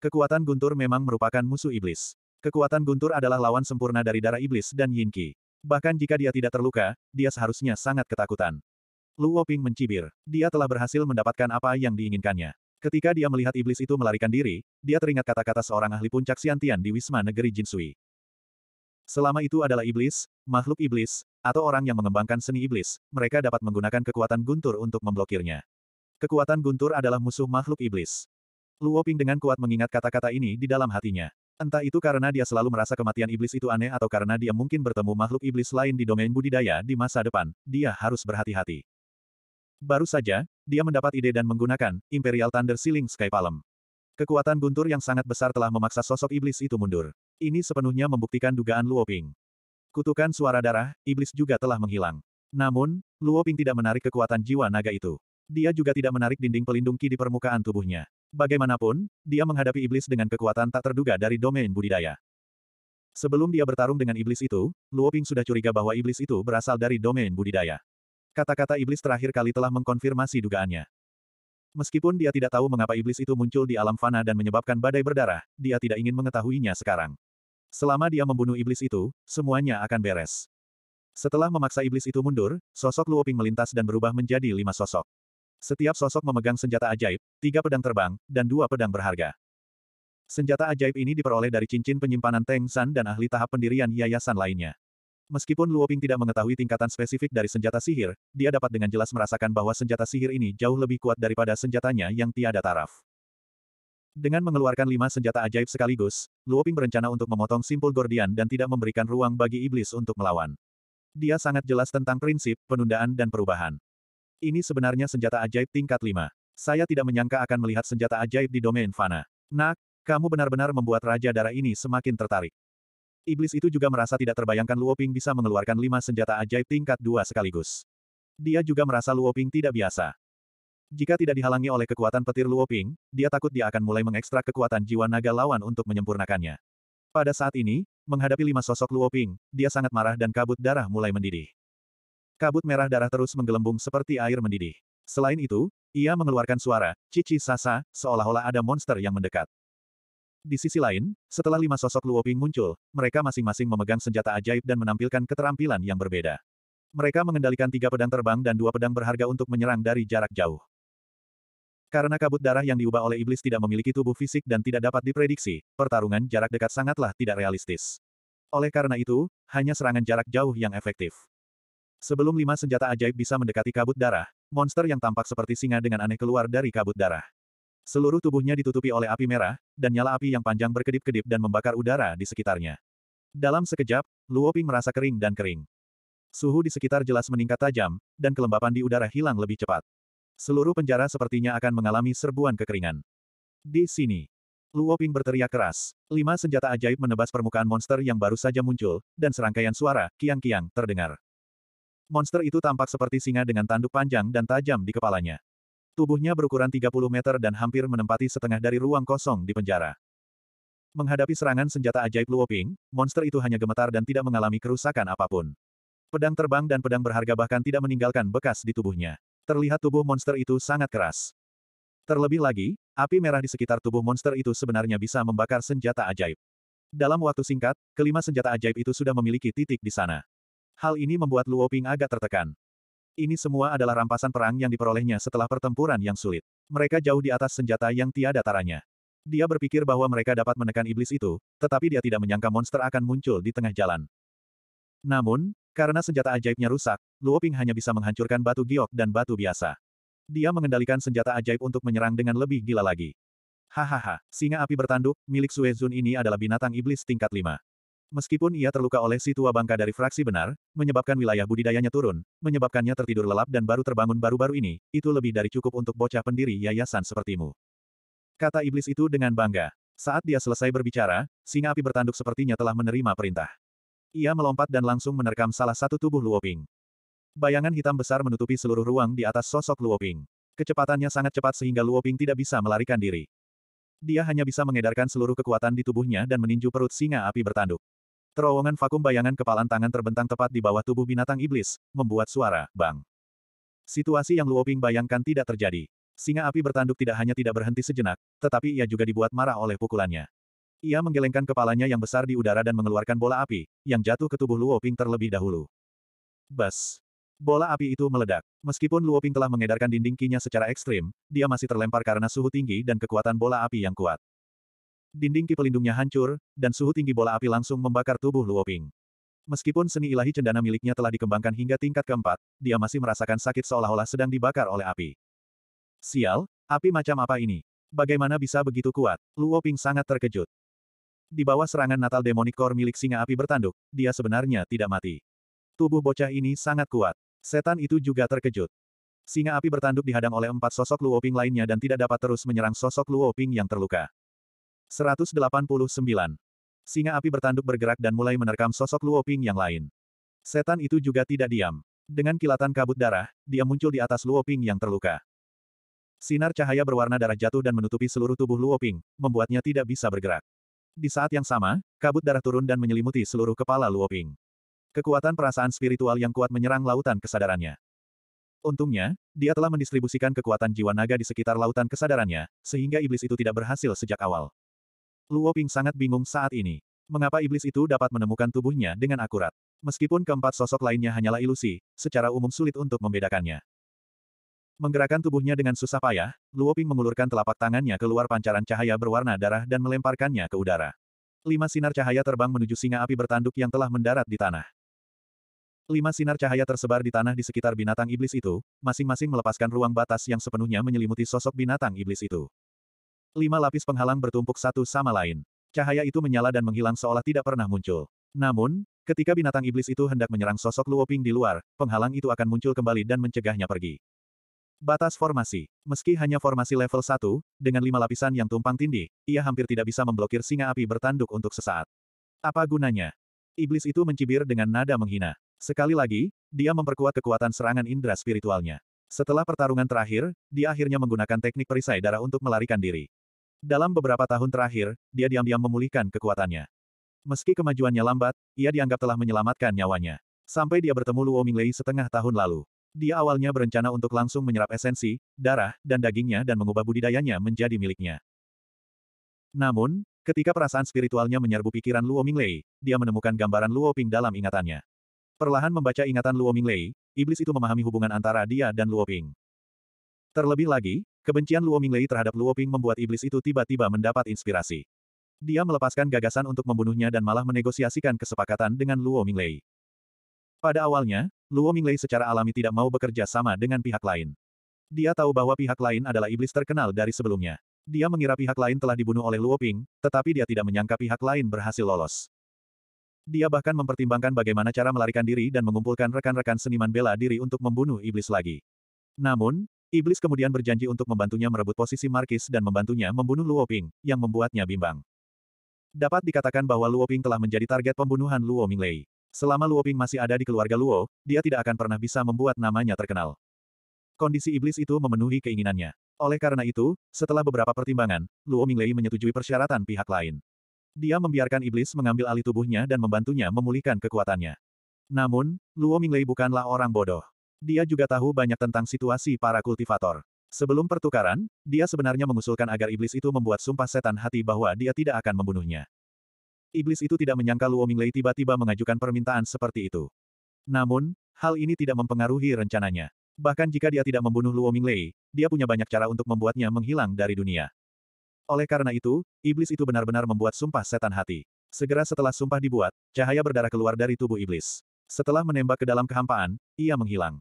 Kekuatan guntur memang merupakan musuh iblis. Kekuatan guntur adalah lawan sempurna dari darah iblis dan Yin Qi. Bahkan jika dia tidak terluka, dia seharusnya sangat ketakutan. Luo Ping mencibir. Dia telah berhasil mendapatkan apa yang diinginkannya. Ketika dia melihat iblis itu melarikan diri, dia teringat kata-kata seorang ahli puncak siantian di Wisma Negeri Jinsui. Selama itu adalah iblis, makhluk iblis, atau orang yang mengembangkan seni iblis, mereka dapat menggunakan kekuatan guntur untuk memblokirnya. Kekuatan guntur adalah musuh makhluk iblis. Luo Ping dengan kuat mengingat kata-kata ini di dalam hatinya. Entah itu karena dia selalu merasa kematian iblis itu aneh atau karena dia mungkin bertemu makhluk iblis lain di domain budidaya di masa depan, dia harus berhati-hati. Baru saja, dia mendapat ide dan menggunakan Imperial Thunder Ceiling Sky Palm. Kekuatan guntur yang sangat besar telah memaksa sosok iblis itu mundur. Ini sepenuhnya membuktikan dugaan Luo Ping. Kutukan suara darah, iblis juga telah menghilang. Namun, Luo Ping tidak menarik kekuatan jiwa naga itu. Dia juga tidak menarik dinding pelindung ki di permukaan tubuhnya. Bagaimanapun, dia menghadapi iblis dengan kekuatan tak terduga dari domain budidaya. Sebelum dia bertarung dengan iblis itu, Luoping sudah curiga bahwa iblis itu berasal dari domain budidaya. Kata-kata iblis terakhir kali telah mengkonfirmasi dugaannya. Meskipun dia tidak tahu mengapa iblis itu muncul di alam fana dan menyebabkan badai berdarah, dia tidak ingin mengetahuinya sekarang. Selama dia membunuh iblis itu, semuanya akan beres. Setelah memaksa iblis itu mundur, sosok Luoping melintas dan berubah menjadi lima sosok. Setiap sosok memegang senjata ajaib, tiga pedang terbang, dan dua pedang berharga. Senjata ajaib ini diperoleh dari cincin penyimpanan Teng San dan ahli tahap pendirian yayasan lainnya. Meskipun Luoping tidak mengetahui tingkatan spesifik dari senjata sihir, dia dapat dengan jelas merasakan bahwa senjata sihir ini jauh lebih kuat daripada senjatanya yang tiada taraf. Dengan mengeluarkan lima senjata ajaib sekaligus, Luoping berencana untuk memotong simpul Gordian dan tidak memberikan ruang bagi iblis untuk melawan. Dia sangat jelas tentang prinsip, penundaan dan perubahan. Ini sebenarnya senjata ajaib tingkat 5. Saya tidak menyangka akan melihat senjata ajaib di domain Fana. Nak, kamu benar-benar membuat Raja Darah ini semakin tertarik. Iblis itu juga merasa tidak terbayangkan Luoping bisa mengeluarkan lima senjata ajaib tingkat dua sekaligus. Dia juga merasa Luoping tidak biasa. Jika tidak dihalangi oleh kekuatan petir Luoping, dia takut dia akan mulai mengekstrak kekuatan jiwa naga lawan untuk menyempurnakannya. Pada saat ini, menghadapi lima sosok Luoping, dia sangat marah dan kabut darah mulai mendidih. Kabut merah darah terus menggelembung seperti air mendidih. Selain itu, ia mengeluarkan suara, cici sasa, seolah-olah ada monster yang mendekat. Di sisi lain, setelah lima sosok Luoping muncul, mereka masing-masing memegang senjata ajaib dan menampilkan keterampilan yang berbeda. Mereka mengendalikan tiga pedang terbang dan dua pedang berharga untuk menyerang dari jarak jauh. Karena kabut darah yang diubah oleh iblis tidak memiliki tubuh fisik dan tidak dapat diprediksi, pertarungan jarak dekat sangatlah tidak realistis. Oleh karena itu, hanya serangan jarak jauh yang efektif. Sebelum lima senjata ajaib bisa mendekati kabut darah, monster yang tampak seperti singa dengan aneh keluar dari kabut darah. Seluruh tubuhnya ditutupi oleh api merah, dan nyala api yang panjang berkedip-kedip dan membakar udara di sekitarnya. Dalam sekejap, Luoping merasa kering dan kering. Suhu di sekitar jelas meningkat tajam, dan kelembapan di udara hilang lebih cepat. Seluruh penjara sepertinya akan mengalami serbuan kekeringan. Di sini, Luoping berteriak keras. Lima senjata ajaib menebas permukaan monster yang baru saja muncul, dan serangkaian suara, kiang-kiang, terdengar. Monster itu tampak seperti singa dengan tanduk panjang dan tajam di kepalanya. Tubuhnya berukuran 30 meter dan hampir menempati setengah dari ruang kosong di penjara. Menghadapi serangan senjata ajaib Luoping, monster itu hanya gemetar dan tidak mengalami kerusakan apapun. Pedang terbang dan pedang berharga bahkan tidak meninggalkan bekas di tubuhnya. Terlihat tubuh monster itu sangat keras. Terlebih lagi, api merah di sekitar tubuh monster itu sebenarnya bisa membakar senjata ajaib. Dalam waktu singkat, kelima senjata ajaib itu sudah memiliki titik di sana. Hal ini membuat Luo Ping agak tertekan. Ini semua adalah rampasan perang yang diperolehnya setelah pertempuran yang sulit. Mereka jauh di atas senjata yang tiada taranya. Dia berpikir bahwa mereka dapat menekan iblis itu, tetapi dia tidak menyangka monster akan muncul di tengah jalan. Namun, karena senjata ajaibnya rusak, Luo Ping hanya bisa menghancurkan batu giok dan batu biasa. Dia mengendalikan senjata ajaib untuk menyerang dengan lebih gila lagi. Hahaha, singa api bertanduk, milik Suezun ini adalah binatang iblis tingkat 5. Meskipun ia terluka oleh si tua bangka dari fraksi benar, menyebabkan wilayah budidayanya turun, menyebabkannya tertidur lelap dan baru terbangun baru-baru ini, itu lebih dari cukup untuk bocah pendiri yayasan sepertimu. Kata iblis itu dengan bangga. Saat dia selesai berbicara, singa api bertanduk sepertinya telah menerima perintah. Ia melompat dan langsung menerkam salah satu tubuh Luoping. Bayangan hitam besar menutupi seluruh ruang di atas sosok Luoping. Kecepatannya sangat cepat sehingga Luoping tidak bisa melarikan diri. Dia hanya bisa mengedarkan seluruh kekuatan di tubuhnya dan meninju perut singa api bertanduk. Terowongan vakum bayangan kepalan tangan terbentang tepat di bawah tubuh binatang iblis, membuat suara, bang. Situasi yang Luoping bayangkan tidak terjadi. Singa api bertanduk tidak hanya tidak berhenti sejenak, tetapi ia juga dibuat marah oleh pukulannya. Ia menggelengkan kepalanya yang besar di udara dan mengeluarkan bola api, yang jatuh ke tubuh Luoping terlebih dahulu. Bas! Bola api itu meledak. Meskipun Luoping telah mengedarkan dinding kinya secara ekstrim, dia masih terlempar karena suhu tinggi dan kekuatan bola api yang kuat. Dinding ki pelindungnya hancur, dan suhu tinggi bola api langsung membakar tubuh Luoping. Meskipun seni ilahi cendana miliknya telah dikembangkan hingga tingkat keempat, dia masih merasakan sakit seolah-olah sedang dibakar oleh api. Sial, api macam apa ini? Bagaimana bisa begitu kuat? Luo Ping sangat terkejut. Di bawah serangan natal demonik core milik singa api bertanduk, dia sebenarnya tidak mati. Tubuh bocah ini sangat kuat. Setan itu juga terkejut. Singa api bertanduk dihadang oleh empat sosok Luo Ping lainnya dan tidak dapat terus menyerang sosok Luo Ping yang terluka. 189. Singa api bertanduk bergerak dan mulai menerkam sosok Luo Ping yang lain. Setan itu juga tidak diam. Dengan kilatan kabut darah, dia muncul di atas Luo Ping yang terluka. Sinar cahaya berwarna darah jatuh dan menutupi seluruh tubuh Luo Ping, membuatnya tidak bisa bergerak. Di saat yang sama, kabut darah turun dan menyelimuti seluruh kepala Luo Ping. Kekuatan perasaan spiritual yang kuat menyerang lautan kesadarannya. Untungnya, dia telah mendistribusikan kekuatan jiwa naga di sekitar lautan kesadarannya, sehingga iblis itu tidak berhasil sejak awal. Luo Ping sangat bingung saat ini. Mengapa iblis itu dapat menemukan tubuhnya dengan akurat? Meskipun keempat sosok lainnya hanyalah ilusi, secara umum sulit untuk membedakannya. Menggerakkan tubuhnya dengan susah payah, Luo Ping mengulurkan telapak tangannya keluar pancaran cahaya berwarna darah dan melemparkannya ke udara. Lima sinar cahaya terbang menuju singa api bertanduk yang telah mendarat di tanah. Lima sinar cahaya tersebar di tanah di sekitar binatang iblis itu, masing-masing melepaskan ruang batas yang sepenuhnya menyelimuti sosok binatang iblis itu. Lima lapis penghalang bertumpuk satu sama lain. Cahaya itu menyala dan menghilang seolah tidak pernah muncul. Namun, ketika binatang iblis itu hendak menyerang sosok Luoping di luar, penghalang itu akan muncul kembali dan mencegahnya pergi. Batas formasi. Meski hanya formasi level 1, dengan lima lapisan yang tumpang tindih, ia hampir tidak bisa memblokir singa api bertanduk untuk sesaat. Apa gunanya? Iblis itu mencibir dengan nada menghina. Sekali lagi, dia memperkuat kekuatan serangan indera spiritualnya. Setelah pertarungan terakhir, dia akhirnya menggunakan teknik perisai darah untuk melarikan diri. Dalam beberapa tahun terakhir, dia diam-diam memulihkan kekuatannya. Meski kemajuannya lambat, ia dianggap telah menyelamatkan nyawanya. Sampai dia bertemu Luo Minglei setengah tahun lalu. Dia awalnya berencana untuk langsung menyerap esensi, darah, dan dagingnya dan mengubah budidayanya menjadi miliknya. Namun, ketika perasaan spiritualnya menyerbu pikiran Luo Minglei, dia menemukan gambaran Luo Ping dalam ingatannya. Perlahan membaca ingatan Luo Minglei, iblis itu memahami hubungan antara dia dan Luo Ping. Terlebih lagi, Kebencian Luo Minglei terhadap Luo Ping membuat iblis itu tiba-tiba mendapat inspirasi. Dia melepaskan gagasan untuk membunuhnya dan malah menegosiasikan kesepakatan dengan Luo Minglei. Pada awalnya, Luo Minglei secara alami tidak mau bekerja sama dengan pihak lain. Dia tahu bahwa pihak lain adalah iblis terkenal dari sebelumnya. Dia mengira pihak lain telah dibunuh oleh Luo Ping, tetapi dia tidak menyangka pihak lain berhasil lolos. Dia bahkan mempertimbangkan bagaimana cara melarikan diri dan mengumpulkan rekan-rekan seniman bela diri untuk membunuh iblis lagi. Namun, Iblis kemudian berjanji untuk membantunya merebut posisi Markis dan membantunya membunuh Luo Ping, yang membuatnya bimbang. Dapat dikatakan bahwa Luo Ping telah menjadi target pembunuhan Luo Minglei. Selama Luo Ping masih ada di keluarga Luo, dia tidak akan pernah bisa membuat namanya terkenal. Kondisi iblis itu memenuhi keinginannya. Oleh karena itu, setelah beberapa pertimbangan, Luo Minglei menyetujui persyaratan pihak lain. Dia membiarkan iblis mengambil alih tubuhnya dan membantunya memulihkan kekuatannya. Namun, Luo Minglei bukanlah orang bodoh. Dia juga tahu banyak tentang situasi para kultivator. Sebelum pertukaran, dia sebenarnya mengusulkan agar iblis itu membuat sumpah setan hati bahwa dia tidak akan membunuhnya. Iblis itu tidak menyangka Luo Minglei tiba-tiba mengajukan permintaan seperti itu. Namun, hal ini tidak mempengaruhi rencananya. Bahkan jika dia tidak membunuh Luo Minglei, dia punya banyak cara untuk membuatnya menghilang dari dunia. Oleh karena itu, iblis itu benar-benar membuat sumpah setan hati. Segera setelah sumpah dibuat, cahaya berdarah keluar dari tubuh iblis. Setelah menembak ke dalam kehampaan, ia menghilang.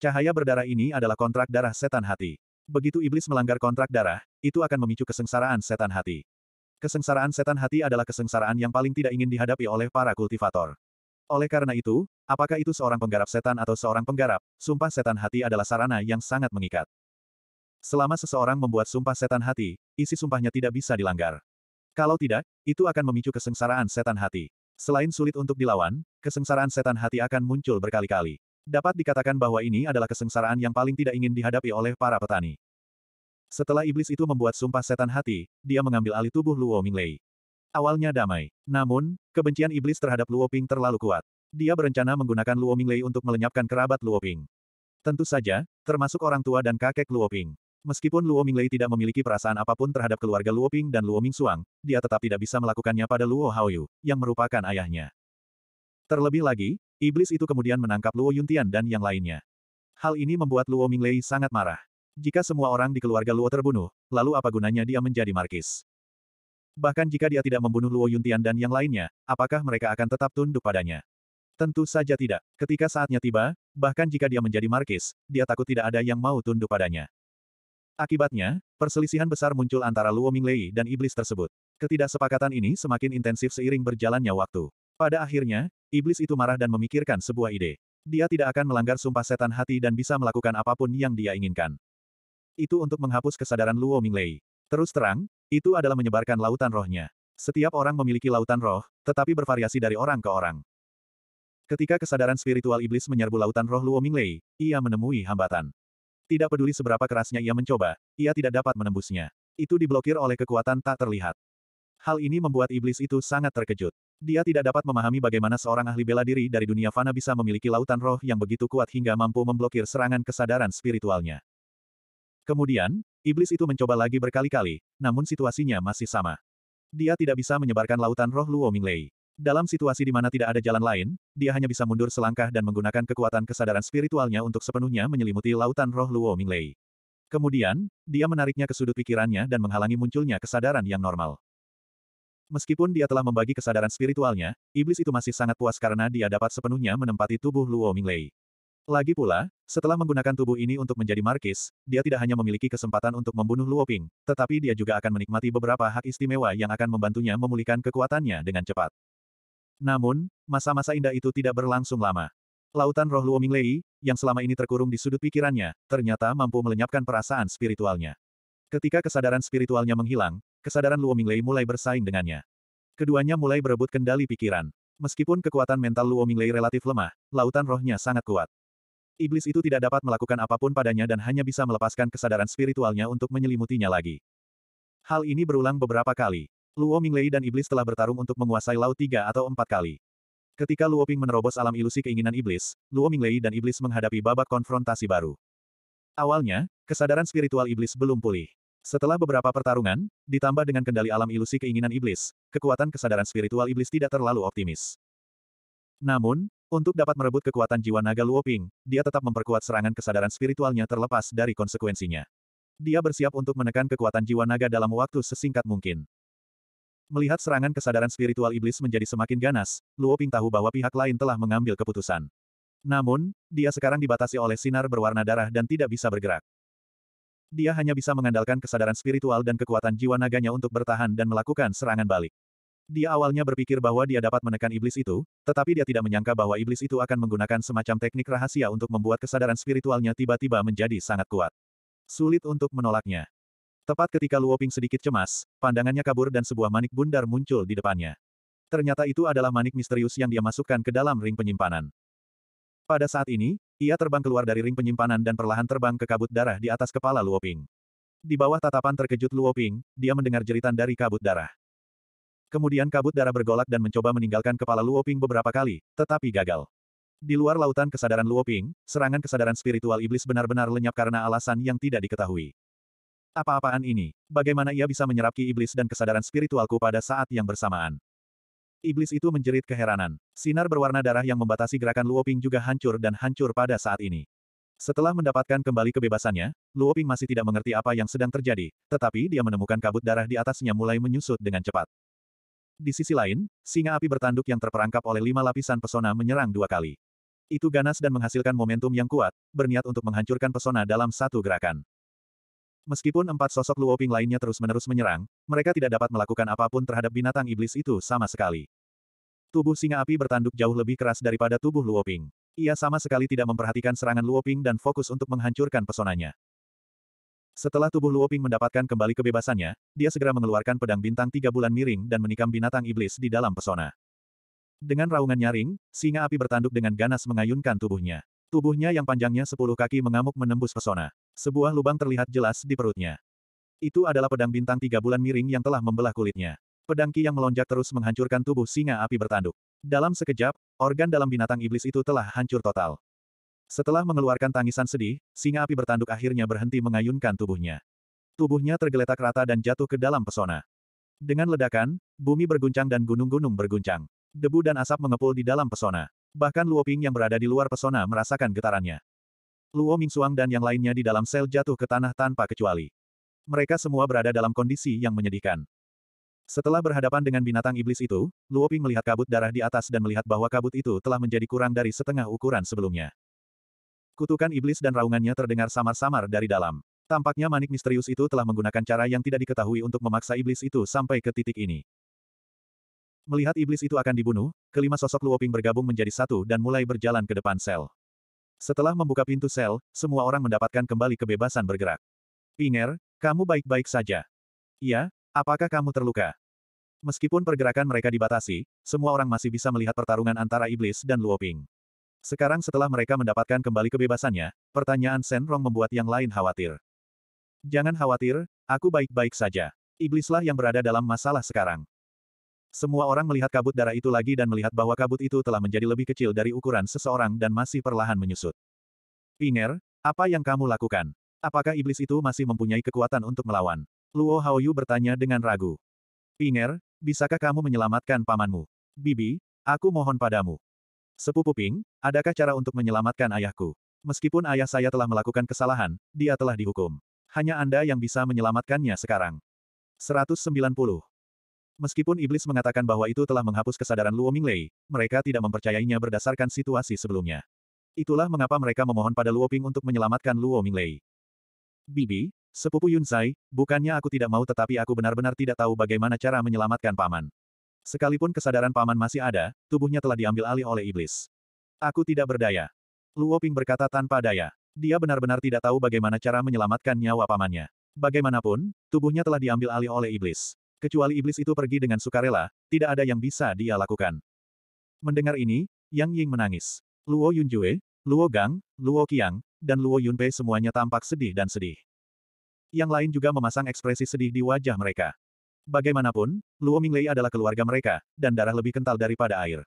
Cahaya berdarah ini adalah kontrak darah setan hati. Begitu iblis melanggar kontrak darah, itu akan memicu kesengsaraan setan hati. Kesengsaraan setan hati adalah kesengsaraan yang paling tidak ingin dihadapi oleh para kultivator. Oleh karena itu, apakah itu seorang penggarap setan atau seorang penggarap, sumpah setan hati adalah sarana yang sangat mengikat. Selama seseorang membuat sumpah setan hati, isi sumpahnya tidak bisa dilanggar. Kalau tidak, itu akan memicu kesengsaraan setan hati. Selain sulit untuk dilawan, kesengsaraan setan hati akan muncul berkali-kali. Dapat dikatakan bahwa ini adalah kesengsaraan yang paling tidak ingin dihadapi oleh para petani. Setelah iblis itu membuat sumpah setan hati, dia mengambil alih tubuh Luo Minglei. Awalnya damai. Namun, kebencian iblis terhadap Luo Ping terlalu kuat. Dia berencana menggunakan Luo Minglei untuk melenyapkan kerabat Luo Ping. Tentu saja, termasuk orang tua dan kakek Luo Ping. Meskipun Luo Minglei tidak memiliki perasaan apapun terhadap keluarga Luo Ping dan Luo Ming Suang, dia tetap tidak bisa melakukannya pada Luo Haoyu, yang merupakan ayahnya. Terlebih lagi, Iblis itu kemudian menangkap Luo Yuntian dan yang lainnya. Hal ini membuat Luo Minglei sangat marah. Jika semua orang di keluarga Luo terbunuh, lalu apa gunanya dia menjadi markis? Bahkan jika dia tidak membunuh Luo Yuntian dan yang lainnya, apakah mereka akan tetap tunduk padanya? Tentu saja tidak. Ketika saatnya tiba, bahkan jika dia menjadi markis, dia takut tidak ada yang mau tunduk padanya. Akibatnya, perselisihan besar muncul antara Luo Minglei dan iblis tersebut. Ketidaksepakatan ini semakin intensif seiring berjalannya waktu. Pada akhirnya, iblis itu marah dan memikirkan sebuah ide. Dia tidak akan melanggar sumpah setan hati dan bisa melakukan apapun yang dia inginkan. Itu untuk menghapus kesadaran Luo Minglei. Terus terang, itu adalah menyebarkan lautan rohnya. Setiap orang memiliki lautan roh, tetapi bervariasi dari orang ke orang. Ketika kesadaran spiritual iblis menyerbu lautan roh Luo Minglei, ia menemui hambatan. Tidak peduli seberapa kerasnya ia mencoba, ia tidak dapat menembusnya. Itu diblokir oleh kekuatan tak terlihat. Hal ini membuat iblis itu sangat terkejut. Dia tidak dapat memahami bagaimana seorang ahli bela diri dari dunia fana bisa memiliki lautan roh yang begitu kuat hingga mampu memblokir serangan kesadaran spiritualnya. Kemudian, iblis itu mencoba lagi berkali-kali, namun situasinya masih sama. Dia tidak bisa menyebarkan lautan roh Luo Minglei. Dalam situasi di mana tidak ada jalan lain, dia hanya bisa mundur selangkah dan menggunakan kekuatan kesadaran spiritualnya untuk sepenuhnya menyelimuti lautan roh Luo Minglei. Kemudian, dia menariknya ke sudut pikirannya dan menghalangi munculnya kesadaran yang normal. Meskipun dia telah membagi kesadaran spiritualnya, iblis itu masih sangat puas karena dia dapat sepenuhnya menempati tubuh Luo Minglei. Lagi pula, setelah menggunakan tubuh ini untuk menjadi markis, dia tidak hanya memiliki kesempatan untuk membunuh Luo Ping, tetapi dia juga akan menikmati beberapa hak istimewa yang akan membantunya memulihkan kekuatannya dengan cepat. Namun, masa-masa indah itu tidak berlangsung lama. Lautan roh Luo Minglei, yang selama ini terkurung di sudut pikirannya, ternyata mampu melenyapkan perasaan spiritualnya. Ketika kesadaran spiritualnya menghilang, kesadaran Luo Minglei mulai bersaing dengannya. Keduanya mulai berebut kendali pikiran. Meskipun kekuatan mental Luo Minglei relatif lemah, lautan rohnya sangat kuat. Iblis itu tidak dapat melakukan apapun padanya dan hanya bisa melepaskan kesadaran spiritualnya untuk menyelimutinya lagi. Hal ini berulang beberapa kali. Luo Minglei dan iblis telah bertarung untuk menguasai laut tiga atau empat kali. Ketika Luo Ping menerobos alam ilusi keinginan iblis, Luo Minglei dan iblis menghadapi babak konfrontasi baru. Awalnya, kesadaran spiritual iblis belum pulih. Setelah beberapa pertarungan, ditambah dengan kendali alam ilusi keinginan iblis, kekuatan kesadaran spiritual iblis tidak terlalu optimis. Namun, untuk dapat merebut kekuatan jiwa naga Luoping, dia tetap memperkuat serangan kesadaran spiritualnya terlepas dari konsekuensinya. Dia bersiap untuk menekan kekuatan jiwa naga dalam waktu sesingkat mungkin. Melihat serangan kesadaran spiritual iblis menjadi semakin ganas, Luoping tahu bahwa pihak lain telah mengambil keputusan. Namun, dia sekarang dibatasi oleh sinar berwarna darah dan tidak bisa bergerak dia hanya bisa mengandalkan kesadaran spiritual dan kekuatan jiwa naganya untuk bertahan dan melakukan serangan balik. Dia awalnya berpikir bahwa dia dapat menekan iblis itu, tetapi dia tidak menyangka bahwa iblis itu akan menggunakan semacam teknik rahasia untuk membuat kesadaran spiritualnya tiba-tiba menjadi sangat kuat. Sulit untuk menolaknya. Tepat ketika Luo Ping sedikit cemas, pandangannya kabur dan sebuah manik bundar muncul di depannya. Ternyata itu adalah manik misterius yang dia masukkan ke dalam ring penyimpanan. Pada saat ini, ia terbang keluar dari ring penyimpanan dan perlahan terbang ke kabut darah di atas kepala Luoping. Di bawah tatapan terkejut Luoping, dia mendengar jeritan dari kabut darah. Kemudian kabut darah bergolak dan mencoba meninggalkan kepala Luoping beberapa kali, tetapi gagal. Di luar lautan kesadaran Luoping, serangan kesadaran spiritual iblis benar-benar lenyap karena alasan yang tidak diketahui. Apa-apaan ini? Bagaimana ia bisa menyerap ki iblis dan kesadaran spiritualku pada saat yang bersamaan? Iblis itu menjerit keheranan. Sinar berwarna darah yang membatasi gerakan Luoping juga hancur dan hancur pada saat ini. Setelah mendapatkan kembali kebebasannya, Luoping masih tidak mengerti apa yang sedang terjadi, tetapi dia menemukan kabut darah di atasnya mulai menyusut dengan cepat. Di sisi lain, singa api bertanduk yang terperangkap oleh lima lapisan pesona menyerang dua kali. Itu ganas dan menghasilkan momentum yang kuat, berniat untuk menghancurkan pesona dalam satu gerakan. Meskipun empat sosok Luoping lainnya terus-menerus menyerang, mereka tidak dapat melakukan apapun terhadap binatang iblis itu sama sekali. Tubuh singa api bertanduk jauh lebih keras daripada tubuh Luoping. Ia sama sekali tidak memperhatikan serangan Luoping dan fokus untuk menghancurkan pesonanya. Setelah tubuh Luoping mendapatkan kembali kebebasannya, dia segera mengeluarkan pedang bintang tiga bulan miring dan menikam binatang iblis di dalam pesona. Dengan raungan nyaring, singa api bertanduk dengan ganas mengayunkan tubuhnya. Tubuhnya yang panjangnya sepuluh kaki mengamuk menembus pesona. Sebuah lubang terlihat jelas di perutnya. Itu adalah pedang bintang tiga bulan miring yang telah membelah kulitnya. Pedang ki yang melonjak terus menghancurkan tubuh singa api bertanduk. Dalam sekejap, organ dalam binatang iblis itu telah hancur total. Setelah mengeluarkan tangisan sedih, singa api bertanduk akhirnya berhenti mengayunkan tubuhnya. Tubuhnya tergeletak rata dan jatuh ke dalam pesona. Dengan ledakan, bumi berguncang dan gunung-gunung berguncang. Debu dan asap mengepul di dalam pesona. Bahkan Luo Ping yang berada di luar pesona merasakan getarannya. Luo Suang dan yang lainnya di dalam sel jatuh ke tanah tanpa kecuali. Mereka semua berada dalam kondisi yang menyedihkan. Setelah berhadapan dengan binatang iblis itu, Luo Ping melihat kabut darah di atas dan melihat bahwa kabut itu telah menjadi kurang dari setengah ukuran sebelumnya. Kutukan iblis dan raungannya terdengar samar-samar dari dalam. Tampaknya manik misterius itu telah menggunakan cara yang tidak diketahui untuk memaksa iblis itu sampai ke titik ini. Melihat iblis itu akan dibunuh, kelima sosok Luoping bergabung menjadi satu dan mulai berjalan ke depan sel. Setelah membuka pintu sel, semua orang mendapatkan kembali kebebasan bergerak. Pinger, kamu baik-baik saja. Iya, apakah kamu terluka? Meskipun pergerakan mereka dibatasi, semua orang masih bisa melihat pertarungan antara iblis dan Luoping. Sekarang setelah mereka mendapatkan kembali kebebasannya, pertanyaan Rong membuat yang lain khawatir. Jangan khawatir, aku baik-baik saja. Iblislah yang berada dalam masalah sekarang. Semua orang melihat kabut darah itu lagi dan melihat bahwa kabut itu telah menjadi lebih kecil dari ukuran seseorang dan masih perlahan menyusut. Pinger, apa yang kamu lakukan? Apakah iblis itu masih mempunyai kekuatan untuk melawan? Luo Haoyu bertanya dengan ragu. Pinger, bisakah kamu menyelamatkan pamanmu? Bibi, aku mohon padamu. Sepupu Ping, adakah cara untuk menyelamatkan ayahku? Meskipun ayah saya telah melakukan kesalahan, dia telah dihukum. Hanya Anda yang bisa menyelamatkannya sekarang. 190. Meskipun iblis mengatakan bahwa itu telah menghapus kesadaran Luo Minglei, mereka tidak mempercayainya berdasarkan situasi sebelumnya. Itulah mengapa mereka memohon pada Luo Ping untuk menyelamatkan Luo Minglei. Bibi, sepupu Yunzai, bukannya aku tidak mau tetapi aku benar-benar tidak tahu bagaimana cara menyelamatkan paman. Sekalipun kesadaran paman masih ada, tubuhnya telah diambil alih oleh iblis. Aku tidak berdaya. Luo Ping berkata tanpa daya. Dia benar-benar tidak tahu bagaimana cara menyelamatkan nyawa pamannya. Bagaimanapun, tubuhnya telah diambil alih oleh iblis. Kecuali iblis itu pergi dengan sukarela, tidak ada yang bisa dia lakukan. Mendengar ini, Yang Ying menangis. Luo Yunjue, Luo Gang, Luo Qiang, dan Luo Yunpei semuanya tampak sedih dan sedih. Yang lain juga memasang ekspresi sedih di wajah mereka. Bagaimanapun, Luo Minglei adalah keluarga mereka, dan darah lebih kental daripada air.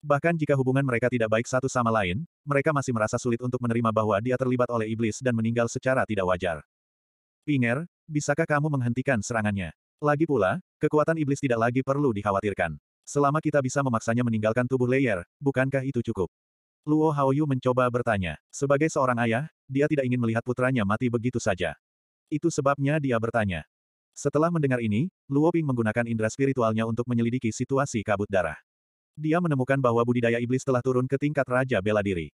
Bahkan jika hubungan mereka tidak baik satu sama lain, mereka masih merasa sulit untuk menerima bahwa dia terlibat oleh iblis dan meninggal secara tidak wajar. Pinger, bisakah kamu menghentikan serangannya? Lagi pula, kekuatan iblis tidak lagi perlu dikhawatirkan. Selama kita bisa memaksanya meninggalkan tubuh layer, bukankah itu cukup? Luo Haoyu mencoba bertanya. Sebagai seorang ayah, dia tidak ingin melihat putranya mati begitu saja. Itu sebabnya dia bertanya. Setelah mendengar ini, Luo Ping menggunakan indera spiritualnya untuk menyelidiki situasi kabut darah. Dia menemukan bahwa budidaya iblis telah turun ke tingkat Raja Bela Diri.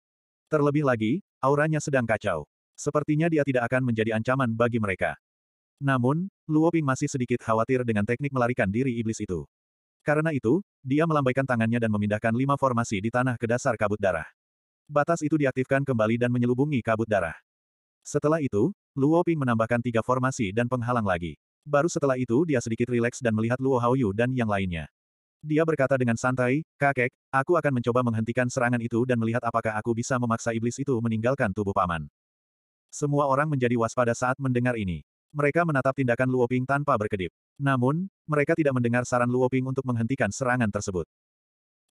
Terlebih lagi, auranya sedang kacau. Sepertinya dia tidak akan menjadi ancaman bagi mereka. Namun, Luo Ping masih sedikit khawatir dengan teknik melarikan diri iblis itu. Karena itu, dia melambaikan tangannya dan memindahkan lima formasi di tanah ke dasar kabut darah. Batas itu diaktifkan kembali dan menyelubungi kabut darah. Setelah itu, Luo Ping menambahkan tiga formasi dan penghalang lagi. Baru setelah itu dia sedikit rileks dan melihat Luo Haoyu dan yang lainnya. Dia berkata dengan santai, kakek, aku akan mencoba menghentikan serangan itu dan melihat apakah aku bisa memaksa iblis itu meninggalkan tubuh paman. Semua orang menjadi waspada saat mendengar ini. Mereka menatap tindakan Luoping tanpa berkedip. Namun, mereka tidak mendengar saran Luoping untuk menghentikan serangan tersebut.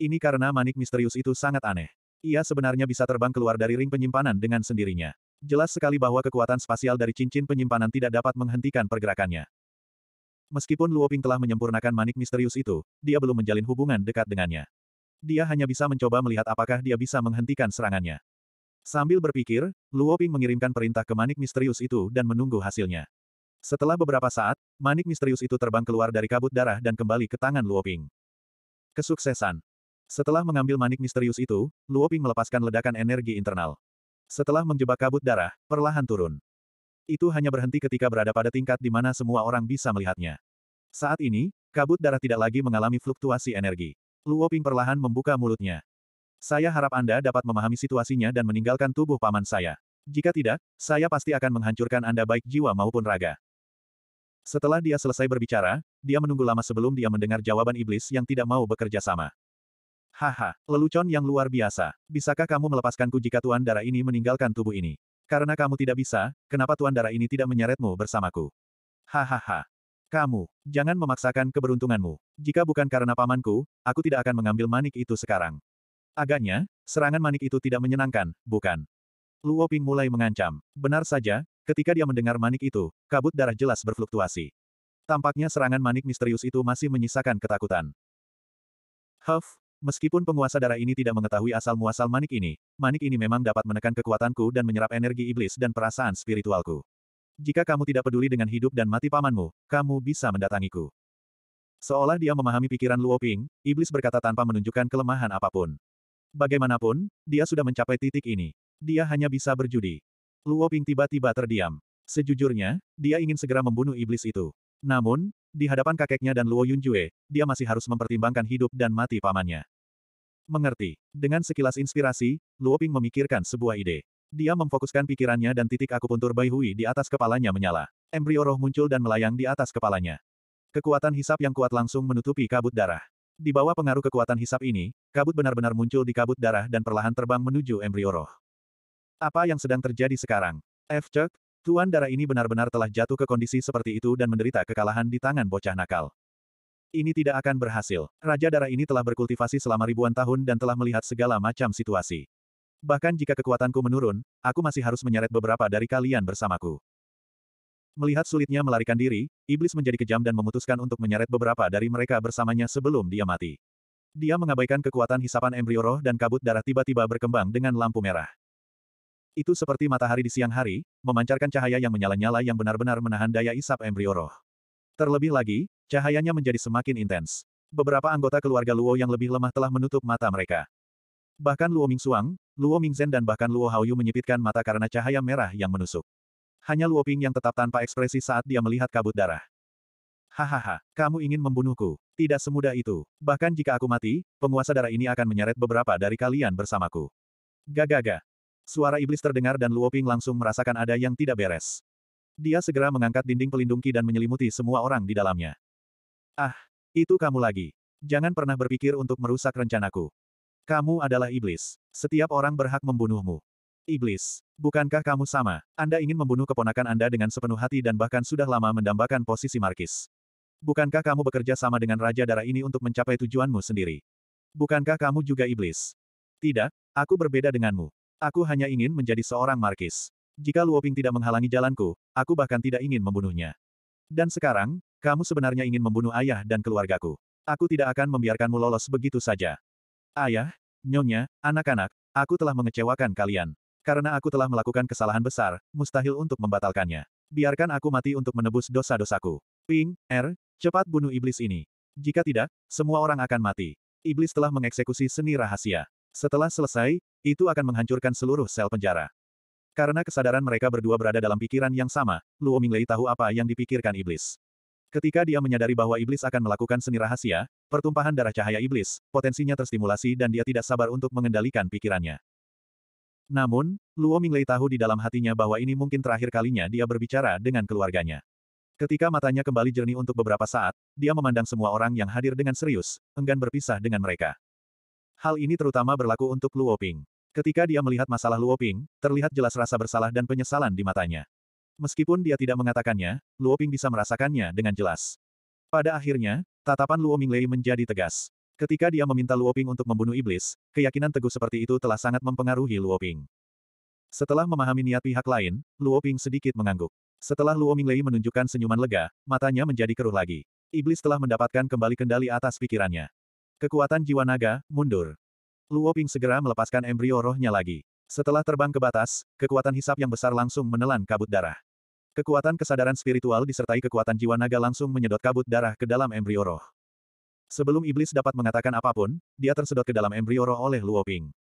Ini karena manik misterius itu sangat aneh. Ia sebenarnya bisa terbang keluar dari ring penyimpanan dengan sendirinya. Jelas sekali bahwa kekuatan spasial dari cincin penyimpanan tidak dapat menghentikan pergerakannya. Meskipun Luoping telah menyempurnakan manik misterius itu, dia belum menjalin hubungan dekat dengannya. Dia hanya bisa mencoba melihat apakah dia bisa menghentikan serangannya. Sambil berpikir, Luoping mengirimkan perintah ke manik misterius itu dan menunggu hasilnya. Setelah beberapa saat, manik misterius itu terbang keluar dari kabut darah dan kembali ke tangan Luoping. Kesuksesan. Setelah mengambil manik misterius itu, Luoping melepaskan ledakan energi internal. Setelah menjebak kabut darah, perlahan turun. Itu hanya berhenti ketika berada pada tingkat di mana semua orang bisa melihatnya. Saat ini, kabut darah tidak lagi mengalami fluktuasi energi. Luoping perlahan membuka mulutnya. Saya harap Anda dapat memahami situasinya dan meninggalkan tubuh paman saya. Jika tidak, saya pasti akan menghancurkan Anda baik jiwa maupun raga. Setelah dia selesai berbicara, dia menunggu lama sebelum dia mendengar jawaban iblis yang tidak mau bekerja sama. Haha, lelucon yang luar biasa. Bisakah kamu melepaskanku jika Tuan Darah ini meninggalkan tubuh ini? Karena kamu tidak bisa, kenapa Tuan Darah ini tidak menyeretmu bersamaku? Hahaha. Kamu, jangan memaksakan keberuntunganmu. Jika bukan karena pamanku, aku tidak akan mengambil manik itu sekarang. Agaknya, serangan manik itu tidak menyenangkan, bukan? Luoping mulai mengancam. Benar saja, Ketika dia mendengar manik itu, kabut darah jelas berfluktuasi. Tampaknya serangan manik misterius itu masih menyisakan ketakutan. Huff, meskipun penguasa darah ini tidak mengetahui asal-muasal manik ini, manik ini memang dapat menekan kekuatanku dan menyerap energi iblis dan perasaan spiritualku. Jika kamu tidak peduli dengan hidup dan mati pamanmu, kamu bisa mendatangiku. Seolah dia memahami pikiran Luo Ping, iblis berkata tanpa menunjukkan kelemahan apapun. Bagaimanapun, dia sudah mencapai titik ini. Dia hanya bisa berjudi. Luo Ping tiba-tiba terdiam. Sejujurnya, dia ingin segera membunuh iblis itu. Namun, di hadapan kakeknya dan Luo Yunjue, dia masih harus mempertimbangkan hidup dan mati pamannya. Mengerti. Dengan sekilas inspirasi, Luo Ping memikirkan sebuah ide. Dia memfokuskan pikirannya dan titik akupuntur Bai Hui di atas kepalanya menyala. Embrio roh muncul dan melayang di atas kepalanya. Kekuatan hisap yang kuat langsung menutupi kabut darah. Di bawah pengaruh kekuatan hisap ini, kabut benar-benar muncul di kabut darah dan perlahan terbang menuju embrio roh. Apa yang sedang terjadi sekarang? F. Chuck, Tuan Darah ini benar-benar telah jatuh ke kondisi seperti itu dan menderita kekalahan di tangan bocah nakal. Ini tidak akan berhasil. Raja Darah ini telah berkultivasi selama ribuan tahun dan telah melihat segala macam situasi. Bahkan jika kekuatanku menurun, aku masih harus menyeret beberapa dari kalian bersamaku. Melihat sulitnya melarikan diri, iblis menjadi kejam dan memutuskan untuk menyeret beberapa dari mereka bersamanya sebelum dia mati. Dia mengabaikan kekuatan hisapan embrio roh dan kabut darah tiba-tiba berkembang dengan lampu merah. Itu seperti matahari di siang hari, memancarkan cahaya yang menyala-nyala yang benar-benar menahan daya isap embrio roh. Terlebih lagi, cahayanya menjadi semakin intens. Beberapa anggota keluarga Luo yang lebih lemah telah menutup mata mereka. Bahkan Luo Ming Suang, Luo Ming Zhen, dan bahkan Luo Haoyu menyipitkan mata karena cahaya merah yang menusuk. Hanya Luo Ping yang tetap tanpa ekspresi saat dia melihat kabut darah. Hahaha, kamu ingin membunuhku. Tidak semudah itu. Bahkan jika aku mati, penguasa darah ini akan menyeret beberapa dari kalian bersamaku. Gagaga, Suara iblis terdengar dan Luoping langsung merasakan ada yang tidak beres. Dia segera mengangkat dinding pelindung Ki dan menyelimuti semua orang di dalamnya. Ah, itu kamu lagi. Jangan pernah berpikir untuk merusak rencanaku. Kamu adalah iblis. Setiap orang berhak membunuhmu. Iblis, bukankah kamu sama? Anda ingin membunuh keponakan Anda dengan sepenuh hati dan bahkan sudah lama mendambakan posisi Markis. Bukankah kamu bekerja sama dengan Raja Darah ini untuk mencapai tujuanmu sendiri? Bukankah kamu juga iblis? Tidak, aku berbeda denganmu. Aku hanya ingin menjadi seorang markis. Jika Luoping tidak menghalangi jalanku, aku bahkan tidak ingin membunuhnya. Dan sekarang, kamu sebenarnya ingin membunuh ayah dan keluargaku. Aku tidak akan membiarkanmu lolos begitu saja. Ayah, nyonya, anak-anak, aku telah mengecewakan kalian. Karena aku telah melakukan kesalahan besar, mustahil untuk membatalkannya. Biarkan aku mati untuk menebus dosa-dosaku. Ping, Er, cepat bunuh iblis ini. Jika tidak, semua orang akan mati. Iblis telah mengeksekusi seni rahasia. Setelah selesai, itu akan menghancurkan seluruh sel penjara. Karena kesadaran mereka berdua berada dalam pikiran yang sama, Luo Minglei tahu apa yang dipikirkan iblis. Ketika dia menyadari bahwa iblis akan melakukan seni rahasia, pertumpahan darah cahaya iblis, potensinya terstimulasi dan dia tidak sabar untuk mengendalikan pikirannya. Namun, Luo Minglei tahu di dalam hatinya bahwa ini mungkin terakhir kalinya dia berbicara dengan keluarganya. Ketika matanya kembali jernih untuk beberapa saat, dia memandang semua orang yang hadir dengan serius, enggan berpisah dengan mereka. Hal ini terutama berlaku untuk Luo Ping. Ketika dia melihat masalah Luoping, terlihat jelas rasa bersalah dan penyesalan di matanya. Meskipun dia tidak mengatakannya, Luoping bisa merasakannya dengan jelas. Pada akhirnya, tatapan Luo Minglei menjadi tegas. Ketika dia meminta Luoping untuk membunuh iblis, keyakinan teguh seperti itu telah sangat mempengaruhi Luoping. Setelah memahami niat pihak lain, Luoping sedikit mengangguk. Setelah Luo Minglei menunjukkan senyuman lega, matanya menjadi keruh lagi. Iblis telah mendapatkan kembali kendali atas pikirannya. Kekuatan jiwa naga, mundur. Luo Ping segera melepaskan embrio rohnya lagi. Setelah terbang ke batas, kekuatan hisap yang besar langsung menelan kabut darah. Kekuatan kesadaran spiritual disertai kekuatan jiwa naga langsung menyedot kabut darah ke dalam embrio roh. Sebelum iblis dapat mengatakan apapun, dia tersedot ke dalam embrio roh oleh Luo Ping.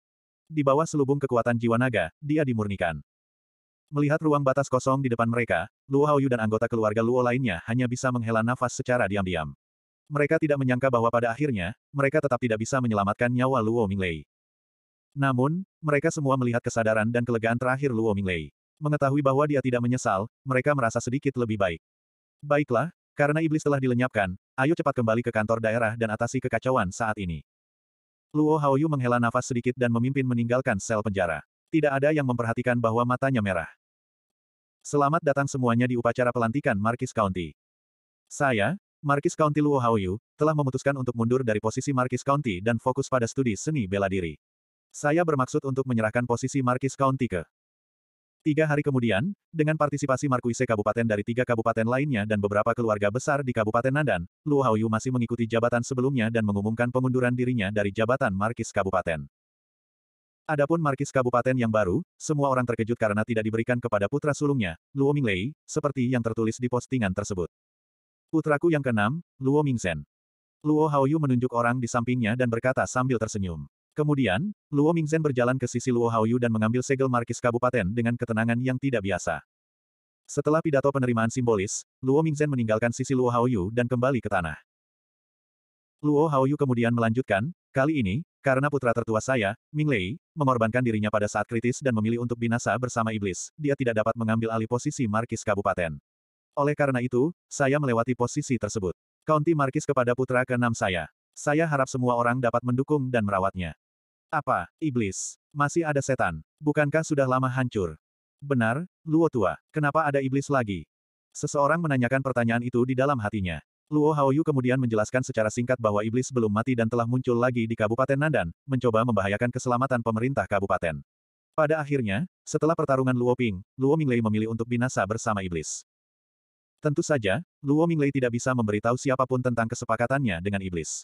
Di bawah selubung kekuatan jiwa naga, dia dimurnikan. Melihat ruang batas kosong di depan mereka, Luo Haoyu dan anggota keluarga Luo lainnya hanya bisa menghela nafas secara diam-diam. Mereka tidak menyangka bahwa pada akhirnya, mereka tetap tidak bisa menyelamatkan nyawa Luo Minglei. Namun, mereka semua melihat kesadaran dan kelegaan terakhir Luo Minglei. Mengetahui bahwa dia tidak menyesal, mereka merasa sedikit lebih baik. Baiklah, karena iblis telah dilenyapkan, ayo cepat kembali ke kantor daerah dan atasi kekacauan saat ini. Luo Haoyu menghela nafas sedikit dan memimpin meninggalkan sel penjara. Tidak ada yang memperhatikan bahwa matanya merah. Selamat datang semuanya di upacara pelantikan Markis County. Saya, Markis County Luo Haoyu, telah memutuskan untuk mundur dari posisi Markis County dan fokus pada studi seni bela diri. Saya bermaksud untuk menyerahkan posisi Markis County ke Tiga hari kemudian, dengan partisipasi Markuise Kabupaten dari tiga kabupaten lainnya dan beberapa keluarga besar di Kabupaten Nandan, Luo Haoyu masih mengikuti jabatan sebelumnya dan mengumumkan pengunduran dirinya dari jabatan Markis Kabupaten. Adapun Markis Kabupaten yang baru, semua orang terkejut karena tidak diberikan kepada putra sulungnya, Luo Minglei, seperti yang tertulis di postingan tersebut. Putraku yang keenam, Luo Mingsen. Luo Haoyu menunjuk orang di sampingnya dan berkata sambil tersenyum. Kemudian, Luo Mingzhen berjalan ke sisi Luo Haoyu dan mengambil segel markis kabupaten dengan ketenangan yang tidak biasa. Setelah pidato penerimaan simbolis, Luo Mingzhen meninggalkan sisi Luo Haoyu dan kembali ke tanah. Luo Haoyu kemudian melanjutkan, kali ini, karena putra tertua saya, Ming Lei, mengorbankan dirinya pada saat kritis dan memilih untuk binasa bersama iblis, dia tidak dapat mengambil alih posisi markis kabupaten. Oleh karena itu, saya melewati posisi tersebut. County Markis kepada putra keenam saya. Saya harap semua orang dapat mendukung dan merawatnya. Apa, iblis? Masih ada setan. Bukankah sudah lama hancur? Benar, Luo Tua. Kenapa ada iblis lagi? Seseorang menanyakan pertanyaan itu di dalam hatinya. Luo Haoyu kemudian menjelaskan secara singkat bahwa iblis belum mati dan telah muncul lagi di Kabupaten Nandan, mencoba membahayakan keselamatan pemerintah kabupaten. Pada akhirnya, setelah pertarungan Luo Ping, Luo Minglei memilih untuk binasa bersama iblis. Tentu saja, Luo Minglei tidak bisa memberitahu siapapun tentang kesepakatannya dengan iblis.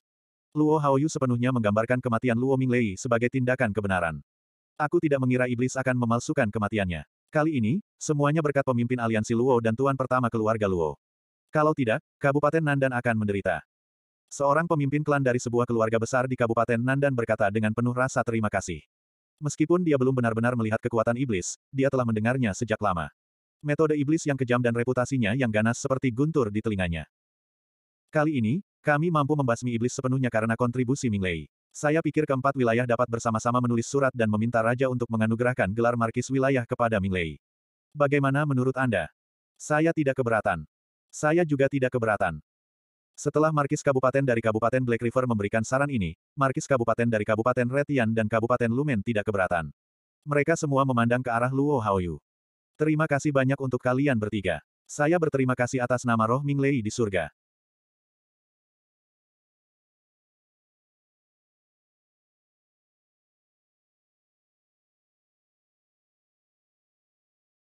Luo Haoyu sepenuhnya menggambarkan kematian Luo Minglei sebagai tindakan kebenaran. Aku tidak mengira iblis akan memalsukan kematiannya. Kali ini, semuanya berkat pemimpin aliansi Luo dan tuan pertama keluarga Luo. Kalau tidak, Kabupaten Nandan akan menderita. Seorang pemimpin klan dari sebuah keluarga besar di Kabupaten Nandan berkata dengan penuh rasa terima kasih. Meskipun dia belum benar-benar melihat kekuatan iblis, dia telah mendengarnya sejak lama metode iblis yang kejam dan reputasinya yang ganas seperti guntur di telinganya. Kali ini, kami mampu membasmi iblis sepenuhnya karena kontribusi Ming Lei. Saya pikir keempat wilayah dapat bersama-sama menulis surat dan meminta raja untuk menganugerahkan gelar markis wilayah kepada Ming Lei. Bagaimana menurut Anda? Saya tidak keberatan. Saya juga tidak keberatan. Setelah Markis Kabupaten dari Kabupaten Black River memberikan saran ini, Markis Kabupaten dari Kabupaten Retian dan Kabupaten Lumen tidak keberatan. Mereka semua memandang ke arah Luo Haoyu. Terima kasih banyak untuk kalian bertiga. Saya berterima kasih atas nama roh Ming Lei di surga.